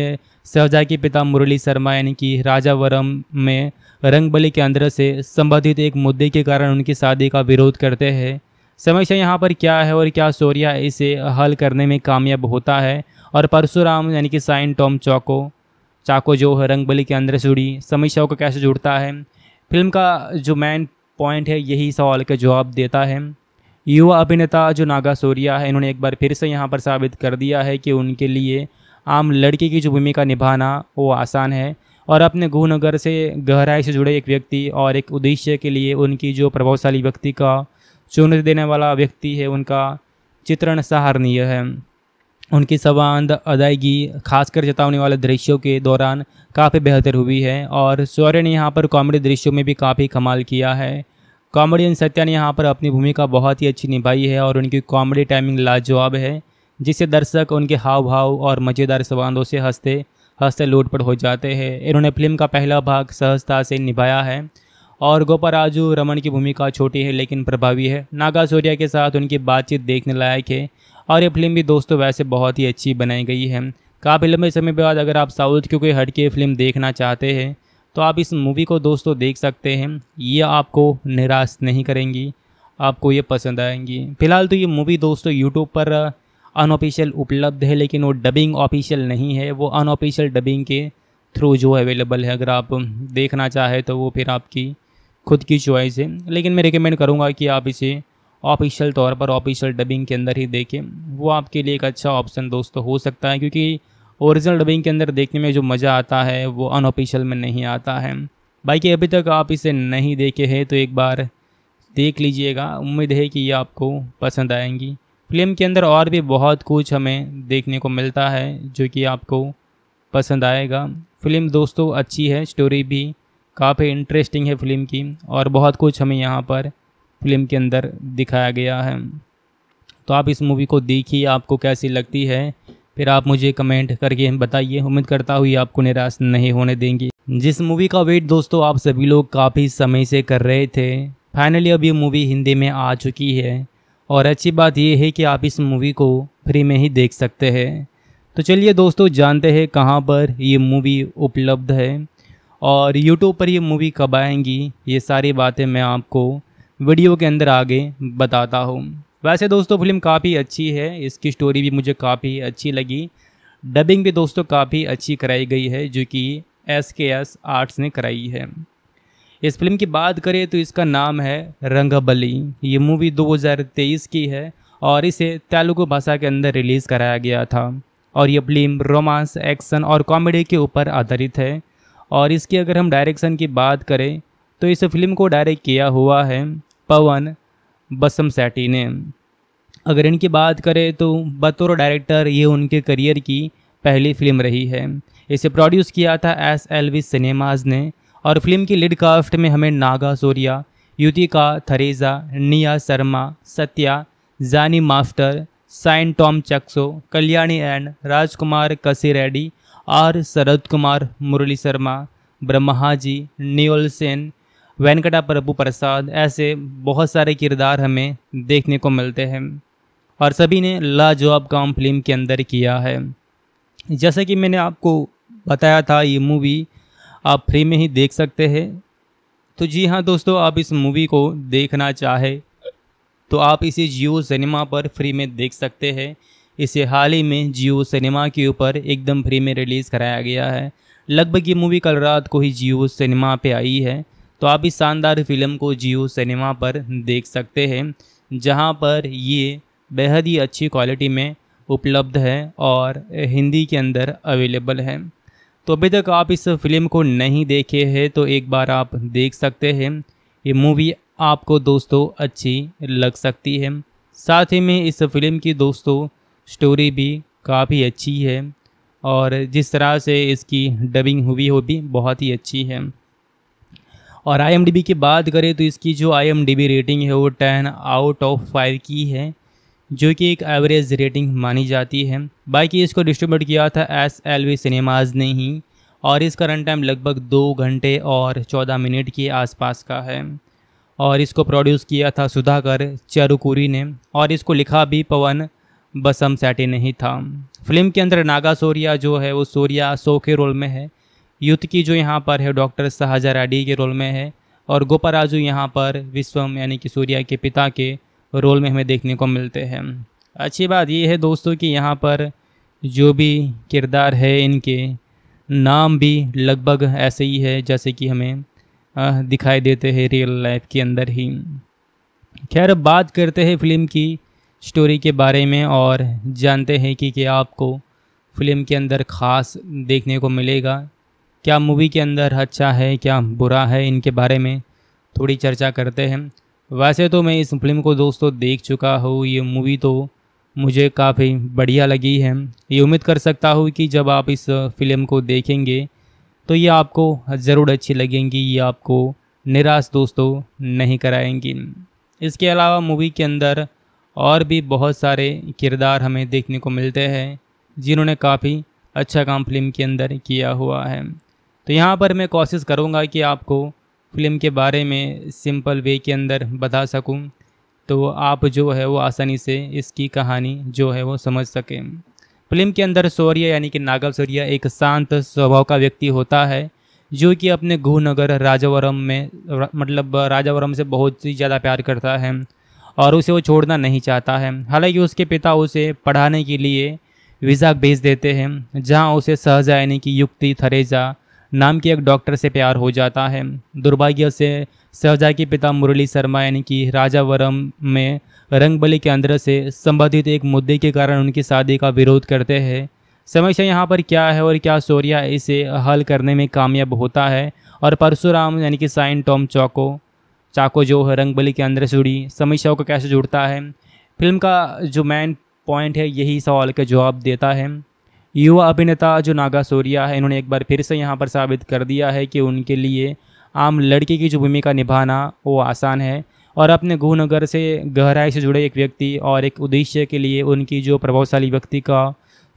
सहजा के पिता मुरली शर्मा यानी कि राजा वरम में रंगबली के अंदर से संबंधित एक मुद्दे के कारण उनकी शादी का विरोध करते हैं समस्या यहाँ पर क्या है और क्या सोरिया इसे हल करने में कामयाब होता है और परशुराम यानी कि साइन टॉम चौको चाको जो है रंगबली के अंदर से जुड़ी समस्याओं को कैसे जुड़ता है फिल्म का जो मैन पॉइंट है यही सवाल का जवाब देता है युवा अभिनेता जो नागा सूर्या है इन्होंने एक बार फिर से यहाँ पर साबित कर दिया है कि उनके लिए आम लड़के की जो भूमिका निभाना वो आसान है और अपने गुहनगर से गहराई से जुड़े एक व्यक्ति और एक उद्देश्य के लिए उनकी जो प्रभावशाली व्यक्ति का चुनौती देने वाला व्यक्ति है उनका चित्रण सहारणीय है उनकी सवांद अदायगी खासकर जताने वाले दृश्यों के दौरान काफ़ी बेहतर हुई है और सौर्य ने यहाँ पर कॉमेडी दृश्यों में भी काफ़ी कमाल किया है कॉमेडियन सत्या ने यहाँ पर अपनी भूमिका बहुत ही अच्छी निभाई है और उनकी कॉमेडी टाइमिंग लाजवाब है जिससे दर्शक उनके हाव भाव और मज़ेदार संबंधों से हंसते हंसते लूटपट हो जाते हैं इन्होंने फिल्म का पहला भाग सहजता से निभाया है और गोपा राजू रमन की भूमिका छोटी है लेकिन प्रभावी है नागा सूर्या के साथ उनकी बातचीत देखने लायक है और ये फिल्म भी दोस्तों वैसे बहुत ही अच्छी बनाई गई है काफ़ी लंबे समय बाद अगर आप साउथ की कोई हटके फिल्म देखना चाहते हैं तो आप इस मूवी को दोस्तों देख सकते हैं ये आपको निराश नहीं करेंगी आपको ये पसंद आएंगी फिलहाल तो ये मूवी दोस्तों यूट्यूब पर अनऑफिशियल उपलब्ध है लेकिन वो डबिंग ऑफिशियल नहीं है वो अनऑफिशियल डबिंग के थ्रू जो अवेलेबल है अगर आप देखना चाहें तो वो फिर आपकी खुद की चॉइस है लेकिन मैं रिकमेंड करूँगा कि आप इसे ऑफिशियल तौर पर ऑफिशियल डबिंग के अंदर ही देखें वो आपके लिए एक अच्छा ऑप्शन दोस्तों हो सकता है क्योंकि ओरिजिनल डबिंग के अंदर देखने में जो मज़ा आता है वो अनऑफिशियल में नहीं आता है बाकी अभी तक आप इसे नहीं देखे हैं तो एक बार देख लीजिएगा उम्मीद है कि ये आपको पसंद आएंगी फिल्म के अंदर और भी बहुत कुछ हमें देखने को मिलता है जो कि आपको पसंद आएगा फिल्म दोस्तों अच्छी है स्टोरी भी काफ़ी इंटरेस्टिंग है फिल्म की और बहुत कुछ हमें यहाँ पर फिल्म के अंदर दिखाया गया है तो आप इस मूवी को देखिए आपको कैसी लगती है फिर आप मुझे कमेंट करके बताइए उम्मीद करता हुई आपको निराश नहीं होने देंगी जिस मूवी का वेट दोस्तों आप सभी लोग काफ़ी समय से कर रहे थे फाइनली अब ये मूवी हिंदी में आ चुकी है और अच्छी बात यह है कि आप इस मूवी को फ्री में ही देख सकते हैं तो चलिए दोस्तों जानते हैं कहाँ पर ये मूवी उपलब्ध है और यूट्यूब पर ये मूवी कब आएंगी ये सारी बातें मैं आपको वीडियो के अंदर आगे बताता हूँ वैसे दोस्तों फिल्म काफ़ी अच्छी है इसकी स्टोरी भी मुझे काफ़ी अच्छी लगी डबिंग भी दोस्तों काफ़ी अच्छी कराई गई है जो कि एस के एस आर्ट्स ने कराई है इस फिल्म की बात करें तो इसका नाम है रंगबली ये मूवी 2023 की है और इसे तेलुगु भाषा के अंदर रिलीज़ कराया गया था और ये फिल्म रोमांस एक्शन और कॉमेडी के ऊपर आधारित है और इसकी अगर हम डायरेक्शन की बात करें तो इस फिल्म को डायरेक्ट किया हुआ है पवन बसम सैटी ने अगर इनकी बात करें तो बतौर डायरेक्टर ये उनके करियर की पहली फिल्म रही है इसे प्रोड्यूस किया था एस एल वी सिनेमाज ने और फिल्म की लीड काफ्ट में हमें नागा सोरिया युतिका थरेजा निया Sharma Satya Jani master Shine Tom Chacko Kalyani and Rajkumar Kasi Reddy R शरद कुमार मुरली शर्मा जी नियोल सेन वेंकटा प्रभु प्रसाद ऐसे बहुत सारे किरदार हमें देखने को मिलते हैं और सभी ने लाजवाब काम फिल्म के अंदर किया है जैसा कि मैंने आपको बताया था ये मूवी आप फ्री में ही देख सकते हैं तो जी हाँ दोस्तों आप इस मूवी को देखना चाहे तो आप इसे जियो सिनेमा पर फ्री में देख सकते हैं इसे हाल ही में जियो सिनेमा के ऊपर एकदम फ्री में रिलीज़ कराया गया है लगभग ये मूवी कल रात को ही जियो सिनेमा पे आई है तो आप इस शानदार फिल्म को जियो सिनेमा पर देख सकते हैं जहां पर ये बेहद ही अच्छी क्वालिटी में उपलब्ध है और हिंदी के अंदर अवेलेबल है तो अभी तक आप इस फिल्म को नहीं देखे हैं तो एक बार आप देख सकते हैं ये मूवी आपको दोस्तों अच्छी लग सकती है साथ ही में इस फिल्म की दोस्तों स्टोरी भी काफ़ी अच्छी है और जिस तरह से इसकी डबिंग हुई हो भी बहुत ही अच्छी है और आई की बात करें तो इसकी जो आई रेटिंग है वो टेन आउट ऑफ फाइव की है जो कि एक एवरेज रेटिंग मानी जाती है बाकी इसको डिस्ट्रीब्यूट किया था एस एल वी सिनेमाज ने ही और इसका रन टाइम लगभग दो घंटे और चौदह मिनट के आसपास का है और इसको प्रोड्यूस किया था सुधाकर चारुकुरी ने और इसको लिखा भी पवन बसम सेटी नहीं था फिल्म के अंदर नागा सोरिया जो है वो सोरिया सो के रोल में है युद्ध की जो यहाँ पर है डॉक्टर शाहजा रेड्डी के रोल में है और गोपा राजू यहाँ पर विश्वम यानी कि सूर्या के पिता के रोल में हमें देखने को मिलते हैं अच्छी बात ये है दोस्तों कि यहाँ पर जो भी किरदार है इनके नाम भी लगभग ऐसे ही है जैसे कि हमें दिखाई देते हैं रियल लाइफ के अंदर ही खैर बात करते हैं फिल्म की स्टोरी के बारे में और जानते हैं कि क्या आपको फिल्म के अंदर ख़ास देखने को मिलेगा क्या मूवी के अंदर अच्छा है क्या बुरा है इनके बारे में थोड़ी चर्चा करते हैं वैसे तो मैं इस फिल्म को दोस्तों देख चुका हूँ ये मूवी तो मुझे काफ़ी बढ़िया लगी है ये उम्मीद कर सकता हूँ कि जब आप इस फिल्म को देखेंगे तो ये आपको ज़रूर अच्छी लगेंगी ये आपको निराश दोस्तों नहीं कराएंगी इसके अलावा मूवी के अंदर और भी बहुत सारे किरदार हमें देखने को मिलते हैं जिन्होंने काफ़ी अच्छा काम फिल्म के अंदर किया हुआ है तो यहाँ पर मैं कोशिश करूँगा कि आपको फ़िल्म के बारे में सिंपल वे के अंदर बता सकूँ तो आप जो है वो आसानी से इसकी कहानी जो है वो समझ सकें फिल्म के अंदर सौर्य यानी कि नागव सौर्य एक शांत स्वभाव का व्यक्ति होता है जो कि अपने गुहनगर राजावरम में मतलब राजावरम से बहुत ही ज़्यादा प्यार करता है और उसे वो छोड़ना नहीं चाहता है हालांकि उसके पिता उसे पढ़ाने के लिए वीज़ा भेज देते हैं जहाँ उसे सहजा यानी कि युक्ति थरेजा नाम के एक डॉक्टर से प्यार हो जाता है दुर्भाग्य से शहजा के पिता मुरली शर्मा यानी कि राजावरम में रंगबली के अंदर से संबंधित एक मुद्दे के कारण उनकी शादी का विरोध करते हैं समस्या यहाँ पर क्या है और क्या सोरिया इसे हल करने में कामयाब होता है और परशुराम यानी कि साइन टॉम चौको चाको जो है रंगबली के अंदर से जुड़ी समस्याओं को कैसे जुड़ता है फिल्म का जो मेन पॉइंट है यही सवाल का जवाब देता है युवा अभिनेता जो नागा सूर्या है इन्होंने एक बार फिर से यहाँ पर साबित कर दिया है कि उनके लिए आम लड़के की जो भूमिका निभाना वो आसान है और अपने गुहनगर से गहराई से जुड़े एक व्यक्ति और एक उद्देश्य के लिए उनकी जो प्रभावशाली व्यक्ति का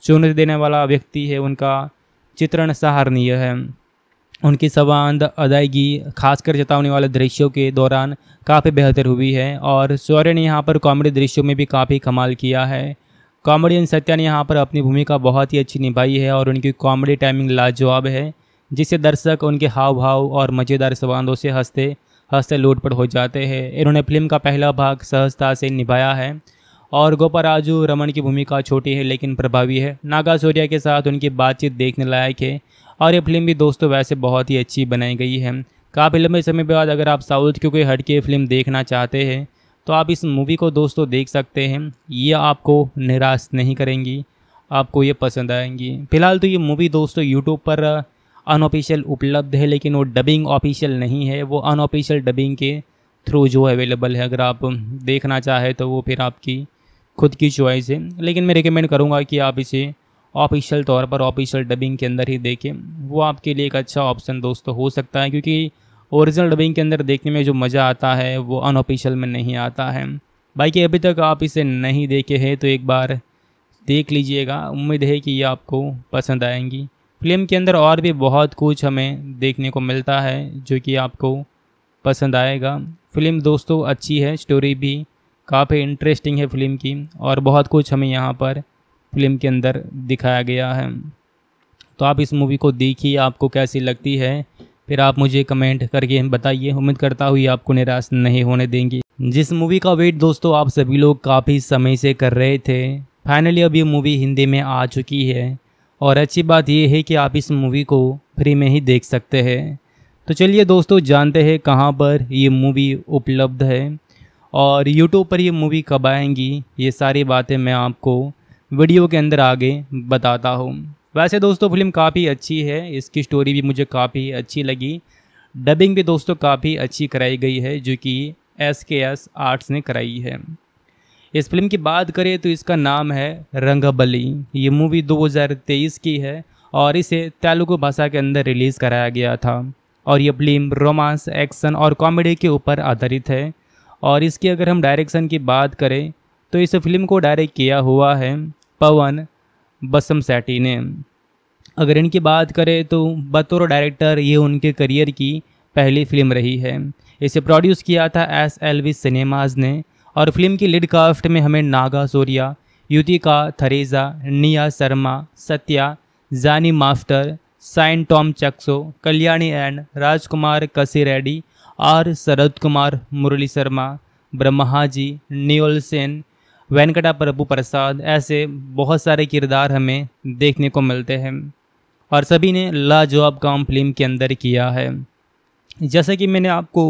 चुनौती देने वाला व्यक्ति है उनका चित्रण सहारणीय है उनकी सवांद अदायगी खासकर जतावने वाले दृश्यों के दौरान काफ़ी बेहतर हुई है और सौर्य ने यहाँ पर कॉमेडी दृश्यों में भी काफ़ी कमाल किया है कॉमेडियन सत्या ने यहाँ पर अपनी भूमिका बहुत ही अच्छी निभाई है और उनकी कॉमेडी टाइमिंग लाजवाब है जिससे दर्शक उनके हाव भाव और मज़ेदार संवादों से हंसते हंसते लूटपट हो जाते हैं इन्होंने फिल्म का पहला भाग सहजता से निभाया है और गोपा राजू रमन की भूमिका छोटी है लेकिन प्रभावी है नागा सूर्या के साथ उनकी बातचीत देखने लायक है और ये फिल्म भी दोस्तों वैसे बहुत ही अच्छी बनाई गई है काफ़ी लंबे समय बाद अगर आप साउथ की कोई हटके फिल्म देखना चाहते हैं तो आप इस मूवी को दोस्तों देख सकते हैं ये आपको निराश नहीं करेंगी आपको ये पसंद आएंगी फिलहाल तो ये मूवी दोस्तों यूट्यूब पर अनऑफिशियल उपलब्ध है लेकिन वो डबिंग ऑफिशियल नहीं है वो अनऑफिशियल डबिंग के थ्रू जो अवेलेबल है अगर आप देखना चाहे तो वो फिर आपकी खुद की चॉइस है लेकिन मैं रिकमेंड करूँगा कि आप इसे ऑफिशियल तौर पर ऑफिशियल डबिंग के अंदर ही देखें वो आपके लिए एक अच्छा ऑप्शन दोस्तों हो सकता है क्योंकि ओरिजिनल डबिंग के अंदर देखने में जो मज़ा आता है वो अनऑफिशियल में नहीं आता है बाकी अभी तक आप इसे नहीं देखे हैं तो एक बार देख लीजिएगा उम्मीद है कि ये आपको पसंद आएंगी फिल्म के अंदर और भी बहुत कुछ हमें देखने को मिलता है जो कि आपको पसंद आएगा फिल्म दोस्तों अच्छी है स्टोरी भी काफ़ी इंटरेस्टिंग है फिल्म की और बहुत कुछ हमें यहाँ पर फिल्म के अंदर दिखाया गया है तो आप इस मूवी को देखिए आपको कैसी लगती है फिर आप मुझे कमेंट करके बताइए उम्मीद करता हुई आपको निराश नहीं होने देंगी जिस मूवी का वेट दोस्तों आप सभी लोग काफ़ी समय से कर रहे थे फाइनली अब ये मूवी हिंदी में आ चुकी है और अच्छी बात यह है कि आप इस मूवी को फ्री में ही देख सकते हैं तो चलिए दोस्तों जानते हैं कहाँ पर ये मूवी उपलब्ध है और यूट्यूब पर ये मूवी कब आएंगी ये सारी बातें मैं आपको वीडियो के अंदर आगे बताता हूँ वैसे दोस्तों फिल्म काफ़ी अच्छी है इसकी स्टोरी भी मुझे काफ़ी अच्छी लगी डबिंग भी दोस्तों काफ़ी अच्छी कराई गई है जो कि एस के एस आर्ट्स ने कराई है इस फिल्म की बात करें तो इसका नाम है रंगबली ये मूवी 2023 की है और इसे तेलुगु भाषा के अंदर रिलीज़ कराया गया था और ये फिल्म रोमांस एक्शन और कॉमेडी के ऊपर आधारित है और इसकी अगर हम डायरेक्शन की बात करें तो इस फिल्म को डायरेक्ट किया हुआ है पवन बसम सैटी ने अगर इनकी बात करें तो बतौर डायरेक्टर ये उनके करियर की पहली फिल्म रही है इसे प्रोड्यूस किया था एस एल वी सिनेमाज ने और फिल्म की लीड काफ्ट में हमें नागा सोरिया युतिका थरेजा निया Sharma Satya Jani master Shine Tom Chacko Kalyani and Rajkumar Kasi Reddy R शरद कुमार मुरली शर्मा जी नियोल सेन वेंकटा प्रभु प्रसाद ऐसे बहुत सारे किरदार हमें देखने को मिलते हैं और सभी ने लाजवाब काम फिल्म के अंदर किया है जैसा कि मैंने आपको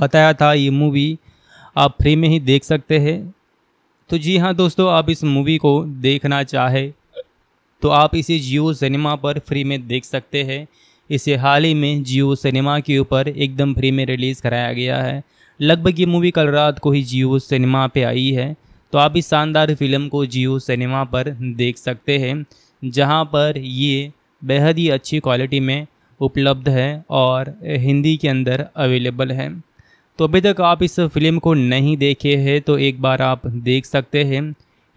बताया था ये मूवी आप फ्री में ही देख सकते हैं तो जी हाँ दोस्तों आप इस मूवी को देखना चाहे तो आप इसे जियो सिनेमा पर फ्री में देख सकते हैं इसे हाल ही में जियो सिनेमा के ऊपर एकदम फ्री में रिलीज़ कराया गया है लगभग ये मूवी कल रात को ही जियो सिनेमा पे आई है तो आप इस शानदार फिल्म को जियो सिनेमा पर देख सकते हैं जहां पर ये बेहद ही अच्छी क्वालिटी में उपलब्ध है और हिंदी के अंदर अवेलेबल है तो अभी तक आप इस फिल्म को नहीं देखे हैं तो एक बार आप देख सकते हैं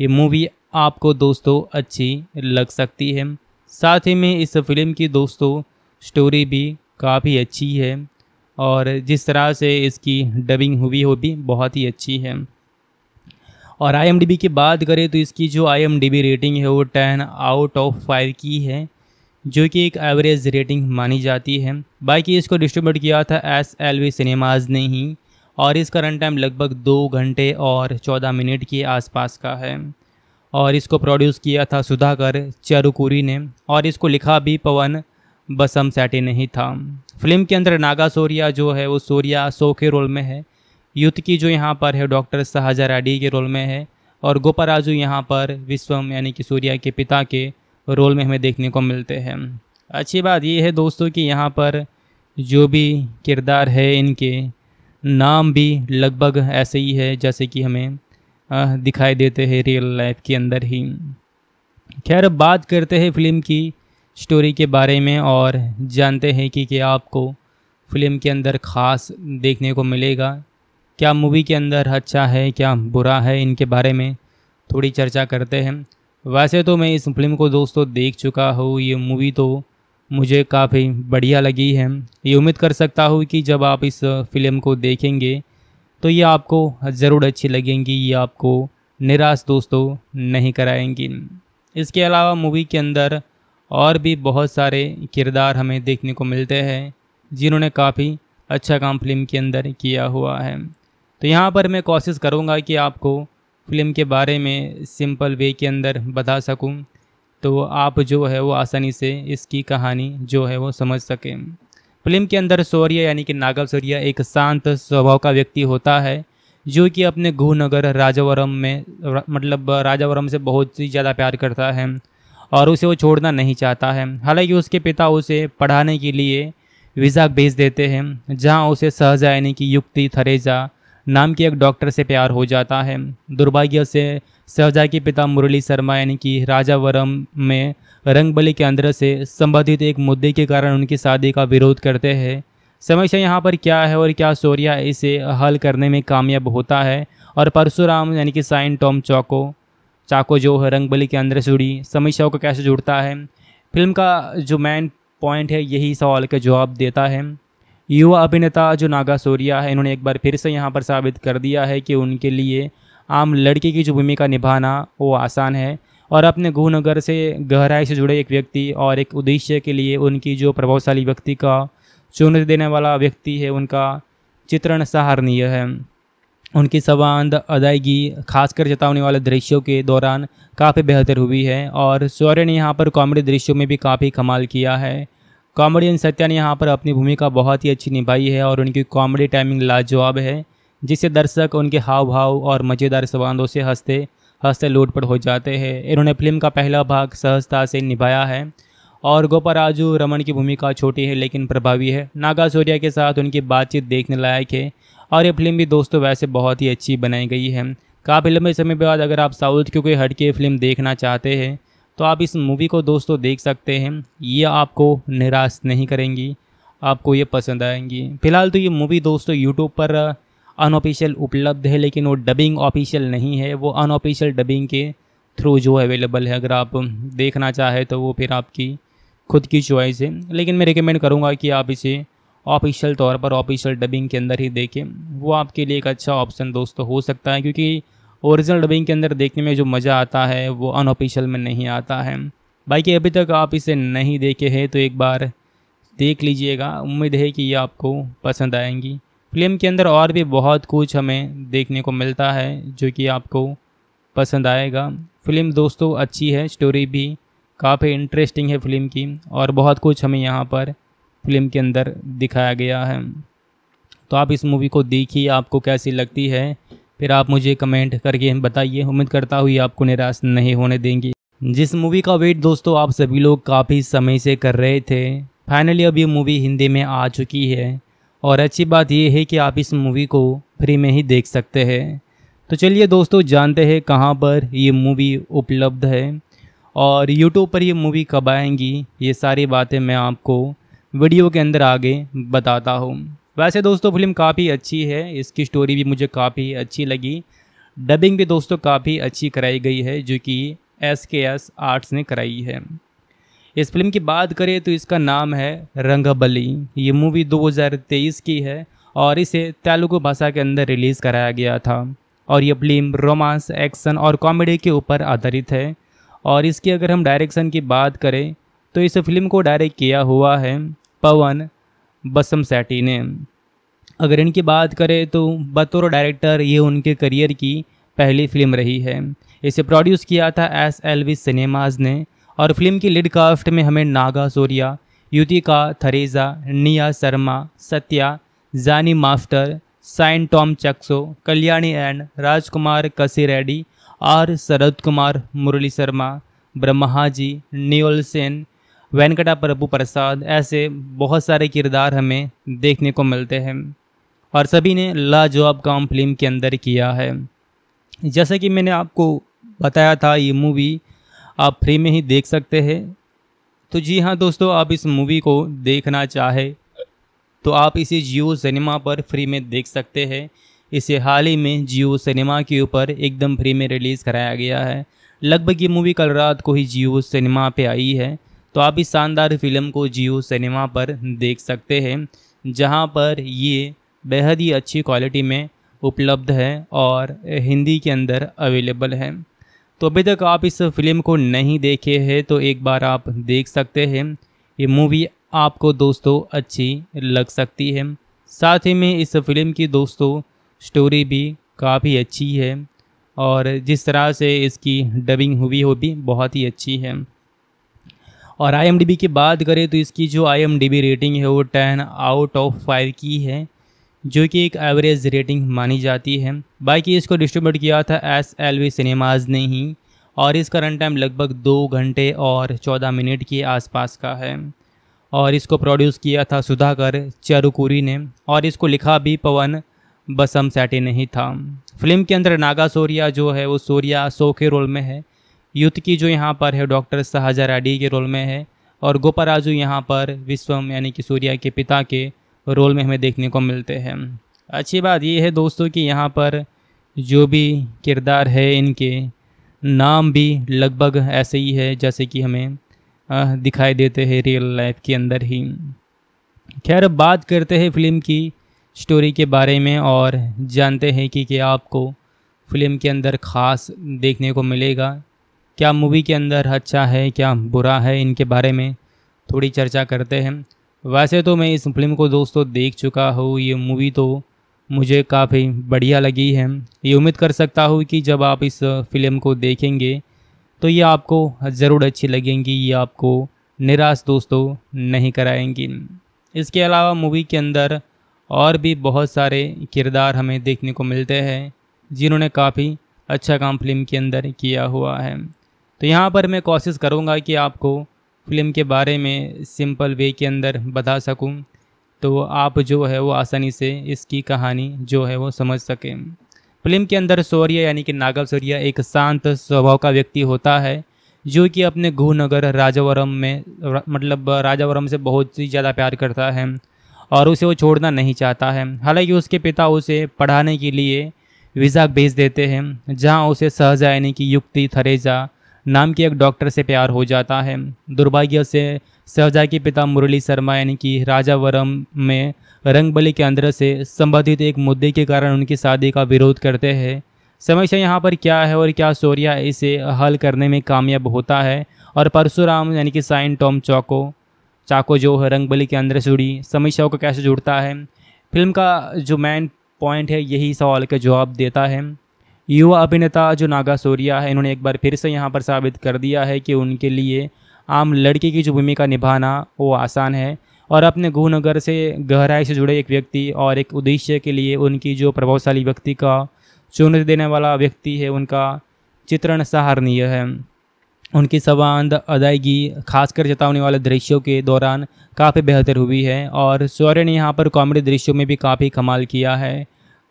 ये मूवी आपको दोस्तों अच्छी लग सकती है साथ ही में इस फिल्म की दोस्तों स्टोरी भी काफ़ी अच्छी है और जिस तरह से इसकी डबिंग हुई हो भी बहुत ही अच्छी है और आई की बात करें तो इसकी जो आई रेटिंग है वो टेन आउट ऑफ फाइव की है जो कि एक एवरेज रेटिंग मानी जाती है बाकी इसको डिस्ट्रीब्यूट किया था एस एल वी सिनेमाज ने ही और इसका रन टाइम लगभग दो घंटे और चौदह मिनट के आसपास का है और इसको प्रोड्यूस किया था सुधाकर चारुकुरी ने और इसको लिखा भी पवन बसम सेटी नहीं था फिल्म के अंदर नागा सोरिया जो है वो सोरिया सो के रोल में है युद्ध की जो यहाँ पर है डॉक्टर शाहजा रेड्डी के रोल में है और गोपा राजू यहाँ पर विश्वम यानी कि सूर्या के पिता के रोल में हमें देखने को मिलते हैं अच्छी बात ये है दोस्तों कि यहाँ पर जो भी किरदार है इनके नाम भी लगभग ऐसे ही है जैसे कि हमें दिखाई देते हैं रियल लाइफ के अंदर ही खैर बात करते हैं फिल्म की स्टोरी के बारे में और जानते हैं कि क्या आपको फिल्म के अंदर ख़ास देखने को मिलेगा क्या मूवी के अंदर अच्छा है क्या बुरा है इनके बारे में थोड़ी चर्चा करते हैं वैसे तो मैं इस फिल्म को दोस्तों देख चुका हूँ ये मूवी तो मुझे काफ़ी बढ़िया लगी है ये उम्मीद कर सकता हूँ कि जब आप इस फिल्म को देखेंगे तो ये आपको ज़रूर अच्छी लगेंगी ये आपको निराश दोस्तों नहीं कराएंगी इसके अलावा मूवी के अंदर और भी बहुत सारे किरदार हमें देखने को मिलते हैं जिन्होंने काफ़ी अच्छा काम फिल्म के अंदर किया हुआ है तो यहाँ पर मैं कोशिश करूँगा कि आपको फ़िल्म के बारे में सिंपल वे के अंदर बता सकूँ तो आप जो है वो आसानी से इसकी कहानी जो है वो समझ सकें फिल्म के अंदर सौर्य यानी कि नागव सौर्य एक शांत स्वभाव का व्यक्ति होता है जो कि अपने गुहनगर राजावरम में मतलब राजावरम से बहुत ही ज़्यादा प्यार करता है और उसे वो छोड़ना नहीं चाहता है हालांकि उसके पिता उसे पढ़ाने के लिए वीज़ा भेज देते हैं जहाँ उसे सहजा यानी कि युक्ति थरेजा नाम के एक डॉक्टर से प्यार हो जाता है दुर्भाग्य से सहजा के पिता मुरली शर्मा यानी कि राजावरम में रंगबली के अंदर से संबंधित एक मुद्दे के कारण उनकी शादी का विरोध करते हैं समस्या यहाँ पर क्या है और क्या सोरिया इसे हल करने में कामयाब होता है और परशुराम यानी कि साइन टॉम चौको चाको जो है रंगबली के अंदर से जुड़ी समस्याओं को कैसे जुड़ता है फिल्म का जो मेन पॉइंट है यही सवाल का जवाब देता है युवा अभिनेता जो नागा सूर्या है इन्होंने एक बार फिर से यहाँ पर साबित कर दिया है कि उनके लिए आम लड़के की जो भूमिका निभाना वो आसान है और अपने गुहनगर से गहराई से जुड़े एक व्यक्ति और एक उद्देश्य के लिए उनकी जो प्रभावशाली व्यक्ति का चुनौती देने वाला व्यक्ति है उनका चित्रण सहारणीय है उनकी सवांद अदायगी खासकर चेतावनी वाले दृश्यों के दौरान काफ़ी बेहतर हुई है और सौर्य ने यहाँ पर कॉमेडी दृश्यों में भी काफ़ी कमाल किया है कॉमेडियन सत्या ने यहाँ पर अपनी भूमिका बहुत ही अच्छी निभाई है और उनकी कॉमेडी टाइमिंग लाजवाब है जिससे दर्शक उनके हाव भाव और मज़ेदार संवादों से हंसते हंसते लोटपट हो जाते हैं इन्होंने फिल्म का पहला भाग सहजता से निभाया है और गोपा राजू रमन की भूमिका छोटी है लेकिन प्रभावी है नागा सूर्या के साथ उनकी बातचीत देखने लायक है और ये फिल्म भी दोस्तों वैसे बहुत ही अच्छी बनाई गई है काफ़ी लंबे समय बाद अगर आप साउथ की कोई हटके फिल्म देखना चाहते हैं तो आप इस मूवी को दोस्तों देख सकते हैं ये आपको निराश नहीं करेंगी आपको ये पसंद आएंगी फिलहाल तो ये मूवी दोस्तों यूट्यूब पर अनऑफिशियल उपलब्ध है लेकिन वो डबिंग ऑफिशियल नहीं है वो अनऑफिशियल डबिंग के थ्रू जो अवेलेबल है अगर आप देखना चाहें तो वो फिर आपकी खुद की चॉइस है लेकिन मैं रिकमेंड करूँगा कि आप इसे ऑफिशियल तौर पर ऑफिशियल डबिंग के अंदर ही देखें वो आपके लिए एक अच्छा ऑप्शन दोस्तों हो सकता है क्योंकि ओरिजिनल डबिंग के अंदर देखने में जो मज़ा आता है वो अनऑफिशियल में नहीं आता है बाकी अभी तक आप इसे नहीं देखे हैं तो एक बार देख लीजिएगा उम्मीद है कि ये आपको पसंद आएंगी फिल्म के अंदर और भी बहुत कुछ हमें देखने को मिलता है जो कि आपको पसंद आएगा फिल्म दोस्तों अच्छी है स्टोरी भी काफ़ी इंटरेस्टिंग है फिल्म की और बहुत कुछ हमें यहाँ पर फिल्म के अंदर दिखाया गया है तो आप इस मूवी को देखिए आपको कैसी लगती है फिर आप मुझे कमेंट करके बताइए उम्मीद करता हुई आपको निराश नहीं होने देंगी जिस मूवी का वेट दोस्तों आप सभी लोग काफ़ी समय से कर रहे थे फाइनली अब ये मूवी हिंदी में आ चुकी है और अच्छी बात यह है कि आप इस मूवी को फ्री में ही देख सकते हैं तो चलिए दोस्तों जानते हैं कहाँ पर ये मूवी उपलब्ध है और यूट्यूब पर ये मूवी कब आएंगी ये सारी बातें मैं आपको वीडियो के अंदर आगे बताता हूँ वैसे दोस्तों फिल्म काफ़ी अच्छी है इसकी स्टोरी भी मुझे काफ़ी अच्छी लगी डबिंग भी दोस्तों काफ़ी अच्छी कराई गई है जो कि एस के एस आर्ट्स ने कराई है इस फिल्म की बात करें तो इसका नाम है रंगबली ये मूवी 2023 की है और इसे तेलुगु भाषा के अंदर रिलीज़ कराया गया था और ये फिल्म रोमांस एक्शन और कॉमेडी के ऊपर आधारित है और इसकी अगर हम डायरेक्शन की बात करें तो इस फिल्म को डायरेक्ट किया हुआ है पवन बसम सेटी ने अगर इनकी बात करें तो बतौर डायरेक्टर ये उनके करियर की पहली फिल्म रही है इसे प्रोड्यूस किया था एस एल वी सिनेमाज ने और फिल्म की लिड कास्ट में हमें नागा सोरिया युतिका थरेजा निया Sharma Satya Jani master Shine Tom Chacko Kalyani and Rajkumar Kasi Reddy R शरद कुमार मुरली शर्मा ब्रह्मा जी नियोल सेन वेंकटा प्रभु प्रसाद ऐसे बहुत सारे किरदार हमें देखने को मिलते हैं और सभी ने लाजवाब काम फिल्म के अंदर किया है जैसा कि मैंने आपको बताया था ये मूवी आप फ्री में ही देख सकते हैं तो जी हाँ दोस्तों आप इस मूवी को देखना चाहे तो आप इसे जियो सिनेमा पर फ्री में देख सकते हैं इसे हाल ही में जियो सिनेमा के ऊपर एकदम फ्री में रिलीज़ कराया गया है लगभग ये मूवी कल रात को ही जियो सिनेमा पे आई है तो आप इस शानदार फिल्म को जियो सिनेमा पर देख सकते हैं जहाँ पर ये बेहद ही अच्छी क्वालिटी में उपलब्ध है और हिंदी के अंदर अवेलेबल है तो अभी तक आप इस फिल्म को नहीं देखे हैं तो एक बार आप देख सकते हैं ये मूवी आपको दोस्तों अच्छी लग सकती है साथ ही में इस फिल्म की दोस्तों स्टोरी भी काफ़ी अच्छी है और जिस तरह से इसकी डबिंग हुई हो भी बहुत ही अच्छी है और आई की बात करें तो इसकी जो आई रेटिंग है वो टेन आउट ऑफ फाइव की है जो कि एक एवरेज रेटिंग मानी जाती है बाकी इसको डिस्ट्रीब्यूट किया था एस एल वी सिनेमाज ने ही और इसका रन टाइम लगभग दो घंटे और चौदह मिनट के आसपास का है और इसको प्रोड्यूस किया था सुधाकर चारुकूरी ने और इसको लिखा भी पवन बसम सेटी नहीं था फिल्म के अंदर नागा सोरिया जो है वो सूर्या सो के रोल में है युद्ध की जो यहाँ पर है डॉक्टर शाहजा रेड्डी के रोल में है और गोपा राजू यहाँ पर विश्वम यानी कि सूर्या के पिता के रोल में हमें देखने को मिलते हैं अच्छी बात ये है दोस्तों कि यहाँ पर जो भी किरदार है इनके नाम भी लगभग ऐसे ही है जैसे कि हमें दिखाई देते हैं रियल लाइफ के अंदर ही खैर बात करते हैं फिल्म की स्टोरी के बारे में और जानते हैं कि क्या आपको फिल्म के अंदर ख़ास देखने को मिलेगा क्या मूवी के अंदर अच्छा है क्या बुरा है इनके बारे में थोड़ी चर्चा करते हैं वैसे तो मैं इस फिल्म को दोस्तों देख चुका हूँ ये मूवी तो मुझे काफ़ी बढ़िया लगी है ये उम्मीद कर सकता हूँ कि जब आप इस फिल्म को देखेंगे तो ये आपको ज़रूर अच्छी लगेंगी ये आपको निराश दोस्तों नहीं कराएंगी इसके अलावा मूवी के अंदर और भी बहुत सारे किरदार हमें देखने को मिलते हैं जिन्होंने काफ़ी अच्छा काम फिल्म के अंदर किया हुआ है तो यहाँ पर मैं कोशिश करूँगा कि आपको फिल्म के बारे में सिंपल वे के अंदर बता सकूं तो आप जो है वो आसानी से इसकी कहानी जो है वो समझ सकें फिल्म के अंदर सौर्य यानी कि नागव सौर्य एक शांत स्वभाव का व्यक्ति होता है जो कि अपने गुहनगर राजावरम में रा, मतलब राजावरम से बहुत ही ज़्यादा प्यार करता है और उसे वो छोड़ना नहीं चाहता है हालांकि उसके पिता उसे पढ़ाने के लिए वीज़ा भेज देते हैं जहाँ उसे सहजा यानी कि युक्ति थरेजा नाम के एक डॉक्टर से प्यार हो जाता है दुर्भाग्य से सहजा के पिता मुरली शर्मा यानी कि राजावरम में रंगबली के अंदर से संबंधित एक मुद्दे के कारण उनकी शादी का विरोध करते हैं समस्या यहाँ पर क्या है और क्या सोरिया इसे हल करने में कामयाब होता है और परशुराम यानी कि साइन टॉम चौको चाको जो है रंगबली के अंदर से जुड़ी समस्याओं को कैसे जुड़ता है फिल्म का जो मेन पॉइंट है यही सवाल का जवाब देता है युवा अभिनेता जो नागा सूर्या है इन्होंने एक बार फिर से यहाँ पर साबित कर दिया है कि उनके लिए आम लड़के की जो भूमिका निभाना वो आसान है और अपने गुहनगर से गहराई से जुड़े एक व्यक्ति और एक उद्देश्य के लिए उनकी जो प्रभावशाली व्यक्ति का चुनौती देने वाला व्यक्ति है उनका चित्रण सहारणीय है उनकी सवांद अदायगी खासकर चेतावनी वाले दृश्यों के दौरान काफ़ी बेहतर हुई है और सौर्य ने यहाँ पर कॉमेडी दृश्यों में भी काफ़ी कमाल किया है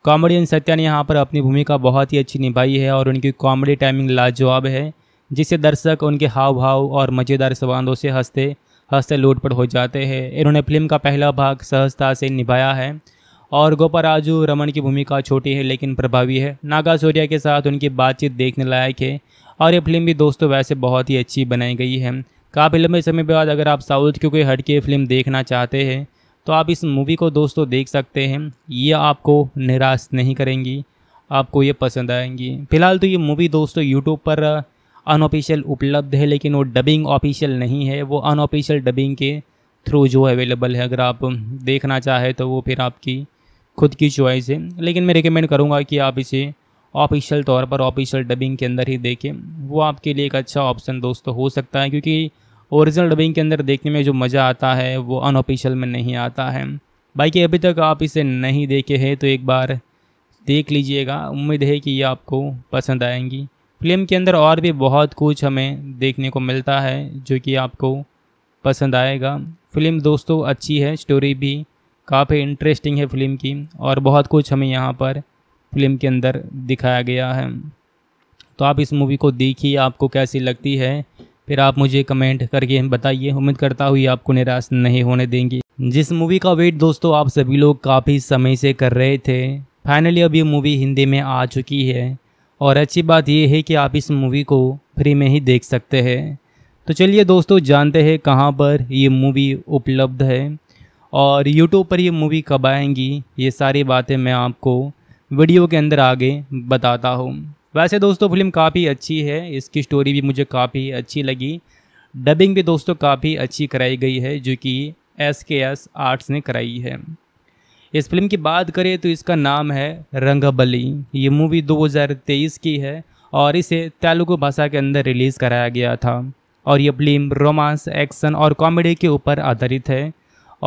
कॉमेडियन सत्या ने यहाँ पर अपनी भूमिका बहुत ही अच्छी निभाई है और उनकी कॉमेडी टाइमिंग लाजवाब है जिससे दर्शक उनके हाव भाव और मज़ेदार सवालों से हंसते हंसते लोटपट हो जाते हैं इन्होंने फिल्म का पहला भाग सहजता से निभाया है और गोपा राजू रमन की भूमिका छोटी है लेकिन प्रभावी है नागा सूर्या के साथ उनकी बातचीत देखने लायक है और ये फिल्म भी दोस्तों वैसे बहुत ही अच्छी बनाई गई है काफ़ी लंबे समय बाद अगर आप साउथ की कोई हटके फिल्म देखना चाहते हैं तो आप इस मूवी को दोस्तों देख सकते हैं ये आपको निराश नहीं करेंगी आपको ये पसंद आएंगी फिलहाल तो ये मूवी दोस्तों यूट्यूब पर अनऑफिशियल उपलब्ध है लेकिन वो डबिंग ऑफिशियल नहीं है वो अनऑफिशियल डबिंग के थ्रू जो अवेलेबल है अगर आप देखना चाहें तो वो फिर आपकी खुद की चॉइस है लेकिन मैं रिकमेंड करूँगा कि आप इसे ऑफिशियल तौर पर ऑफिशियल डबिंग के अंदर ही देखें वो आपके लिए एक अच्छा ऑप्शन दोस्तों हो सकता है क्योंकि ओरिजिनल डबिंग के अंदर देखने में जो मज़ा आता है वो अनऑफिशियल में नहीं आता है बाकी अभी तक आप इसे नहीं देखे हैं तो एक बार देख लीजिएगा उम्मीद है कि ये आपको पसंद आएंगी फिल्म के अंदर और भी बहुत कुछ हमें देखने को मिलता है जो कि आपको पसंद आएगा फिल्म दोस्तों अच्छी है स्टोरी भी काफ़ी इंटरेस्टिंग है फिल्म की और बहुत कुछ हमें यहाँ पर फिल्म के अंदर दिखाया गया है तो आप इस मूवी को देखिए आपको कैसी लगती है फिर आप मुझे कमेंट करके बताइए उम्मीद करता हूँ ये आपको निराश नहीं होने देंगी जिस मूवी का वेट दोस्तों आप सभी लोग काफ़ी समय से कर रहे थे फाइनली अब ये मूवी हिंदी में आ चुकी है और अच्छी बात यह है कि आप इस मूवी को फ्री में ही देख सकते हैं तो चलिए दोस्तों जानते हैं कहाँ पर ये मूवी उपलब्ध है और यूट्यूब पर ये मूवी कब आएंगी ये सारी बातें मैं आपको वीडियो के अंदर आगे बताता हूँ वैसे दोस्तों फिल्म काफ़ी अच्छी है इसकी स्टोरी भी मुझे काफ़ी अच्छी लगी डबिंग भी दोस्तों काफ़ी अच्छी कराई गई है जो कि एस के एस आर्ट्स ने कराई है इस फिल्म की बात करें तो इसका नाम है रंगबली ये मूवी 2023 की है और इसे तेलुगु भाषा के अंदर रिलीज़ कराया गया था और ये फिल्म रोमांस एक्शन और कॉमेडी के ऊपर आधारित है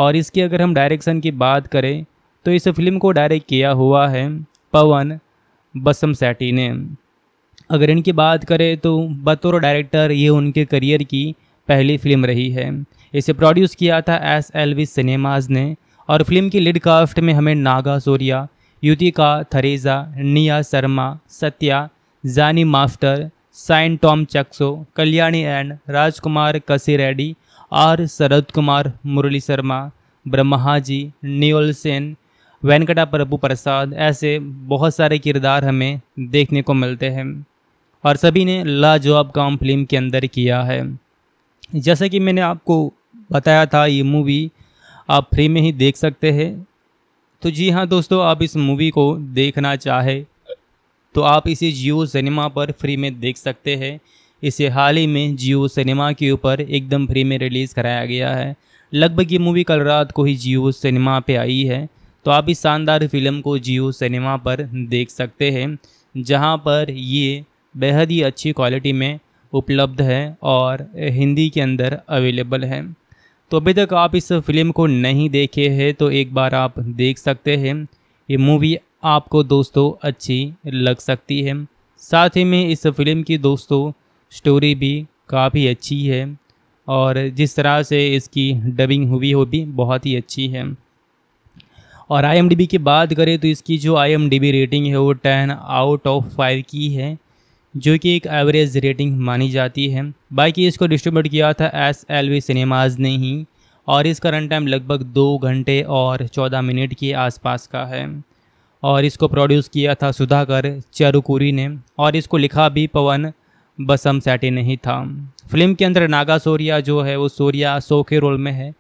और इसकी अगर हम डायरेक्शन की बात करें तो इस फिल्म को डायरेक्ट किया हुआ है पवन बसम सेठी ने अगर इनकी बात करें तो बतौर डायरेक्टर ये उनके करियर की पहली फिल्म रही है इसे प्रोड्यूस किया था एस एल वी सिनेमाज ने और फिल्म की लीड कास्ट में हमें नागा सोरिया युतिका थरेजा निया Sharma Satya Jani master Shine Tom Chacko Kalyani and Rajkumar Kasi Reddy R शरद कुमार मुरली शर्मा जी नियोल सेन वेंकटा प्रभु प्रसाद ऐसे बहुत सारे किरदार हमें देखने को मिलते हैं और सभी ने लाजवाब काम फिल्म के अंदर किया है जैसा कि मैंने आपको बताया था ये मूवी आप फ्री में ही देख सकते हैं तो जी हाँ दोस्तों आप इस मूवी को देखना चाहे तो आप इसे जियो सिनेमा पर फ्री में देख सकते हैं इसे हाल ही में जियो सिनेमा के ऊपर एकदम फ्री में रिलीज़ कराया गया है लगभग ये मूवी कल रात को ही जियो सिनेमा पे आई है तो आप इस शानदार फिल्म को जियो सिनेमा पर देख सकते हैं जहां पर ये बेहद ही अच्छी क्वालिटी में उपलब्ध है और हिंदी के अंदर अवेलेबल है तो अभी तक आप इस फिल्म को नहीं देखे हैं तो एक बार आप देख सकते हैं ये मूवी आपको दोस्तों अच्छी लग सकती है साथ ही में इस फिल्म की दोस्तों स्टोरी भी काफ़ी अच्छी है और जिस तरह से इसकी डबिंग हुई हो भी बहुत ही अच्छी है और आई की बात करें तो इसकी जो आई रेटिंग है वो टेन आउट ऑफ फाइव की है जो कि एक एवरेज रेटिंग मानी जाती है बाकी इसको डिस्ट्रीब्यूट किया था एस एल वी सिनेमाज ने ही और इसका रन टाइम लगभग दो घंटे और चौदह मिनट के आसपास का है और इसको प्रोड्यूस किया था सुधाकर चारुकुरी ने और इसको लिखा भी पवन बसम सैटे नहीं था फिल्म के अंदर नागा सोरिया जो है वो सोरिया सो के रोल में है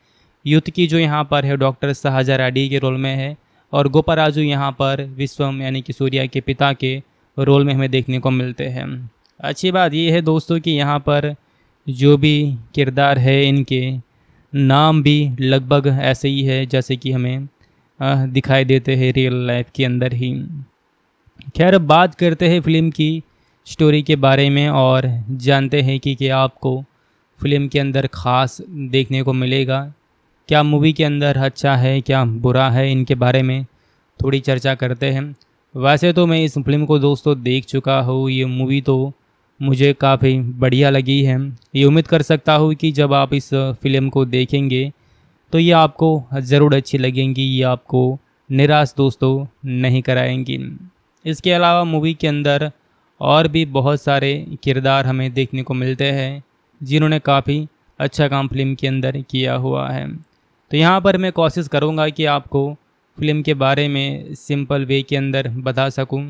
युद्ध की जो यहाँ पर है डॉक्टर शाहजा राडी के रोल में है और गोपा राजू यहाँ पर विश्वम यानी कि सूर्या के पिता के रोल में हमें देखने को मिलते हैं अच्छी बात यह है दोस्तों कि यहाँ पर जो भी किरदार है इनके नाम भी लगभग ऐसे ही है जैसे कि हमें दिखाई देते हैं रियल लाइफ के अंदर ही खैर बात करते हैं फिल्म की स्टोरी के बारे में और जानते हैं कि क्या आपको फिल्म के अंदर ख़ास देखने को मिलेगा क्या मूवी के अंदर अच्छा है क्या बुरा है इनके बारे में थोड़ी चर्चा करते हैं वैसे तो मैं इस फिल्म को दोस्तों देख चुका हूँ ये मूवी तो मुझे काफ़ी बढ़िया लगी है ये उम्मीद कर सकता हूँ कि जब आप इस फिल्म को देखेंगे तो ये आपको ज़रूर अच्छी लगेंगी ये आपको निराश दोस्तों नहीं कराएंगी इसके अलावा मूवी के अंदर और भी बहुत सारे किरदार हमें देखने को मिलते हैं जिन्होंने काफ़ी अच्छा काम फिल्म के अंदर किया हुआ है तो यहाँ पर मैं कोशिश करूँगा कि आपको फ़िल्म के बारे में सिंपल वे के अंदर बता सकूँ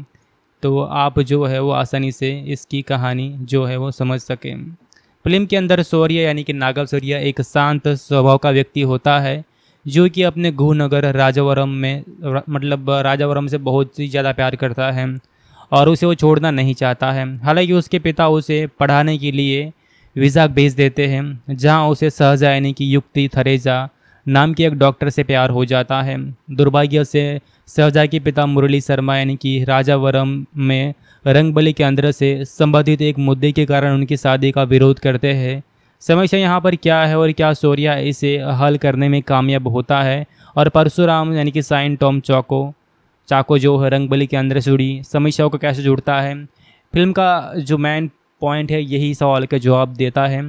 तो आप जो है वो आसानी से इसकी कहानी जो है वो समझ सकें फिल्म के अंदर सौर्य यानी कि नागल शौर्य एक शांत स्वभाव का व्यक्ति होता है जो कि अपने गुहनगर राजावरम में रा, मतलब राजावरम से बहुत ही ज़्यादा प्यार करता है और उसे वो छोड़ना नहीं चाहता है हालांकि उसके पिता उसे पढ़ाने के लिए वीज़ा भेज देते हैं जहाँ उसे सहजा यानी कि युक्ति थरेजा नाम के एक डॉक्टर से प्यार हो जाता है दुर्भाग्य से सहजा के पिता मुरली शर्मा यानी कि राजा वरम में रंगबली के अंदर से संबंधित एक मुद्दे के कारण उनकी शादी का विरोध करते हैं समस्या यहाँ पर क्या है और क्या सोरिया इसे हल करने में कामयाब होता है और परशुराम यानी कि साइन टॉम चौको चाको जो है रंगबली के अंदर से जुड़ी समस्याओं को कैसे जुड़ता है फिल्म का जो मेन पॉइंट है यही सवाल का जवाब देता है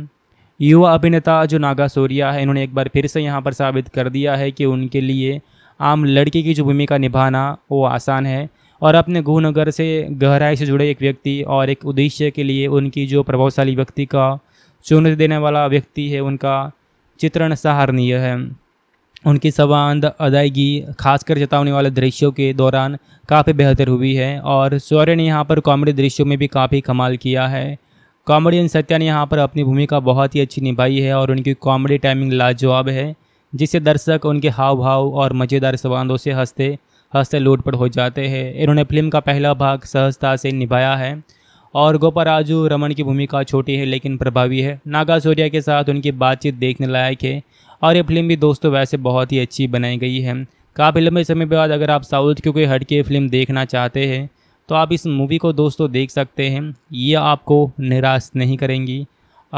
युवा अभिनेता जो नागा सूर्या है इन्होंने एक बार फिर से यहाँ पर साबित कर दिया है कि उनके लिए आम लड़के की जो भूमिका निभाना वो आसान है और अपने गुहनगर से गहराई से जुड़े एक व्यक्ति और एक उद्देश्य के लिए उनकी जो प्रभावशाली व्यक्ति का चुनौती देने वाला व्यक्ति है उनका चित्रण सहारनीय है उनकी सवांद अदायगी खासकर जतावने वाले दृश्यों के दौरान काफ़ी बेहतर हुई है और सौर्य ने यहाँ पर कॉमेडी दृश्यों में भी काफ़ी कमाल किया है कॉमेडियन सत्या ने यहाँ पर अपनी भूमिका बहुत ही अच्छी निभाई है और उनकी कॉमेडी टाइमिंग लाजवाब है जिससे दर्शक उनके हाव भाव और मज़ेदार संवादों से हंसते हंसते लोटपट हो जाते हैं इन्होंने फिल्म का पहला भाग सहजता से निभाया है और गोपा राजू रमन की भूमिका छोटी है लेकिन प्रभावी है नागा सूर्या के साथ उनकी बातचीत देखने लायक है और ये फिल्म भी दोस्तों वैसे बहुत ही अच्छी बनाई गई है काफ़ी लंबे समय बाद अगर आप साउथ की कोई हटके फिल्म देखना चाहते हैं तो आप इस मूवी को दोस्तों देख सकते हैं ये आपको निराश नहीं करेंगी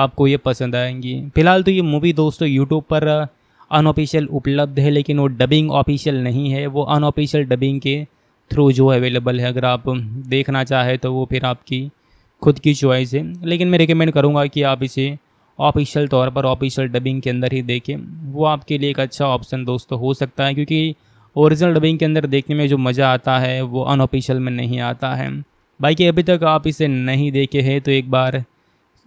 आपको ये पसंद आएंगी फिलहाल तो ये मूवी दोस्तों यूट्यूब पर अनऑफिशियल उपलब्ध है लेकिन वो डबिंग ऑफिशियल नहीं है वो अनऑफिशियल डबिंग के थ्रू जो अवेलेबल है अगर आप देखना चाहें तो वो फिर आपकी खुद की चॉइस है लेकिन मैं रिकमेंड करूँगा कि आप इसे ऑफिशियल तौर पर ऑफिशियल डबिंग के अंदर ही देखें वो आपके लिए एक अच्छा ऑप्शन दोस्तों हो सकता है क्योंकि ओरिजिनल डबिंग के अंदर देखने में जो मज़ा आता है वो अनऑफिशियल में नहीं आता है बाकी अभी तक आप इसे नहीं देखे हैं तो एक बार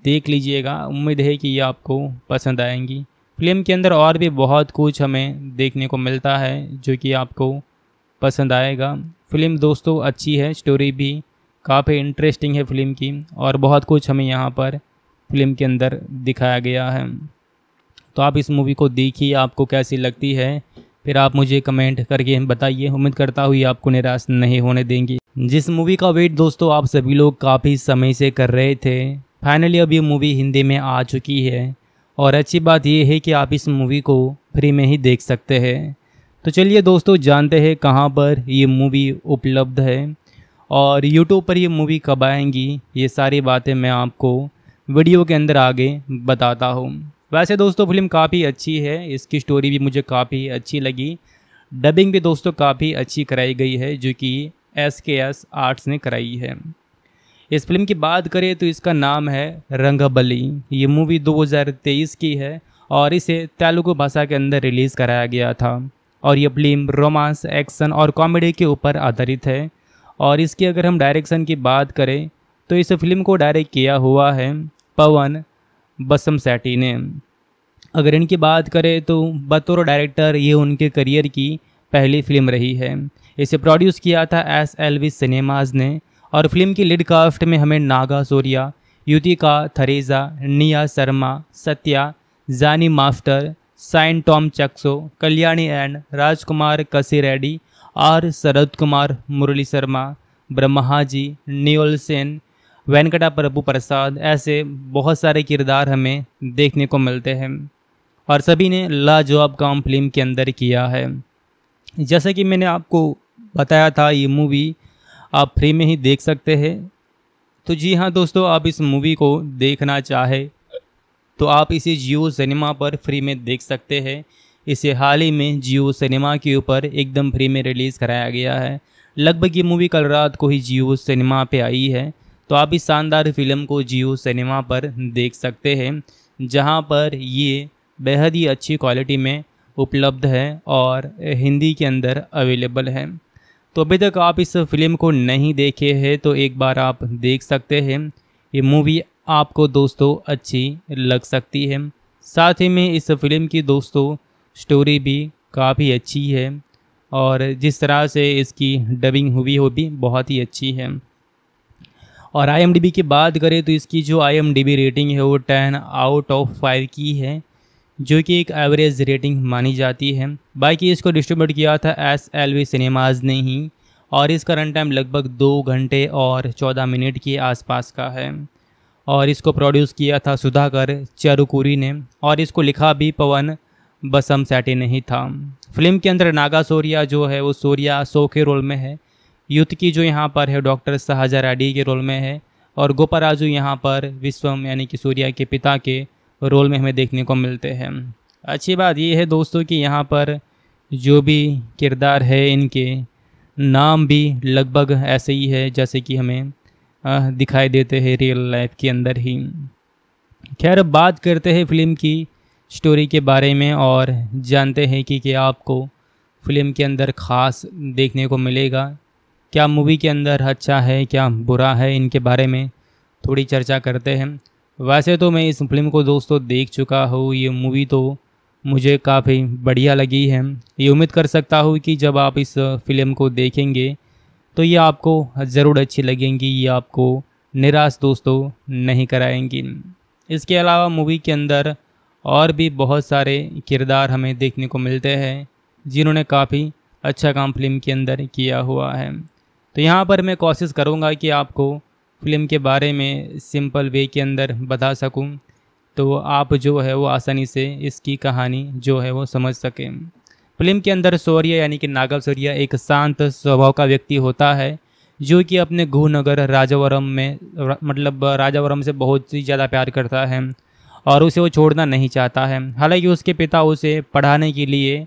देख लीजिएगा उम्मीद है कि ये आपको पसंद आएंगी फिल्म के अंदर और भी बहुत कुछ हमें देखने को मिलता है जो कि आपको पसंद आएगा फिल्म दोस्तों अच्छी है स्टोरी भी काफ़ी इंटरेस्टिंग है फिल्म की और बहुत कुछ हमें यहाँ पर फिल्म के अंदर दिखाया गया है तो आप इस मूवी को देखिए आपको कैसी लगती है फिर आप मुझे कमेंट करके बताइए उम्मीद करता हुई आपको निराश नहीं होने देंगे जिस मूवी का वेट दोस्तों आप सभी लोग काफ़ी समय से कर रहे थे फाइनली अब ये मूवी हिंदी में आ चुकी है और अच्छी बात यह है कि आप इस मूवी को फ्री में ही देख सकते हैं तो चलिए दोस्तों जानते हैं कहाँ पर ये मूवी उपलब्ध है और यूट्यूब पर ये मूवी कब आएंगी ये सारी बातें मैं आपको वीडियो के अंदर आगे बताता हूँ वैसे दोस्तों फिल्म काफ़ी अच्छी है इसकी स्टोरी भी मुझे काफ़ी अच्छी लगी डबिंग भी दोस्तों काफ़ी अच्छी कराई गई है जो कि एस के एस आर्ट्स ने कराई है इस फिल्म की बात करें तो इसका नाम है रंगबली ये मूवी 2023 की है और इसे तेलुगु भाषा के अंदर रिलीज़ कराया गया था और ये फिल्म रोमांस एक्शन और कॉमेडी के ऊपर आधारित है और इसकी अगर हम डायरेक्शन की बात करें तो इस फिल्म को डायरेक्ट किया हुआ है पवन बसम सेठी ने अगर इनकी बात करें तो बतौर डायरेक्टर ये उनके करियर की पहली फिल्म रही है इसे प्रोड्यूस किया था एस एल वी सिनेमाज ने और फिल्म की लीड कास्ट में हमें नागा सोरिया युतिका थरेजा निया Sharma Satya Jani master Shine Tom Chacko Kalyani and Rajkumar Kasi Reddy R शरद कुमार मुरली शर्मा जी नियोल सेन वेंकटा प्रभु प्रसाद ऐसे बहुत सारे किरदार हमें देखने को मिलते हैं और सभी ने लाजवाब काम फिल्म के अंदर किया है जैसे कि मैंने आपको बताया था ये मूवी आप फ्री में ही देख सकते हैं तो जी हाँ दोस्तों आप इस मूवी को देखना चाहे तो आप इसे जियो सिनेमा पर फ्री में देख सकते हैं इसे हाल ही में जियो सिनेमा के ऊपर एकदम फ्री में रिलीज़ कराया गया है लगभग ये मूवी कल रात को ही जियो सिनेमा पे आई है तो आप इस शानदार फिल्म को जियो सिनेमा पर देख सकते हैं जहां पर ये बेहद ही अच्छी क्वालिटी में उपलब्ध है और हिंदी के अंदर अवेलेबल है तो अभी तक आप इस फिल्म को नहीं देखे हैं तो एक बार आप देख सकते हैं ये मूवी आपको दोस्तों अच्छी लग सकती है साथ ही में इस फिल्म की दोस्तों स्टोरी भी काफ़ी अच्छी है और जिस तरह से इसकी डबिंग हुई हो भी बहुत ही अच्छी है और आई की बात करें तो इसकी जो आई रेटिंग है वो टेन आउट ऑफ फाइव की है जो कि एक एवरेज रेटिंग मानी जाती है बाकी इसको डिस्ट्रीब्यूट किया था एस एल वी सिनेमाज ने ही और इसका रन टाइम लगभग दो घंटे और चौदह मिनट के आसपास का है और इसको प्रोड्यूस किया था सुधाकर चरुकुरी ने और इसको लिखा भी पवन बसम ने नहीं था फिल्म के अंदर नागा सोरिया जो है वो सोरिया सो के रोल में है युद्ध की जो यहाँ पर है डॉक्टर शाहजा राडी के रोल में है और गोपा राजू यहाँ पर विश्वम यानी कि सूर्या के पिता के रोल में हमें देखने को मिलते हैं अच्छी बात यह है दोस्तों कि यहाँ पर जो भी किरदार है इनके नाम भी लगभग ऐसे ही है जैसे कि हमें दिखाई देते हैं रियल लाइफ के अंदर ही खैर बात करते हैं फिल्म की स्टोरी के बारे में और जानते हैं कि क्या आपको फिल्म के अंदर ख़ास देखने को मिलेगा क्या मूवी के अंदर अच्छा है क्या बुरा है इनके बारे में थोड़ी चर्चा करते हैं वैसे तो मैं इस फिल्म को दोस्तों देख चुका हूँ ये मूवी तो मुझे काफ़ी बढ़िया लगी है ये उम्मीद कर सकता हूँ कि जब आप इस फिल्म को देखेंगे तो ये आपको ज़रूर अच्छी लगेंगी ये आपको निराश दोस्तों नहीं कराएंगी इसके अलावा मूवी के अंदर और भी बहुत सारे किरदार हमें देखने को मिलते हैं जिन्होंने काफ़ी अच्छा काम फिल्म के अंदर किया हुआ है तो यहाँ पर मैं कोशिश करूँगा कि आपको फ़िल्म के बारे में सिंपल वे के अंदर बता सकूँ तो आप जो है वो आसानी से इसकी कहानी जो है वो समझ सकें फिल्म के अंदर सौर्य यानी कि नागव सूर्य एक शांत स्वभाव का व्यक्ति होता है जो कि अपने गुहनगर राजावरम में मतलब राजावरम से बहुत ही ज़्यादा प्यार करता है और उसे वो छोड़ना नहीं चाहता है हालांकि उसके पिता उसे पढ़ाने के लिए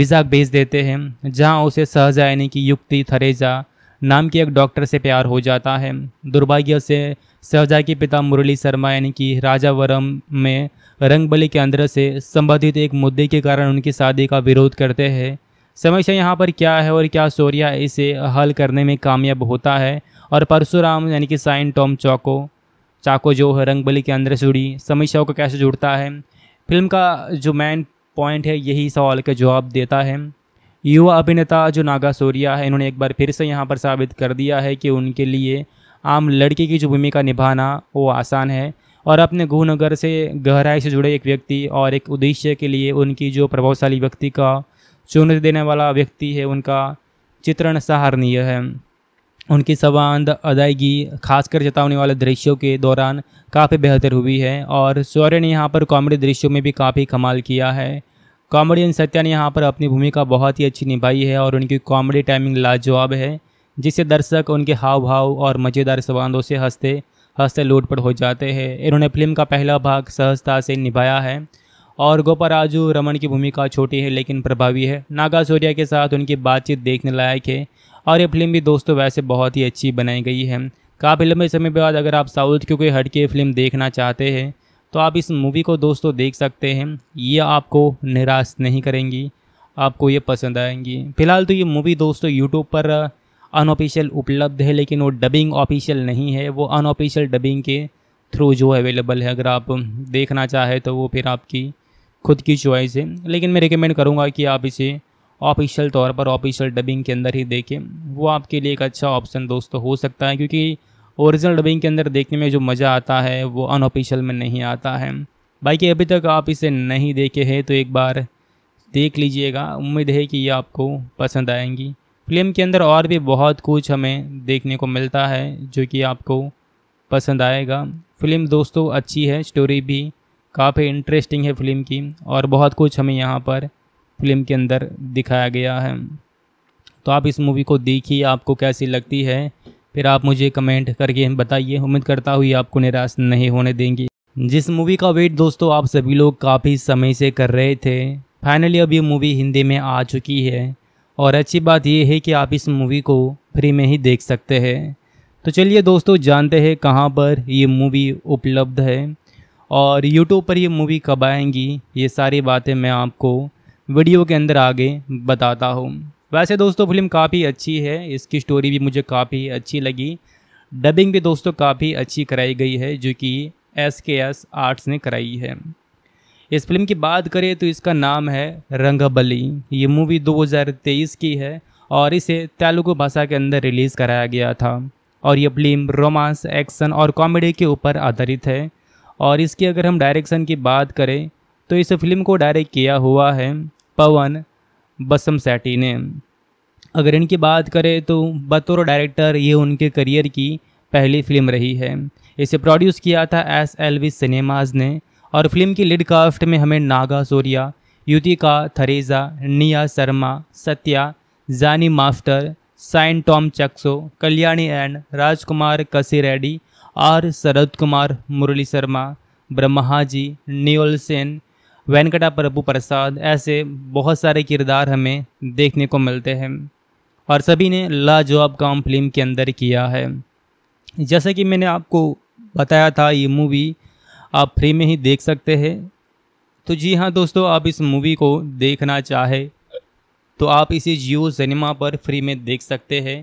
वीज़ा भेज देते हैं जहाँ उसे सहजा यानी कि युक्ति थरेजा नाम के एक डॉक्टर से प्यार हो जाता है दुर्भाग्य से सहजा के पिता मुरली शर्मा यानी कि राजावरम में रंगबली के अंदर से संबंधित एक मुद्दे के कारण उनकी शादी का विरोध करते हैं समस्या यहाँ पर क्या है और क्या सोरिया इसे हल करने में कामयाब होता है और परशुराम यानी कि साइन टॉम चौको चाको जो है रंगबली के अंदर से जुड़ी समस्याओं को कैसे जुड़ता है फिल्म का जो मेन पॉइंट है यही सवाल का जवाब देता है युवा अभिनेता जो नागा सूर्या है इन्होंने एक बार फिर से यहाँ पर साबित कर दिया है कि उनके लिए आम लड़के की जो भूमिका निभाना वो आसान है और अपने गुहनगर से गहराई से जुड़े एक व्यक्ति और एक उद्देश्य के लिए उनकी जो प्रभावशाली व्यक्ति का चुनौती देने वाला व्यक्ति है उनका चित्रण सहारनीय है उनकी सवांद अदायगी खासकर जतावने वाले दृश्यों के दौरान काफ़ी बेहतर हुई है और सौर्य ने यहाँ पर कॉमेडी दृश्यों में भी काफ़ी कमाल किया है कॉमेडियन सत्या ने यहाँ पर अपनी भूमिका बहुत ही अच्छी निभाई है और उनकी कॉमेडी टाइमिंग लाजवाब है जिससे दर्शक उनके हाव भाव और मज़ेदार संबंधों से हंसते हंसते लोटपट हो जाते हैं इन्होंने फिल्म का पहला भाग सहजता से निभाया है और गोपा राजू रमन की भूमिका छोटी है लेकिन प्रभावी है नागा सूर्या के साथ उनकी बातचीत देखने लायक है और ये फिल्म भी दोस्तों वैसे बहुत ही अच्छी बनाई गई है काफ़ी लंबे समय बाद अगर आप साउथ की कोई हटके फिल्म देखना चाहते हैं तो आप इस मूवी को दोस्तों देख सकते हैं ये आपको निराश नहीं करेंगी आपको ये पसंद आएंगी फिलहाल तो ये मूवी दोस्तों यूट्यूब पर अनऑफिशियल उपलब्ध है लेकिन वो डबिंग ऑफिशियल नहीं है वो अनऑफिशियल डबिंग के थ्रू जो अवेलेबल है अगर आप देखना चाहे तो वो फिर आपकी खुद की चॉइस है लेकिन मैं रिकमेंड करूँगा कि आप इसे ऑफिशियल तौर पर ऑफिशियल डबिंग के अंदर ही देखें वो आपके लिए एक अच्छा ऑप्शन दोस्तों हो सकता है क्योंकि ओरिजिनल डबिंग के अंदर देखने में जो मज़ा आता है वो अनऑफिशियल में नहीं आता है बाकी अभी तक आप इसे नहीं देखे हैं तो एक बार देख लीजिएगा उम्मीद है कि ये आपको पसंद आएंगी फिल्म के अंदर और भी बहुत कुछ हमें देखने को मिलता है जो कि आपको पसंद आएगा फिल्म दोस्तों अच्छी है स्टोरी भी काफ़ी इंटरेस्टिंग है फिल्म की और बहुत कुछ हमें यहाँ पर फिल्म के अंदर दिखाया गया है तो आप इस मूवी को देखिए आपको कैसी लगती है फिर आप मुझे कमेंट करके बताइए उम्मीद करता हुई आपको निराश नहीं होने देंगे जिस मूवी का वेट दोस्तों आप सभी लोग काफ़ी समय से कर रहे थे फाइनली अब ये मूवी हिंदी में आ चुकी है और अच्छी बात यह है कि आप इस मूवी को फ्री में ही देख सकते हैं तो चलिए दोस्तों जानते हैं कहाँ पर ये मूवी उपलब्ध है और यूट्यूब पर ये मूवी कब आएंगी ये सारी बातें मैं आपको वीडियो के अंदर आगे बताता हूँ वैसे दोस्तों फिल्म काफ़ी अच्छी है इसकी स्टोरी भी मुझे काफ़ी अच्छी लगी डबिंग भी दोस्तों काफ़ी अच्छी कराई गई है जो कि एस के एस आर्ट्स ने कराई है इस फिल्म की बात करें तो इसका नाम है रंगबली ये मूवी 2023 की है और इसे तेलुगु भाषा के अंदर रिलीज़ कराया गया था और ये फिल्म रोमांस एक्शन और कॉमेडी के ऊपर आधारित है और इसकी अगर हम डायरेक्शन की बात करें तो इस फिल्म को डायरेक्ट किया हुआ है पवन बसम सेठी ने अगर इनकी बात करें तो बतौर डायरेक्टर ये उनके करियर की पहली फिल्म रही है इसे प्रोड्यूस किया था एस एल वी सिनेमाज ने और फिल्म की लिड कास्ट में हमें नागा सोरिया युतिका थरेजा निया Sharma Satya Jani master Shine Tom Chacko Kalyani and Rajkumar Kasi Reddy R शरद कुमार मुरली शर्मा जी नियोल सेन वेंकटा प्रभु प्रसाद ऐसे बहुत सारे किरदार हमें देखने को मिलते हैं और सभी ने लाजवाब काम फिल्म के अंदर किया है जैसा कि मैंने आपको बताया था ये मूवी आप फ्री में ही देख सकते हैं तो जी हाँ दोस्तों आप इस मूवी को देखना चाहे तो आप इसे जियो सिनेमा पर फ्री में देख सकते हैं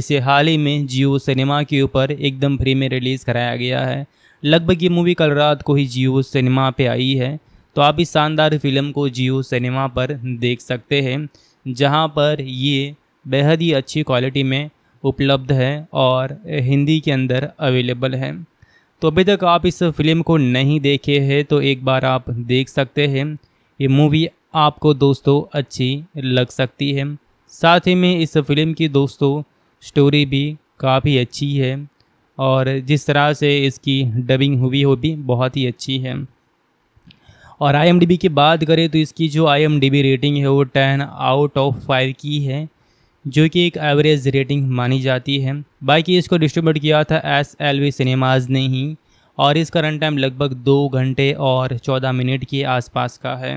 इसे हाल ही में जियो सिनेमा के ऊपर एकदम फ्री में रिलीज़ कराया गया है लगभग ये मूवी कल रात को ही जियो सिनेमा पे आई है तो आप इस शानदार फिल्म को जियो सिनेमा पर देख सकते हैं जहां पर ये बेहद ही अच्छी क्वालिटी में उपलब्ध है और हिंदी के अंदर अवेलेबल है तो अभी तक आप इस फिल्म को नहीं देखे हैं तो एक बार आप देख सकते हैं ये मूवी आपको दोस्तों अच्छी लग सकती है साथ ही में इस फिल्म की दोस्तों स्टोरी भी काफ़ी अच्छी है और जिस तरह से इसकी डबिंग हुई हो भी बहुत ही अच्छी है और आई की बात करें तो इसकी जो आई रेटिंग है वो टेन आउट ऑफ फाइव की है जो कि एक एवरेज रेटिंग मानी जाती है बाकी इसको डिस्ट्रीब्यूट किया था एस एल वी सिनेमाज ने ही और इसका रन टाइम लगभग दो घंटे और चौदह मिनट के आसपास का है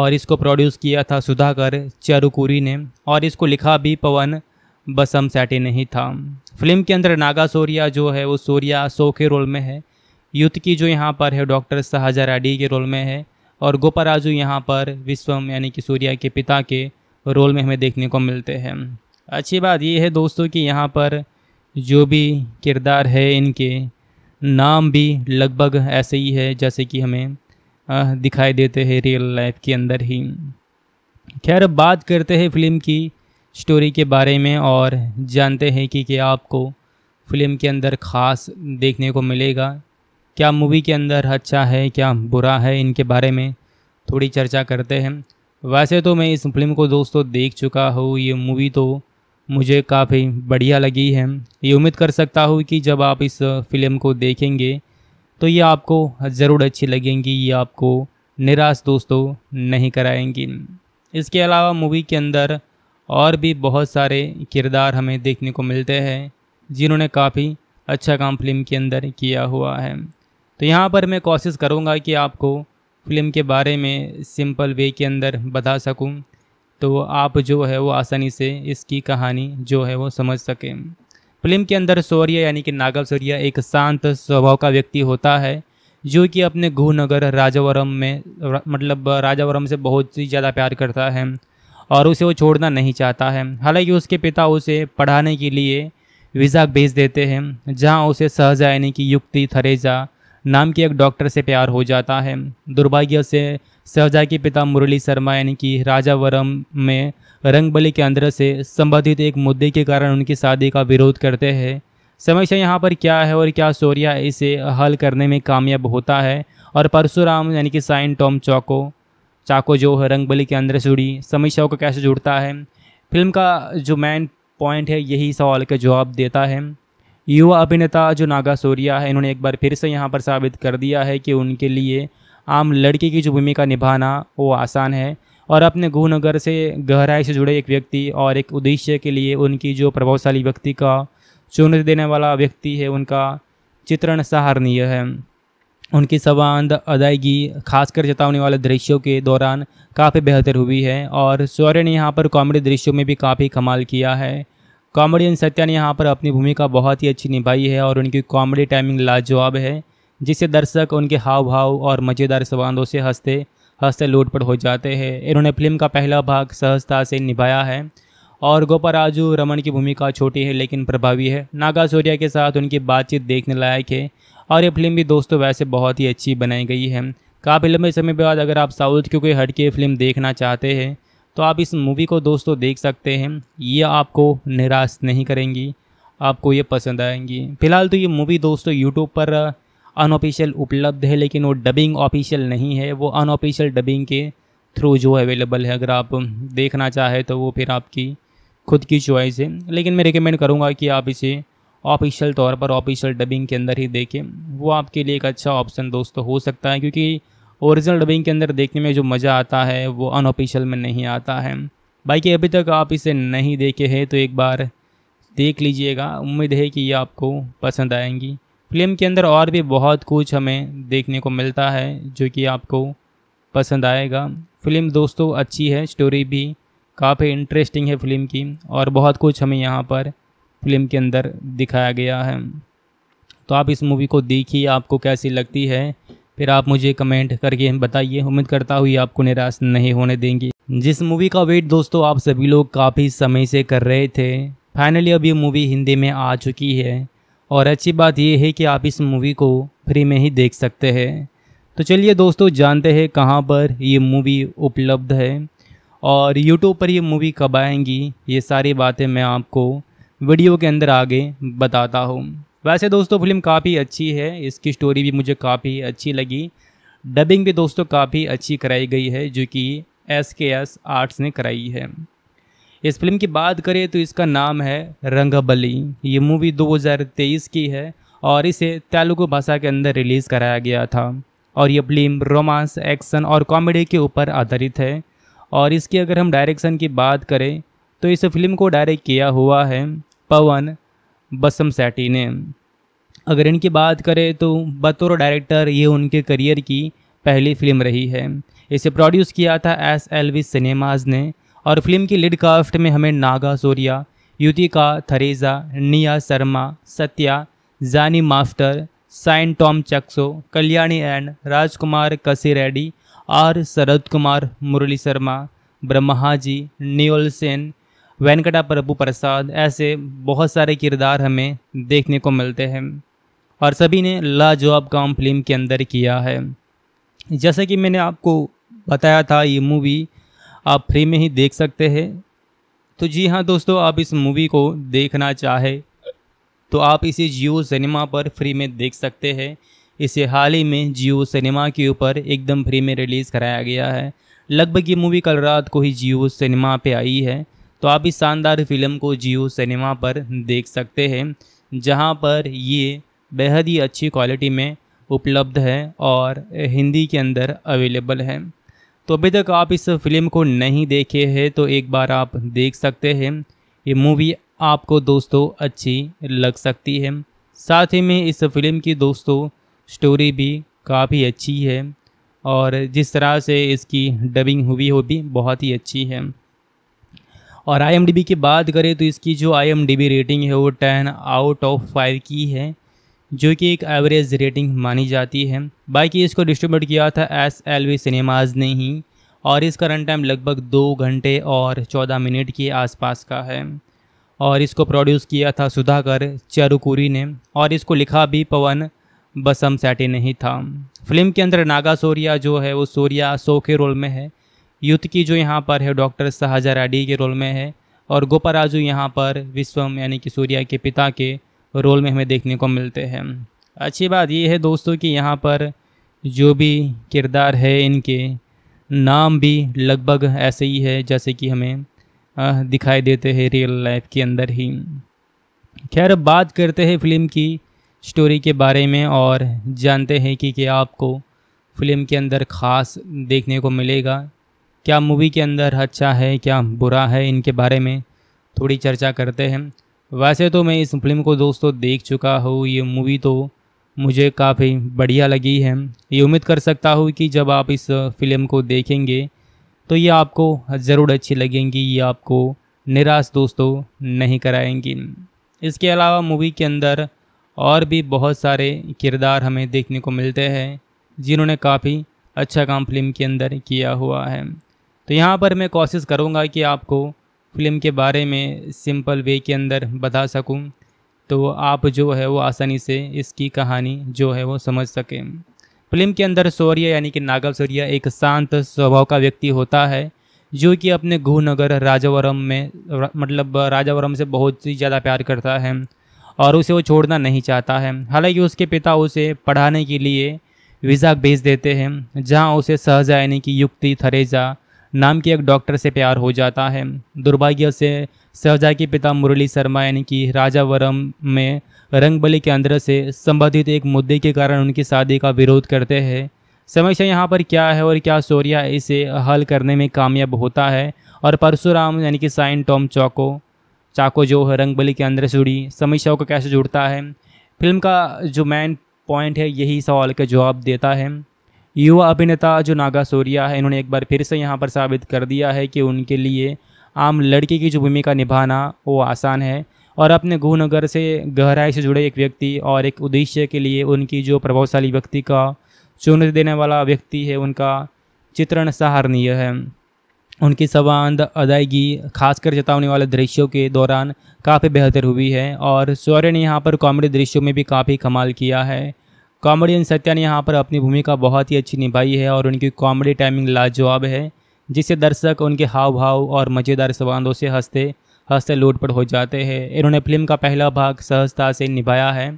और इसको प्रोड्यूस किया था सुधाकर चरुकुरी ने और इसको लिखा भी पवन बसम सैटी नहीं था फिल्म के अंदर नागा सोरिया जो है वो सोरिया सो के रोल में है युद्ध की जो यहाँ पर है डॉक्टर शाहजा राडी के रोल में है और गोपा राजू यहाँ पर विश्वम यानी कि सूर्या के पिता के रोल में हमें देखने को मिलते हैं अच्छी बात ये है दोस्तों कि यहाँ पर जो भी किरदार है इनके नाम भी लगभग ऐसे ही है जैसे कि हमें दिखाई देते हैं रियल लाइफ के अंदर ही खैर बात करते हैं फिल्म की स्टोरी के बारे में और जानते हैं कि क्या आपको फिल्म के अंदर ख़ास देखने को मिलेगा क्या मूवी के अंदर अच्छा है क्या बुरा है इनके बारे में थोड़ी चर्चा करते हैं वैसे तो मैं इस फिल्म को दोस्तों देख चुका हूँ ये मूवी तो मुझे काफ़ी बढ़िया लगी है ये उम्मीद कर सकता हूँ कि जब आप इस फिल्म को देखेंगे तो ये आपको ज़रूर अच्छी लगेंगी ये आपको निराश दोस्तों नहीं कराएंगी इसके अलावा मूवी के अंदर और भी बहुत सारे किरदार हमें देखने को मिलते हैं जिन्होंने काफ़ी अच्छा काम फिल्म के अंदर किया हुआ है तो यहाँ पर मैं कोशिश करूँगा कि आपको फ़िल्म के बारे में सिंपल वे के अंदर बता सकूँ तो आप जो है वो आसानी से इसकी कहानी जो है वो समझ सकें फिल्म के अंदर सौर्य यानी कि नागव शौर्य एक शांत स्वभाव का व्यक्ति होता है जो कि अपने गुहनगर राजावरम में मतलब राजावरम से बहुत ही ज़्यादा प्यार करता है और उसे वो छोड़ना नहीं चाहता है हालांकि उसके पिता उसे पढ़ाने के लिए वीज़ा भेज देते हैं जहाँ उसे सहजा यानी कि युक्ति थरेजा नाम के एक डॉक्टर से प्यार हो जाता है दुर्भाग्य से सहजा के पिता मुरली शर्मा यानी कि राजावरम में रंगबली के अंदर से संबंधित एक मुद्दे के कारण उनकी शादी का विरोध करते हैं समस्या यहाँ पर क्या है और क्या सोरिया इसे हल करने में कामयाब होता है और परशुराम यानी कि साइन टॉम चौको चाको जो है रंगबली के अंदर से जुड़ी समस्याओं को कैसे जुड़ता है फिल्म का जो मेन पॉइंट है यही सवाल का जवाब देता है युवा अभिनेता जो नागा सूर्या है इन्होंने एक बार फिर से यहाँ पर साबित कर दिया है कि उनके लिए आम लड़के की जो भूमिका निभाना वो आसान है और अपने गुहनगर से गहराई से जुड़े एक व्यक्ति और एक उद्देश्य के लिए उनकी जो प्रभावशाली व्यक्ति का चुनौती देने वाला व्यक्ति है उनका चित्रण सहारणीय है उनकी सवांद अदायगी खासकर जतावने वाले दृश्यों के दौरान काफ़ी बेहतर हुई है और सौर्य ने यहाँ पर कॉमेडी दृश्यों में भी काफ़ी कमाल किया है कॉमेडियन सत्या ने यहाँ पर अपनी भूमिका बहुत ही अच्छी निभाई है और उनकी कॉमेडी टाइमिंग लाजवाब है जिससे दर्शक उनके हाव भाव और मज़ेदार संबंधों से हंसते हंसते लोटपट हो जाते हैं इन्होंने फिल्म का पहला भाग सहजता से निभाया है और गोपा राजू रमन की भूमिका छोटी है लेकिन प्रभावी है नागा सूर्या के साथ उनकी बातचीत देखने लायक है और ये फिल्म भी दोस्तों वैसे बहुत ही अच्छी बनाई गई है काफ़ी लंबे समय बाद अगर आप साउथ की कोई हटके फिल्म देखना चाहते हैं तो आप इस मूवी को दोस्तों देख सकते हैं ये आपको निराश नहीं करेंगी आपको ये पसंद आएंगी फिलहाल तो ये मूवी दोस्तों यूट्यूब पर अनऑफिशियल उपलब्ध है लेकिन वो डबिंग ऑफिशियल नहीं है वो अनऑफिशियल डबिंग के थ्रू जो अवेलेबल है अगर आप देखना चाहें तो वो फिर आपकी खुद की चॉइस है लेकिन मैं रिकमेंड करूँगा कि आप इसे ऑफिशियल तौर पर ऑफिशियल डबिंग के अंदर ही देखें वो आपके लिए एक अच्छा ऑप्शन दोस्तों हो सकता है क्योंकि ओरिजिनल डबिंग के अंदर देखने में जो मज़ा आता है वो अनऑफिशियल में नहीं आता है बाकी अभी तक आप इसे नहीं देखे हैं तो एक बार देख लीजिएगा उम्मीद है कि ये आपको पसंद आएंगी फिल्म के अंदर और भी बहुत कुछ हमें देखने को मिलता है जो कि आपको पसंद आएगा फिल्म दोस्तों अच्छी है स्टोरी भी काफ़ी इंटरेस्टिंग है फिल्म की और बहुत कुछ हमें यहाँ पर फिल्म के अंदर दिखाया गया है तो आप इस मूवी को देखिए आपको कैसी लगती है फिर आप मुझे कमेंट करके बताइए उम्मीद करता हुई आपको निराश नहीं होने देंगे जिस मूवी का वेट दोस्तों आप सभी लोग काफ़ी समय से कर रहे थे फाइनली अब ये मूवी हिंदी में आ चुकी है और अच्छी बात यह है कि आप इस मूवी को फ्री में ही देख सकते हैं तो चलिए दोस्तों जानते हैं कहाँ पर ये मूवी उपलब्ध है और यूट्यूब पर ये मूवी कब आएंगी ये सारी बातें मैं आपको वीडियो के अंदर आगे बताता हूँ वैसे दोस्तों फिल्म काफ़ी अच्छी है इसकी स्टोरी भी मुझे काफ़ी अच्छी लगी डबिंग भी दोस्तों काफ़ी अच्छी कराई गई है जो कि एस के एस आर्ट्स ने कराई है इस फिल्म की बात करें तो इसका नाम है रंगबली ये मूवी 2023 की है और इसे तेलुगु भाषा के अंदर रिलीज़ कराया गया था और ये फिल्म रोमांस एक्शन और कॉमेडी के ऊपर आधारित है और इसकी अगर हम डायरेक्शन की बात करें तो इस फिल्म को डायरेक्ट किया हुआ है पवन बसम सेटी ने अगर इनकी बात करें तो बतौर डायरेक्टर ये उनके करियर की पहली फिल्म रही है इसे प्रोड्यूस किया था एस एल वी सिनेमाज ने और फिल्म की लिड कास्ट में हमें नागा सोरिया युतिका थरेजा निया Sharma Satya Jani master Shine Tom Chacko Kalyani and Rajkumar Kasi Reddy R शरद कुमार मुरली शर्मा जी नियोल सेन वेंकटा प्रभु प्रसाद ऐसे बहुत सारे किरदार हमें देखने को मिलते हैं और सभी ने लाजवाब काम फिल्म के अंदर किया है जैसे कि मैंने आपको बताया था ये मूवी आप फ्री में ही देख सकते हैं तो जी हाँ दोस्तों आप इस मूवी को देखना चाहे तो आप इसे जियो सिनेमा पर फ्री में देख सकते हैं इसे हाल ही में जियो सिनेमा के ऊपर एकदम फ्री में रिलीज़ कराया गया है लगभग ये मूवी कल रात को ही जियो सिनेमा पे आई है तो आप इस शानदार फिल्म को जियो सिनेमा पर देख सकते हैं जहां पर ये बेहद ही अच्छी क्वालिटी में उपलब्ध है और हिंदी के अंदर अवेलेबल है तो अभी तक आप इस फिल्म को नहीं देखे हैं तो एक बार आप देख सकते हैं ये मूवी आपको दोस्तों अच्छी लग सकती है साथ ही में इस फिल्म की दोस्तों स्टोरी भी काफ़ी अच्छी है और जिस तरह से इसकी डबिंग हुई हो भी बहुत ही अच्छी है और आई की बात करें तो इसकी जो आई रेटिंग है वो टेन आउट ऑफ फाइव की है जो कि एक एवरेज रेटिंग मानी जाती है बाकी इसको डिस्ट्रीब्यूट किया था एस एल वी सिनेमाज ने ही और इसका रन टाइम लगभग दो घंटे और चौदह मिनट के आसपास का है और इसको प्रोड्यूस किया था सुधाकर चरुकुरी ने और इसको लिखा भी पवन बसम सैटी ने ही था फिल्म के अंदर नागा सोरिया जो है वो सोरिया सो के रोल में है युद्ध की जो यहाँ पर है डॉक्टर शाहजा रेड्डी के रोल में है और गोपा राजू यहाँ पर विश्वम यानी कि सूर्या के पिता के रोल में हमें देखने को मिलते हैं अच्छी बात ये है दोस्तों कि यहाँ पर जो भी किरदार है इनके नाम भी लगभग ऐसे ही है जैसे कि हमें दिखाई देते हैं रियल लाइफ के अंदर ही खैर बात करते हैं फिल्म की स्टोरी के बारे में और जानते हैं कि क्या आपको फिल्म के अंदर ख़ास देखने को मिलेगा क्या मूवी के अंदर अच्छा है क्या बुरा है इनके बारे में थोड़ी चर्चा करते हैं वैसे तो मैं इस फिल्म को दोस्तों देख चुका हूँ ये मूवी तो मुझे काफ़ी बढ़िया लगी है ये उम्मीद कर सकता हूँ कि जब आप इस फिल्म को देखेंगे तो ये आपको ज़रूर अच्छी लगेंगी ये आपको निराश दोस्तों नहीं कराएंगी इसके अलावा मूवी के अंदर और भी बहुत सारे किरदार हमें देखने को मिलते हैं जिन्होंने काफ़ी अच्छा काम फिल्म के अंदर किया हुआ है तो यहाँ पर मैं कोशिश करूँगा कि आपको फिल्म के बारे में सिंपल वे के अंदर बता सकूँ तो आप जो है वो आसानी से इसकी कहानी जो है वो समझ सकें फिल्म के अंदर सौर्य यानी कि नागव सौर्य एक शांत स्वभाव का व्यक्ति होता है जो कि अपने गुहनगर राजावरम में मतलब राजावरम से बहुत ही ज़्यादा प्यार करता है और उसे वो छोड़ना नहीं चाहता है हालांकि उसके पिता उसे पढ़ाने के लिए वीज़ा भेज देते हैं जहाँ उसे सहजा यानी कि युक्ति थरेजा नाम के एक डॉक्टर से प्यार हो जाता है दुर्भाग्य से सहजा के पिता मुरली शर्मा यानी कि राजा वरम में रंगबली के अंदर से संबंधित एक मुद्दे के कारण उनकी शादी का विरोध करते हैं समस्या यहाँ पर क्या है और क्या सोरिया इसे हल करने में कामयाब होता है और परशुराम यानी कि साइन टॉम चौको चाको जो है रंगबली के अंदर से जुड़ी समस्याओं को कैसे जुड़ता है फिल्म का जो मेन पॉइंट है यही सवाल का जवाब देता है युवा अभिनेता जो नागा सूर्या है इन्होंने एक बार फिर से यहाँ पर साबित कर दिया है कि उनके लिए आम लड़के की जो भूमिका निभाना वो आसान है और अपने गुहनगर से गहराई से जुड़े एक व्यक्ति और एक उद्देश्य के लिए उनकी जो प्रभावशाली व्यक्ति का चुनौती देने वाला व्यक्ति है उनका चित्रण सहारनीय है उनकी सवांद अदायगी खासकर जतावने वाले दृश्यों के दौरान काफ़ी बेहतर हुई है और सौर्य ने यहाँ पर कॉमेडी दृश्यों में भी काफ़ी कमाल किया है कॉमेडियन सत्या ने यहाँ पर अपनी भूमिका बहुत ही अच्छी निभाई है और उनकी कॉमेडी टाइमिंग लाजवाब है जिससे दर्शक उनके हाव भाव और मज़ेदार संवादों से हंसते हंसते लूटपट हो जाते हैं इन्होंने फिल्म का पहला भाग सहजता से निभाया है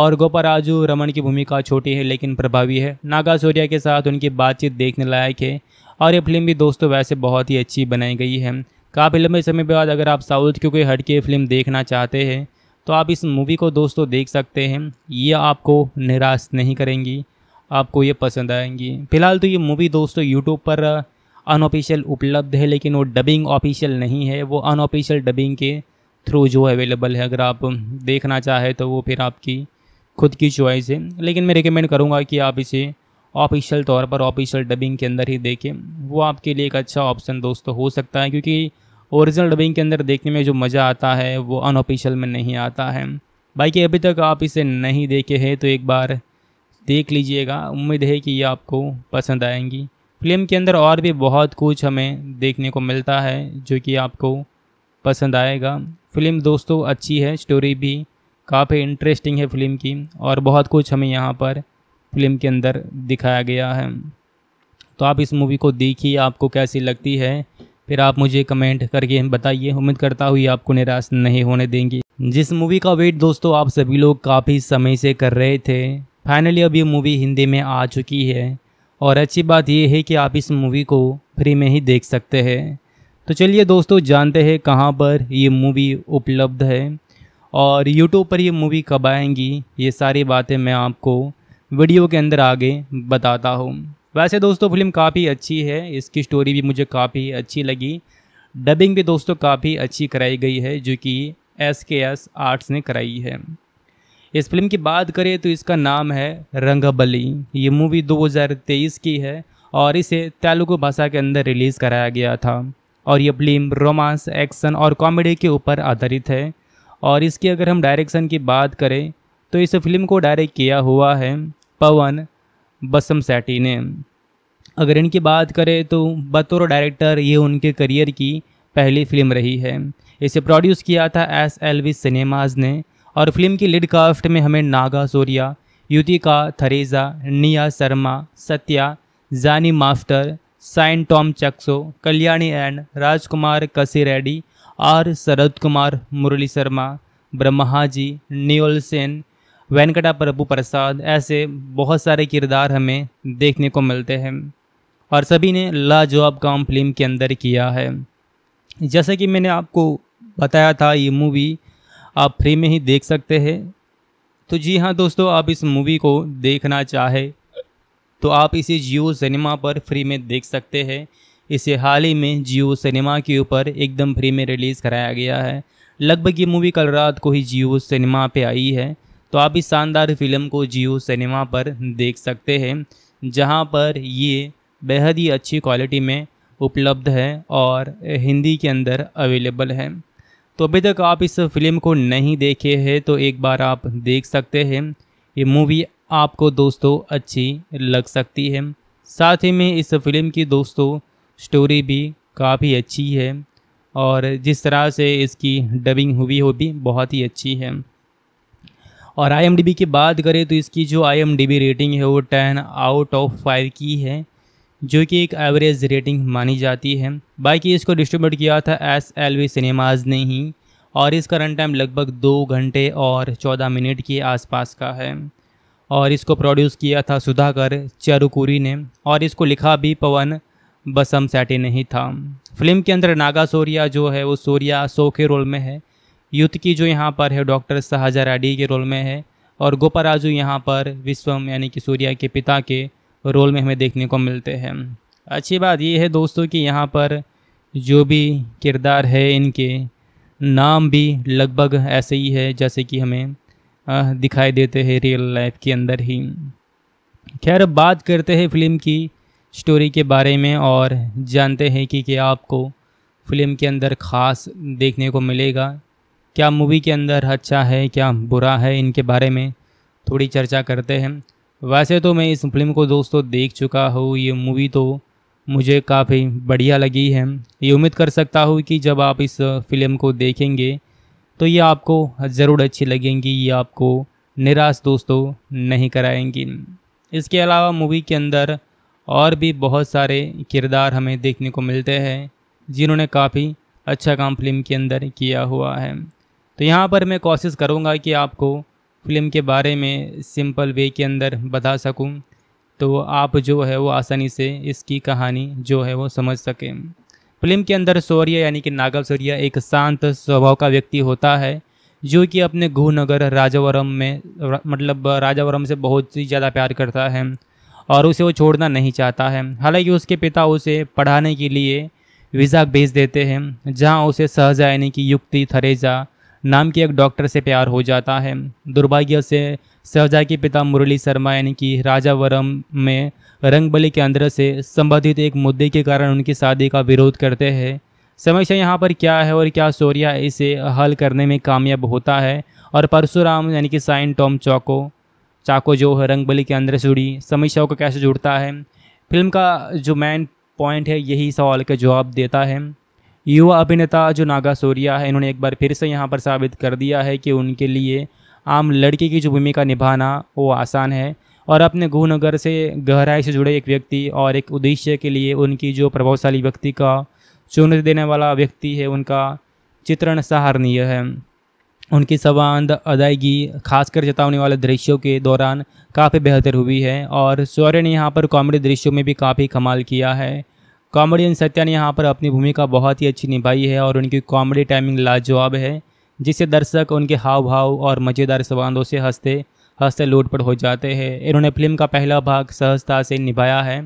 और गोपा राजू रमन की भूमिका छोटी है लेकिन प्रभावी है नागा सूर्या के साथ उनकी बातचीत देखने लायक है और ये फिल्म भी दोस्तों वैसे बहुत ही अच्छी बनाई गई है काफ़ी लंबे समय बाद अगर आप साउथ की कोई हटके फिल्म देखना चाहते हैं तो आप इस मूवी को दोस्तों देख सकते हैं ये आपको निराश नहीं करेंगी आपको ये पसंद आएंगी फिलहाल तो ये मूवी दोस्तों यूट्यूब पर अनऑफिशियल उपलब्ध है लेकिन वो डबिंग ऑफिशियल नहीं है वो अनऑफिशियल डबिंग के थ्रू जो अवेलेबल है अगर आप देखना चाहें तो वो फिर आपकी खुद की चॉइस है लेकिन मैं रिकमेंड करूँगा कि आप इसे ऑफिशियल तौर पर ऑफिशियल डबिंग के अंदर ही देखें वो आपके लिए एक अच्छा ऑप्शन दोस्तों हो सकता है क्योंकि ओरिजिनल डबिंग के अंदर देखने में जो मज़ा आता है वो अनऑफिशियल में नहीं आता है बाकी अभी तक आप इसे नहीं देखे हैं तो एक बार देख लीजिएगा उम्मीद है कि ये आपको पसंद आएंगी फिल्म के अंदर और भी बहुत कुछ हमें देखने को मिलता है जो कि आपको पसंद आएगा फिल्म दोस्तों अच्छी है स्टोरी भी काफ़ी इंटरेस्टिंग है फिल्म की और बहुत कुछ हमें यहाँ पर फिल्म के अंदर दिखाया गया है तो आप इस मूवी को देखिए आपको कैसी लगती है फिर आप मुझे कमेंट करके बताइए उम्मीद करता हुई आपको निराश नहीं होने देंगी जिस मूवी का वेट दोस्तों आप सभी लोग काफ़ी समय से कर रहे थे फाइनली अब ये मूवी हिंदी में आ चुकी है और अच्छी बात यह है कि आप इस मूवी को फ्री में ही देख सकते हैं तो चलिए दोस्तों जानते हैं कहाँ पर ये मूवी उपलब्ध है और यूट्यूब पर ये मूवी कब आएंगी ये सारी बातें मैं आपको वीडियो के अंदर आगे बताता हूँ वैसे दोस्तों फिल्म काफ़ी अच्छी है इसकी स्टोरी भी मुझे काफ़ी अच्छी लगी डबिंग भी दोस्तों काफ़ी अच्छी कराई गई है जो कि एस के एस आर्ट्स ने कराई है इस फिल्म की बात करें तो इसका नाम है रंगबली ये मूवी 2023 की है और इसे तेलुगु भाषा के अंदर रिलीज़ कराया गया था और ये फिल्म रोमांस एक्शन और कॉमेडी के ऊपर आधारित है और इसकी अगर हम डायरेक्शन की बात करें तो इस फिल्म को डायरेक्ट किया हुआ है पवन बसम सेठी ने अगर इनकी बात करें तो बतौर डायरेक्टर ये उनके करियर की पहली फिल्म रही है इसे प्रोड्यूस किया था एस एल वी सिनेमाज ने और फिल्म की लीड काफ्ट में हमें नागा सोरिया युतिका थरेजा निया Sharma Satya Jani master Shine Tom Chacko Kalyani and Rajkumar Kasi Reddy R शरद कुमार मुरली शर्मा जी नियोल सेन वेंकटा प्रभु प्रसाद ऐसे बहुत सारे किरदार हमें देखने को मिलते हैं और सभी ने लाजवाब काम फिल्म के अंदर किया है जैसा कि मैंने आपको बताया था ये मूवी आप फ्री में ही देख सकते हैं तो जी हाँ दोस्तों आप इस मूवी को देखना चाहे तो आप इसे जियो सिनेमा पर फ्री में देख सकते हैं इसे हाल ही में जियो सिनेमा के ऊपर एकदम फ्री में रिलीज़ कराया गया है लगभग ये मूवी कल रात को ही जियो सिनेमा पे आई है तो आप इस शानदार फिल्म को जियो सिनेमा पर देख सकते हैं जहां पर ये बेहद ही अच्छी क्वालिटी में उपलब्ध है और हिंदी के अंदर अवेलेबल है तो अभी तक आप इस फिल्म को नहीं देखे हैं तो एक बार आप देख सकते हैं ये मूवी आपको दोस्तों अच्छी लग सकती है साथ ही में इस फिल्म की दोस्तों स्टोरी भी काफ़ी अच्छी है और जिस तरह से इसकी डबिंग हुई हो भी बहुत ही अच्छी है और आई की बात करें तो इसकी जो आई रेटिंग है वो टेन आउट ऑफ फाइव की है जो कि एक एवरेज रेटिंग मानी जाती है बाकी इसको डिस्ट्रीब्यूट किया था एस एल वी सिनेमाज ने ही और इसका रन टाइम लगभग दो घंटे और चौदह मिनट के आसपास का है और इसको प्रोड्यूस किया था सुधाकर चारुकूरी ने और इसको लिखा भी पवन बसम ने नहीं था फिल्म के अंदर नागा सोरिया जो है वो सोरिया सो के रोल में है युद्ध की जो यहाँ पर है डॉक्टर शाहजा रेड्डी के रोल में है और गोपा राजू यहाँ पर विश्वम यानी कि सूर्या के पिता के रोल में हमें देखने को मिलते हैं अच्छी बात ये है दोस्तों कि यहाँ पर जो भी किरदार है इनके नाम भी लगभग ऐसे ही है जैसे कि हमें दिखाई देते हैं रियल लाइफ के अंदर ही खैर अब बात करते हैं फिल्म की स्टोरी के बारे में और जानते हैं कि क्या आपको फिल्म के अंदर ख़ास देखने को मिलेगा क्या मूवी के अंदर अच्छा है क्या बुरा है इनके बारे में थोड़ी चर्चा करते हैं वैसे तो मैं इस फिल्म को दोस्तों देख चुका हूँ ये मूवी तो मुझे काफ़ी बढ़िया लगी है ये उम्मीद कर सकता हूँ कि जब आप इस फिल्म को देखेंगे तो ये आपको ज़रूर अच्छी लगेंगी ये आपको निराश दोस्तों नहीं कराएंगी इसके अलावा मूवी के अंदर और भी बहुत सारे किरदार हमें देखने को मिलते हैं जिन्होंने काफ़ी अच्छा काम फिल्म के अंदर किया हुआ है तो यहाँ पर मैं कोशिश करूँगा कि आपको फ़िल्म के बारे में सिंपल वे के अंदर बता सकूँ तो आप जो है वो आसानी से इसकी कहानी जो है वो समझ सकें फिल्म के अंदर सौर्य यानी कि नागव सौर्य एक शांत स्वभाव का व्यक्ति होता है जो कि अपने गुहनगर राजावरम में मतलब राजावरम से बहुत ही ज़्यादा प्यार करता है और उसे वो छोड़ना नहीं चाहता है हालांकि उसके पिता उसे पढ़ाने के लिए वीज़ा भेज देते हैं जहाँ उसे सहजा यानी कि युक्ति थरेजा नाम के एक डॉक्टर से प्यार हो जाता है दुर्भाग्य से सहजा के पिता मुरली शर्मा यानी कि राजावरम में रंगबली के अंदर से संबंधित एक मुद्दे के कारण उनकी शादी का विरोध करते हैं समस्या यहाँ पर क्या है और क्या सोरिया इसे हल करने में कामयाब होता है और परशुराम यानी कि साइन टॉम चौको चाको जो है रंगबली के अंदर से जुड़ी समस्याओं को कैसे जुड़ता है फिल्म का जो मेन पॉइंट है यही सवाल का जवाब देता है युवा अभिनेता जो नागा सूर्या है इन्होंने एक बार फिर से यहाँ पर साबित कर दिया है कि उनके लिए आम लड़के की जो भूमिका निभाना वो आसान है और अपने गुहनगर से गहराई से जुड़े एक व्यक्ति और एक उद्देश्य के लिए उनकी जो प्रभावशाली व्यक्ति का चुनौती देने वाला व्यक्ति है उनका चित्रण सहारणीय है उनकी सवांद अदायगी खासकर जतावने वाले दृश्यों के दौरान काफ़ी बेहतर हुई है और सौर्य ने यहाँ पर कॉमेडी दृश्यों में भी काफ़ी कमाल किया है कॉमेडियन सत्या ने यहाँ पर अपनी भूमिका बहुत ही अच्छी निभाई है और उनकी कॉमेडी टाइमिंग लाजवाब है जिससे दर्शक उनके हाव भाव और मज़ेदार संवादों से हंसते हंसते लूटपट हो जाते हैं इन्होंने फिल्म का पहला भाग सहजता से निभाया है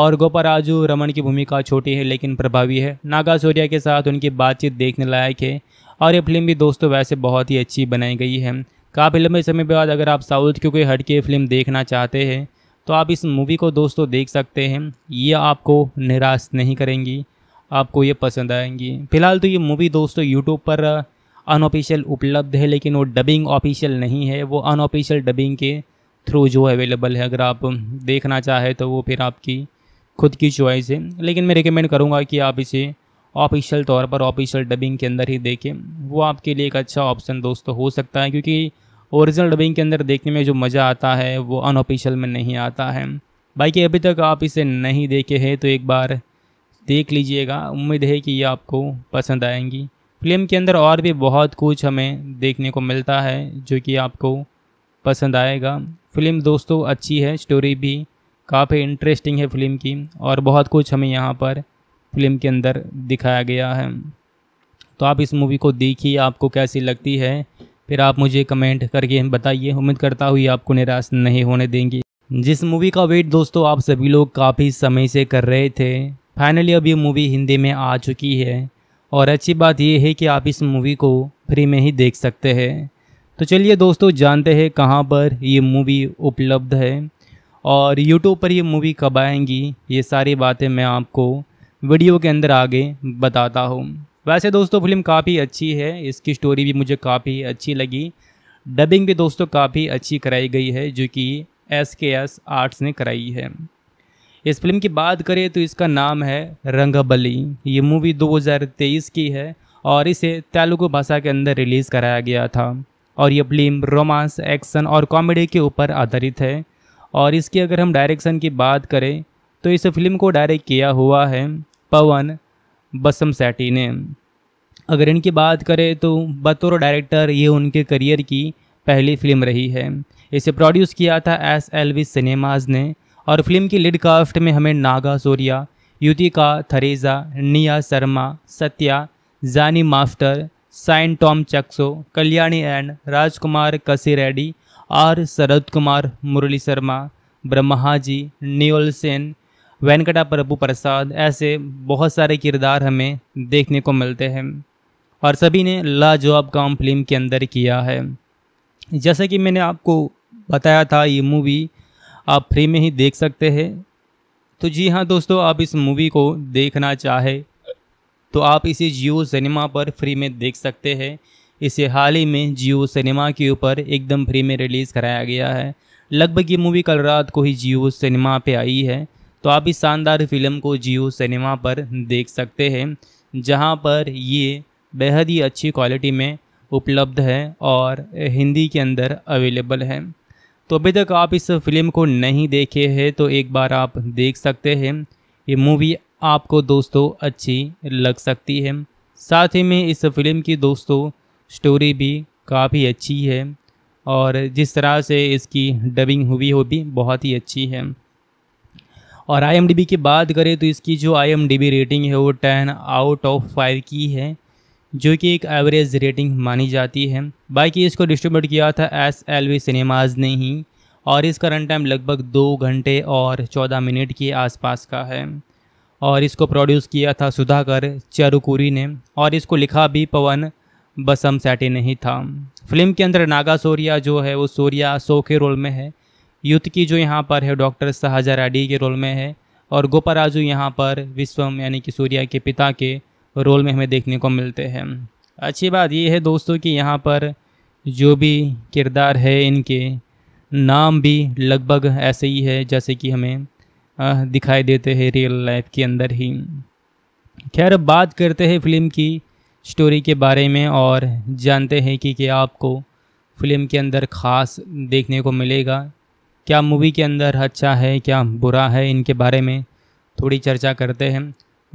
और गोपा राजू रमन की भूमिका छोटी है लेकिन प्रभावी है नागा सूर्या के साथ उनकी बातचीत देखने लायक है और ये फिल्म भी दोस्तों वैसे बहुत ही अच्छी बनाई गई है काफ़ी लंबे समय बाद अगर आप साउथ की कोई हटके फिल्म देखना चाहते हैं तो आप इस मूवी को दोस्तों देख सकते हैं ये आपको निराश नहीं करेंगी आपको ये पसंद आएंगी फिलहाल तो ये मूवी दोस्तों यूट्यूब पर अनऑफिशियल उपलब्ध है लेकिन वो डबिंग ऑफिशियल नहीं है वो अनऑफिशियल डबिंग के थ्रू जो अवेलेबल है अगर आप देखना चाहें तो वो फिर आपकी खुद की चॉइस है लेकिन मैं रिकमेंड करूँगा कि आप इसे ऑफिशियल तौर पर ऑफिशियल डबिंग के अंदर ही देखें वो आपके लिए एक अच्छा ऑप्शन दोस्तों हो सकता है क्योंकि ओरिजिनल डबिंग के अंदर देखने में जो मज़ा आता है वो अनऑफिशियल में नहीं आता है बाकी अभी तक आप इसे नहीं देखे हैं तो एक बार देख लीजिएगा उम्मीद है कि ये आपको पसंद आएंगी फिल्म के अंदर और भी बहुत कुछ हमें देखने को मिलता है जो कि आपको पसंद आएगा फिल्म दोस्तों अच्छी है स्टोरी भी काफ़ी इंटरेस्टिंग है फिल्म की और बहुत कुछ हमें यहाँ पर फिल्म के अंदर दिखाया गया है तो आप इस मूवी को देखिए आपको कैसी लगती है फिर आप मुझे कमेंट करके बताइए उम्मीद करता हुई आपको निराश नहीं होने देंगी जिस मूवी का वेट दोस्तों आप सभी लोग काफ़ी समय से कर रहे थे फाइनली अब ये मूवी हिंदी में आ चुकी है और अच्छी बात यह है कि आप इस मूवी को फ्री में ही देख सकते हैं तो चलिए दोस्तों जानते हैं कहाँ पर ये मूवी उपलब्ध है और यूट्यूब पर ये मूवी कब आएंगी ये सारी बातें मैं आपको वीडियो के अंदर आगे बताता हूँ वैसे दोस्तों फिल्म काफ़ी अच्छी है इसकी स्टोरी भी मुझे काफ़ी अच्छी लगी डबिंग भी दोस्तों काफ़ी अच्छी कराई गई है जो कि एस के एस आर्ट्स ने कराई है इस फिल्म की बात करें तो इसका नाम है रंगबली ये मूवी 2023 की है और इसे तेलुगु भाषा के अंदर रिलीज़ कराया गया था और ये फिल्म रोमांस एक्शन और कॉमेडी के ऊपर आधारित है और इसकी अगर हम डायरेक्शन की बात करें तो इस फिल्म को डायरेक्ट किया हुआ है पवन बसम सैटी ने अगर इनकी बात करें तो बतौर डायरेक्टर ये उनके करियर की पहली फिल्म रही है इसे प्रोड्यूस किया था एस एल वी सिनेमाज ने और फिल्म की लीड काफ्ट में हमें नागा सोरिया युतिका थरेजा निया Sharma Satya Jani master Shine Tom Chacko Kalyani and Rajkumar Kasi Reddy R शरद कुमार मुरली शर्मा जी नियोल सेन वेंकटा प्रभु प्रसाद ऐसे बहुत सारे किरदार हमें देखने को मिलते हैं और सभी ने लाजवाब काम फिल्म के अंदर किया है जैसा कि मैंने आपको बताया था ये मूवी आप फ्री में ही देख सकते हैं तो जी हाँ दोस्तों आप इस मूवी को देखना चाहे तो आप इसे जियो सिनेमा पर फ्री में देख सकते हैं इसे हाल ही में जियो सिनेमा के ऊपर एकदम फ्री में रिलीज़ कराया गया है लगभग ये मूवी कल रात को ही जियो सिनेमा पे आई है तो आप इस शानदार फिल्म को जियो सिनेमा पर देख सकते हैं जहां पर ये बेहद ही अच्छी क्वालिटी में उपलब्ध है और हिंदी के अंदर अवेलेबल है तो अभी तक आप इस फिल्म को नहीं देखे हैं तो एक बार आप देख सकते हैं ये मूवी आपको दोस्तों अच्छी लग सकती है साथ ही में इस फिल्म की दोस्तों स्टोरी भी काफ़ी अच्छी है और जिस तरह से इसकी डबिंग हुई हो भी बहुत ही अच्छी है और आई की बात करें तो इसकी जो आई रेटिंग है वो टेन आउट ऑफ फाइव की है जो कि एक एवरेज रेटिंग मानी जाती है बाकी इसको डिस्ट्रीब्यूट किया था एस एल वी सिनेमाज ने ही और इसका रन टाइम लगभग दो घंटे और चौदह मिनट के आसपास का है और इसको प्रोड्यूस किया था सुधाकर चारुकुरी ने और इसको लिखा भी पवन बसम ने नहीं था फिल्म के अंदर नागा सोरिया जो है वो सोरिया सो के रोल में है युद्ध की जो यहाँ पर है डॉक्टर शाहजा राडी के रोल में है और गोपा राजू यहाँ पर विश्वम यानी कि सूर्या के पिता के रोल में हमें देखने को मिलते हैं अच्छी बात ये है दोस्तों कि यहाँ पर जो भी किरदार है इनके नाम भी लगभग ऐसे ही है जैसे कि हमें दिखाई देते हैं रियल लाइफ के अंदर ही खैर बात करते हैं फिल्म की स्टोरी के बारे में और जानते हैं कि क्या आपको फिल्म के अंदर ख़ास देखने को मिलेगा क्या मूवी के अंदर अच्छा है क्या बुरा है इनके बारे में थोड़ी चर्चा करते हैं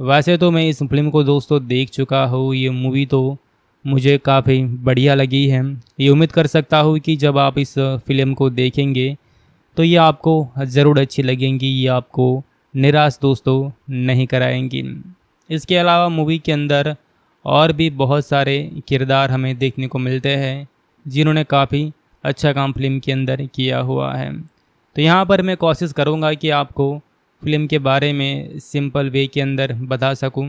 वैसे तो मैं इस फिल्म को दोस्तों देख चुका हूँ ये मूवी तो मुझे काफ़ी बढ़िया लगी है ये उम्मीद कर सकता हूँ कि जब आप इस फिल्म को देखेंगे तो ये आपको ज़रूर अच्छी लगेंगी ये आपको निराश दोस्तों नहीं कराएंगी इसके अलावा मूवी के अंदर और भी बहुत सारे किरदार हमें देखने को मिलते हैं जिन्होंने काफ़ी अच्छा काम फिल्म के अंदर किया हुआ है तो यहाँ पर मैं कोशिश करूँगा कि आपको फ़िल्म के बारे में सिंपल वे के अंदर बता सकूँ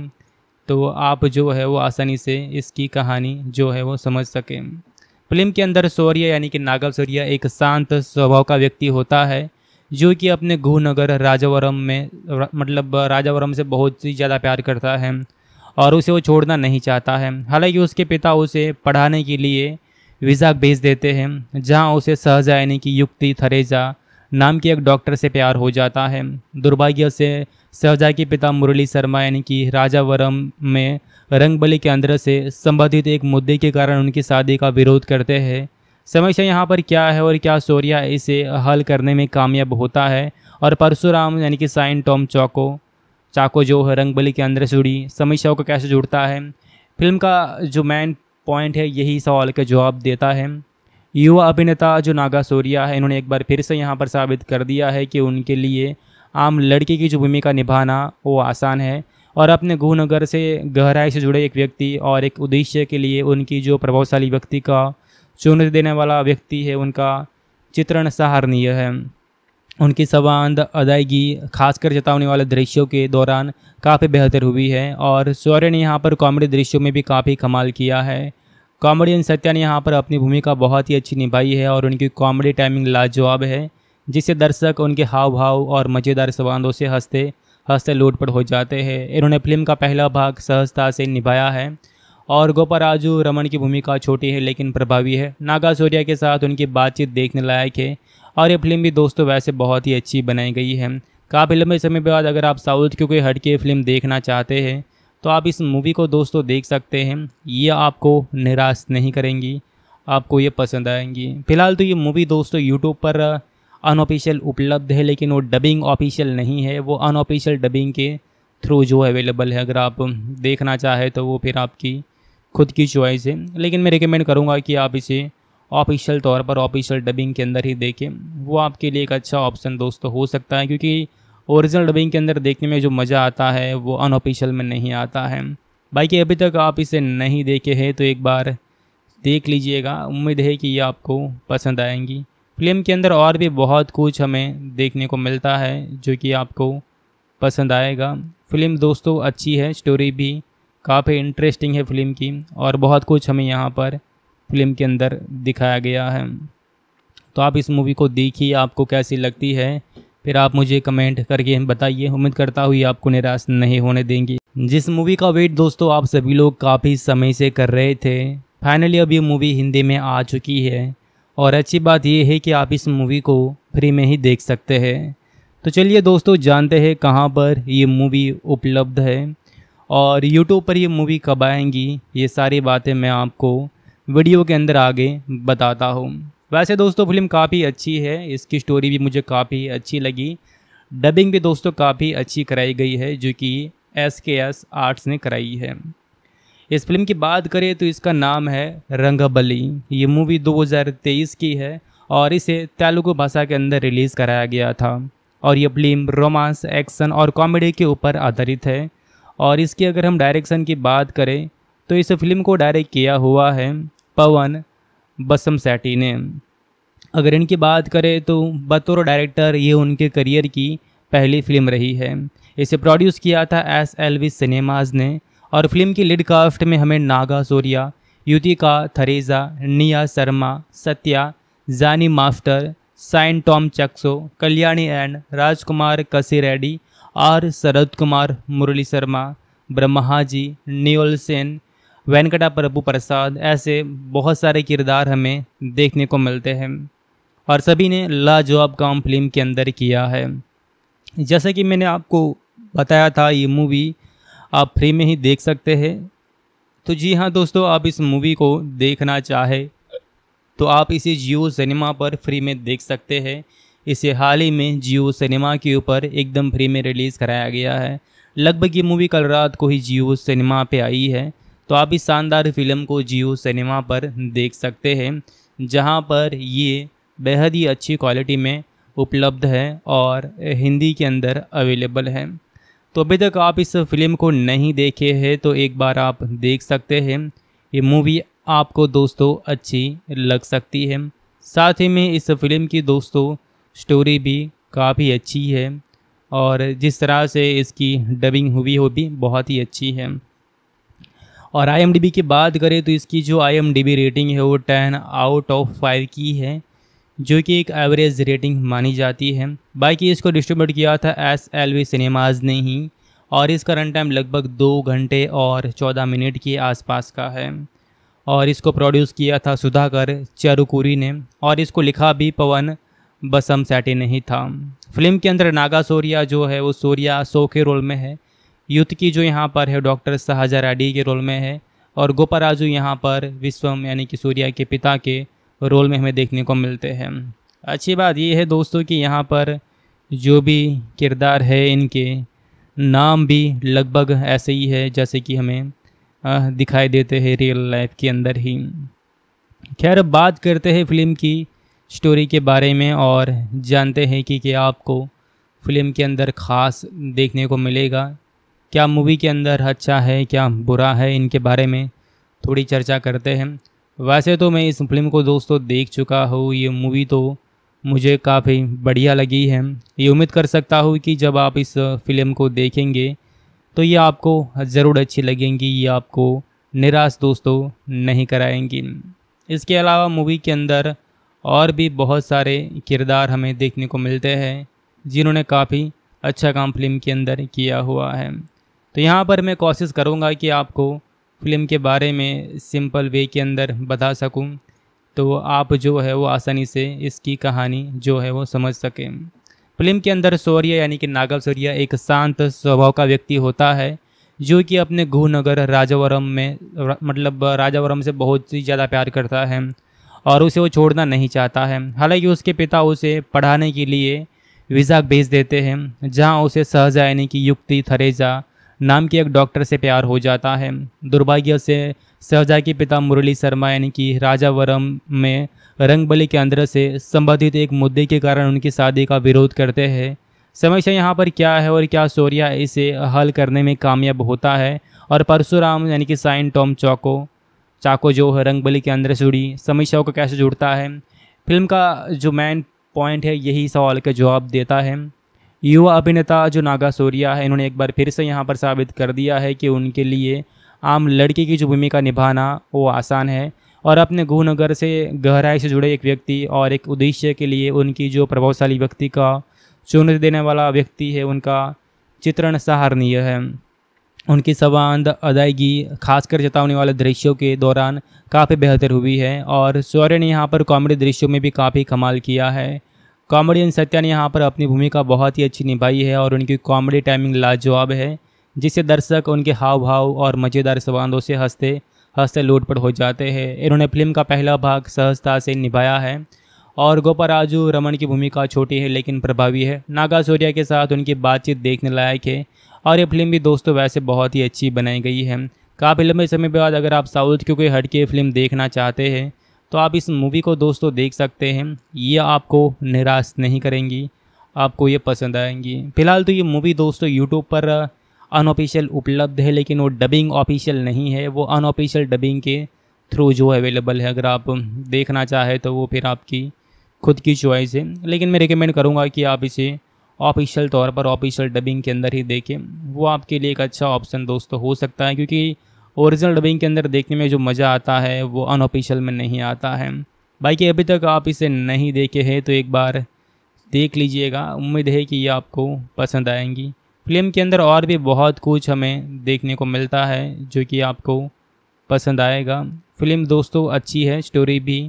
तो आप जो है वो आसानी से इसकी कहानी जो है वो समझ सकें फिल्म के अंदर सौर्य यानी कि नागव सौर्य एक शांत स्वभाव का व्यक्ति होता है जो कि अपने गुहनगर राजावरम में मतलब राजावरम से बहुत ही ज़्यादा प्यार करता है और उसे वो छोड़ना नहीं चाहता है हालांकि उसके पिता उसे पढ़ाने के लिए वीज़ा भेज देते हैं जहाँ उसे सहजा यानी कि युक्ति थरेजा नाम के एक डॉक्टर से प्यार हो जाता है दुर्भाग्य से सहजा के पिता मुरली शर्मा यानी कि राजावरम में रंगबली के अंदर से संबंधित एक मुद्दे के कारण उनकी शादी का विरोध करते हैं समस्या यहाँ पर क्या है और क्या सोरिया इसे हल करने में कामयाब होता है और परशुराम यानी कि साइन टॉम चौको चाको जो है रंगबली के अंदर से जुड़ी समस्याओं को कैसे जुड़ता है फिल्म का जो मेन पॉइंट है यही सवाल का जवाब देता है युवा अभिनेता जो नागा सूर्या है इन्होंने एक बार फिर से यहाँ पर साबित कर दिया है कि उनके लिए आम लड़के की जो भूमिका निभाना वो आसान है और अपने गुहनगर से गहराई से जुड़े एक व्यक्ति और एक उद्देश्य के लिए उनकी जो प्रभावशाली व्यक्ति का चुनौती देने वाला व्यक्ति है उनका चित्रण सहारणीय है उनकी सवांद अदायगी खासकर जतावने वाले दृश्यों के दौरान काफ़ी बेहतर हुई है और सौर्य ने यहाँ पर कॉमेडी दृश्यों में भी काफ़ी कमाल किया है कॉमेडियन सत्या ने यहाँ पर अपनी भूमिका बहुत ही अच्छी निभाई है और उनकी कॉमेडी टाइमिंग लाजवाब है जिससे दर्शक उनके हाव भाव और मज़ेदार संवादों से हंसते हंसते लोटपट हो जाते हैं इन्होंने फिल्म का पहला भाग सहजता से निभाया है और गोपा राजू रमन की भूमिका छोटी है लेकिन प्रभावी है नागा सूर्या के साथ उनकी बातचीत देखने लायक है और ये फिल्म भी दोस्तों वैसे बहुत ही अच्छी बनाई गई है काफ़ी लंबे समय बाद अगर आप साउथ की कोई हटके फिल्म देखना चाहते हैं तो आप इस मूवी को दोस्तों देख सकते हैं ये आपको निराश नहीं करेंगी आपको ये पसंद आएंगी फिलहाल तो ये मूवी दोस्तों यूट्यूब पर अनऑफिशियल उपलब्ध है लेकिन वो डबिंग ऑफिशियल नहीं है वो अनऑफिशियल डबिंग के थ्रू जो अवेलेबल है अगर आप देखना चाहे तो वो फिर आपकी खुद की चॉइस है लेकिन मैं रिकमेंड करूँगा कि आप इसे ऑफिशियल तौर पर ऑफिशियल डबिंग के अंदर ही देखें वो आपके लिए एक अच्छा ऑप्शन दोस्तों हो सकता है क्योंकि ओरिजिनल डबिंग के अंदर देखने में जो मज़ा आता है वो अनऑफिशियल में नहीं आता है बाकी अभी तक आप इसे नहीं देखे हैं तो एक बार देख लीजिएगा उम्मीद है कि ये आपको पसंद आएंगी फिल्म के अंदर और भी बहुत कुछ हमें देखने को मिलता है जो कि आपको पसंद आएगा फिल्म दोस्तों अच्छी है स्टोरी भी काफ़ी इंटरेस्टिंग है फिल्म की और बहुत कुछ हमें यहाँ पर फिल्म के अंदर दिखाया गया है तो आप इस मूवी को देखिए आपको कैसी लगती है फिर आप मुझे कमेंट करके बताइए उम्मीद करता हुई आपको निराश नहीं होने देंगी जिस मूवी का वेट दोस्तों आप सभी लोग काफ़ी समय से कर रहे थे फाइनली अब ये मूवी हिंदी में आ चुकी है और अच्छी बात यह है कि आप इस मूवी को फ्री में ही देख सकते हैं तो चलिए दोस्तों जानते हैं कहाँ पर ये मूवी उपलब्ध है और यूट्यूब पर ये मूवी कब आएंगी ये सारी बातें मैं आपको वीडियो के अंदर आगे बताता हूँ वैसे दोस्तों फिल्म काफ़ी अच्छी है इसकी स्टोरी भी मुझे काफ़ी अच्छी लगी डबिंग भी दोस्तों काफ़ी अच्छी कराई गई है जो कि एस के एस आर्ट्स ने कराई है इस फिल्म की बात करें तो इसका नाम है रंगबली ये मूवी 2023 की है और इसे तेलुगु भाषा के अंदर रिलीज़ कराया गया था और ये फिल्म रोमांस एक्शन और कॉमेडी के ऊपर आधारित है और इसकी अगर हम डायरेक्शन की बात करें तो इस फिल्म को डायरेक्ट किया हुआ है पवन बसम सेटी ने अगर इनकी बात करें तो बतौर डायरेक्टर ये उनके करियर की पहली फिल्म रही है इसे प्रोड्यूस किया था एस एल वी सिनेमाज ने और फिल्म की लिड काफ्ट में हमें नागा सोरिया युतिका थरेजा निया Sharma Satya Jani master Shine Tom Chacko Kalyani and Rajkumar Kasi Reddy R शरद कुमार मुरली शर्मा ब्रह्माजी नियोल सेन वेंकटा प्रभु प्रसाद ऐसे बहुत सारे किरदार हमें देखने को मिलते हैं और सभी ने लाजवाब काम फिल्म के अंदर किया है जैसा कि मैंने आपको बताया था ये मूवी आप फ्री में ही देख सकते हैं तो जी हाँ दोस्तों आप इस मूवी को देखना चाहे तो आप इसे जियो सिनेमा पर फ्री में देख सकते हैं इसे हाल ही में जियो सिनेमा के ऊपर एकदम फ्री में रिलीज़ कराया गया है लगभग ये मूवी कल रात को ही जियो सिनेमा पे आई है तो आप इस शानदार फिल्म को जियो सिनेमा पर देख सकते हैं जहाँ पर ये बेहद ही अच्छी क्वालिटी में उपलब्ध है और हिंदी के अंदर अवेलेबल है तो अभी तक आप इस फिल्म को नहीं देखे हैं तो एक बार आप देख सकते हैं ये मूवी आपको दोस्तों अच्छी लग सकती है साथ ही में इस फिल्म की दोस्तों स्टोरी भी काफ़ी अच्छी है और जिस तरह से इसकी डबिंग हुई हो भी बहुत ही अच्छी है और आई की बात करें तो इसकी जो आई रेटिंग है वो टेन आउट ऑफ फाइव की है जो कि एक एवरेज रेटिंग मानी जाती है बाकी इसको डिस्ट्रीब्यूट किया था एस एल वी सिनेमाज ने ही और इसका रन टाइम लगभग दो घंटे और चौदह मिनट के आसपास का है और इसको प्रोड्यूस किया था सुधाकर चारुकुरी ने और इसको लिखा भी पवन बसम सेटी नहीं था फिल्म के अंदर नागा सोरिया जो है वो सूर्या सो के रोल में है युद्ध की जो यहाँ पर है डॉक्टर शाहजा रेड्डी के रोल में है और गोपा राजू यहाँ पर विश्वम यानी कि सूर्या के पिता के रोल में हमें देखने को मिलते हैं अच्छी बात यह है दोस्तों कि यहाँ पर जो भी किरदार है इनके नाम भी लगभग ऐसे ही है जैसे कि हमें दिखाई देते हैं रियल लाइफ के अंदर ही खैर बात करते हैं फिल्म की स्टोरी के बारे में और जानते हैं कि क्या आपको फिल्म के अंदर ख़ास देखने को मिलेगा क्या मूवी के अंदर अच्छा है क्या बुरा है इनके बारे में थोड़ी चर्चा करते हैं वैसे तो मैं इस फिल्म को दोस्तों देख चुका हूँ ये मूवी तो मुझे काफ़ी बढ़िया लगी है ये उम्मीद कर सकता हूँ कि जब आप इस फिल्म को देखेंगे तो ये आपको ज़रूर अच्छी लगेंगी ये आपको निराश दोस्तों नहीं कराएंगी इसके अलावा मूवी के अंदर और भी बहुत सारे किरदार हमें देखने को मिलते हैं जिन्होंने काफ़ी अच्छा काम फिल्म के अंदर किया हुआ है तो यहाँ पर मैं कोशिश करूँगा कि आपको फिल्म के बारे में सिंपल वे के अंदर बता सकूं तो आप जो है वो आसानी से इसकी कहानी जो है वो समझ सकें फिल्म के अंदर सौर्य यानी कि नागल सौर्य एक शांत स्वभाव का व्यक्ति होता है जो कि अपने गुहनगर राजावरम में रा, मतलब राजावरम से बहुत ही ज़्यादा प्यार करता है और उसे वो छोड़ना नहीं चाहता है हालांकि उसके पिता उसे पढ़ाने के लिए वीज़ा भेज देते हैं जहाँ उसे सहजा यानी कि युक्ति थरेजा नाम के एक डॉक्टर से प्यार हो जाता है दुर्भाग्य से सहजा के पिता मुरली शर्मा यानी कि राजावरम में रंगबली के अंदर से संबंधित एक मुद्दे के कारण उनकी शादी का विरोध करते हैं समस्या यहाँ पर क्या है और क्या सोरिया इसे हल करने में कामयाब होता है और परशुराम यानी कि साइन टॉम चौको चाको जो है रंगबली के अंदर से जुड़ी समस्याओं को कैसे जुड़ता है फिल्म का जो मेन पॉइंट है यही सवाल का जवाब देता है युवा अभिनेता जो नागा सूर्या है इन्होंने एक बार फिर से यहाँ पर साबित कर दिया है कि उनके लिए आम लड़के की जो भूमिका निभाना वो आसान है और अपने गुहनगर से गहराई से जुड़े एक व्यक्ति और एक उद्देश्य के लिए उनकी जो प्रभावशाली व्यक्ति का चुनौती देने वाला व्यक्ति है उनका चित्रण सहारणीय है उनकी सवांद अदायगी खासकर चेतावनी वाले दृश्यों के दौरान काफ़ी बेहतर हुई है और सौर्य ने यहाँ पर कॉमेडी दृश्यों में भी काफ़ी कमाल किया है कॉमेडियन सत्या ने यहाँ पर अपनी भूमिका बहुत ही अच्छी निभाई है और उनकी कॉमेडी टाइमिंग लाजवाब है जिससे दर्शक उनके हाव भाव और मज़ेदार संवादों से हंसते हंसते लोटपट हो जाते हैं इन्होंने फिल्म का पहला भाग सहजता से निभाया है और गोपा राजू रमन की भूमिका छोटी है लेकिन प्रभावी है नागा सूर्या के साथ उनकी बातचीत देखने लायक है और ये फिल्म भी दोस्तों वैसे बहुत ही अच्छी बनाई गई है काफ़ी लंबे समय बाद अगर आप साउथ की कोई हटके फिल्म देखना चाहते हैं तो आप इस मूवी को दोस्तों देख सकते हैं ये आपको निराश नहीं करेंगी आपको ये पसंद आएंगी फिलहाल तो ये मूवी दोस्तों यूट्यूब पर अनऑफिशियल उपलब्ध है लेकिन वो डबिंग ऑफिशियल नहीं है वो अनऑफिशियल डबिंग के थ्रू जो अवेलेबल है अगर आप देखना चाहें तो वो फिर आपकी खुद की चॉइस है लेकिन मैं रिकमेंड करूँगा कि आप इसे ऑफिशियल तौर पर ऑफिशियल डबिंग के अंदर ही देखें वो आपके लिए एक अच्छा ऑप्शन दोस्तों हो सकता है क्योंकि ओरिजिनल डबिंग के अंदर देखने में जो मज़ा आता है वो अनऑफिशियल में नहीं आता है बाकी अभी तक आप इसे नहीं देखे हैं तो एक बार देख लीजिएगा उम्मीद है कि ये आपको पसंद आएंगी फिल्म के अंदर और भी बहुत कुछ हमें देखने को मिलता है जो कि आपको पसंद आएगा फिल्म दोस्तों अच्छी है स्टोरी भी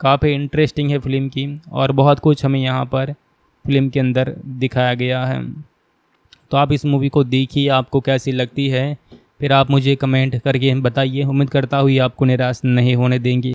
काफ़ी इंटरेस्टिंग है फिल्म की और बहुत कुछ हमें यहाँ पर फिल्म के अंदर दिखाया गया है तो आप इस मूवी को देखिए आपको कैसी लगती है फिर आप मुझे कमेंट करके बताइए उम्मीद करता हूँ ये आपको निराश नहीं होने देंगे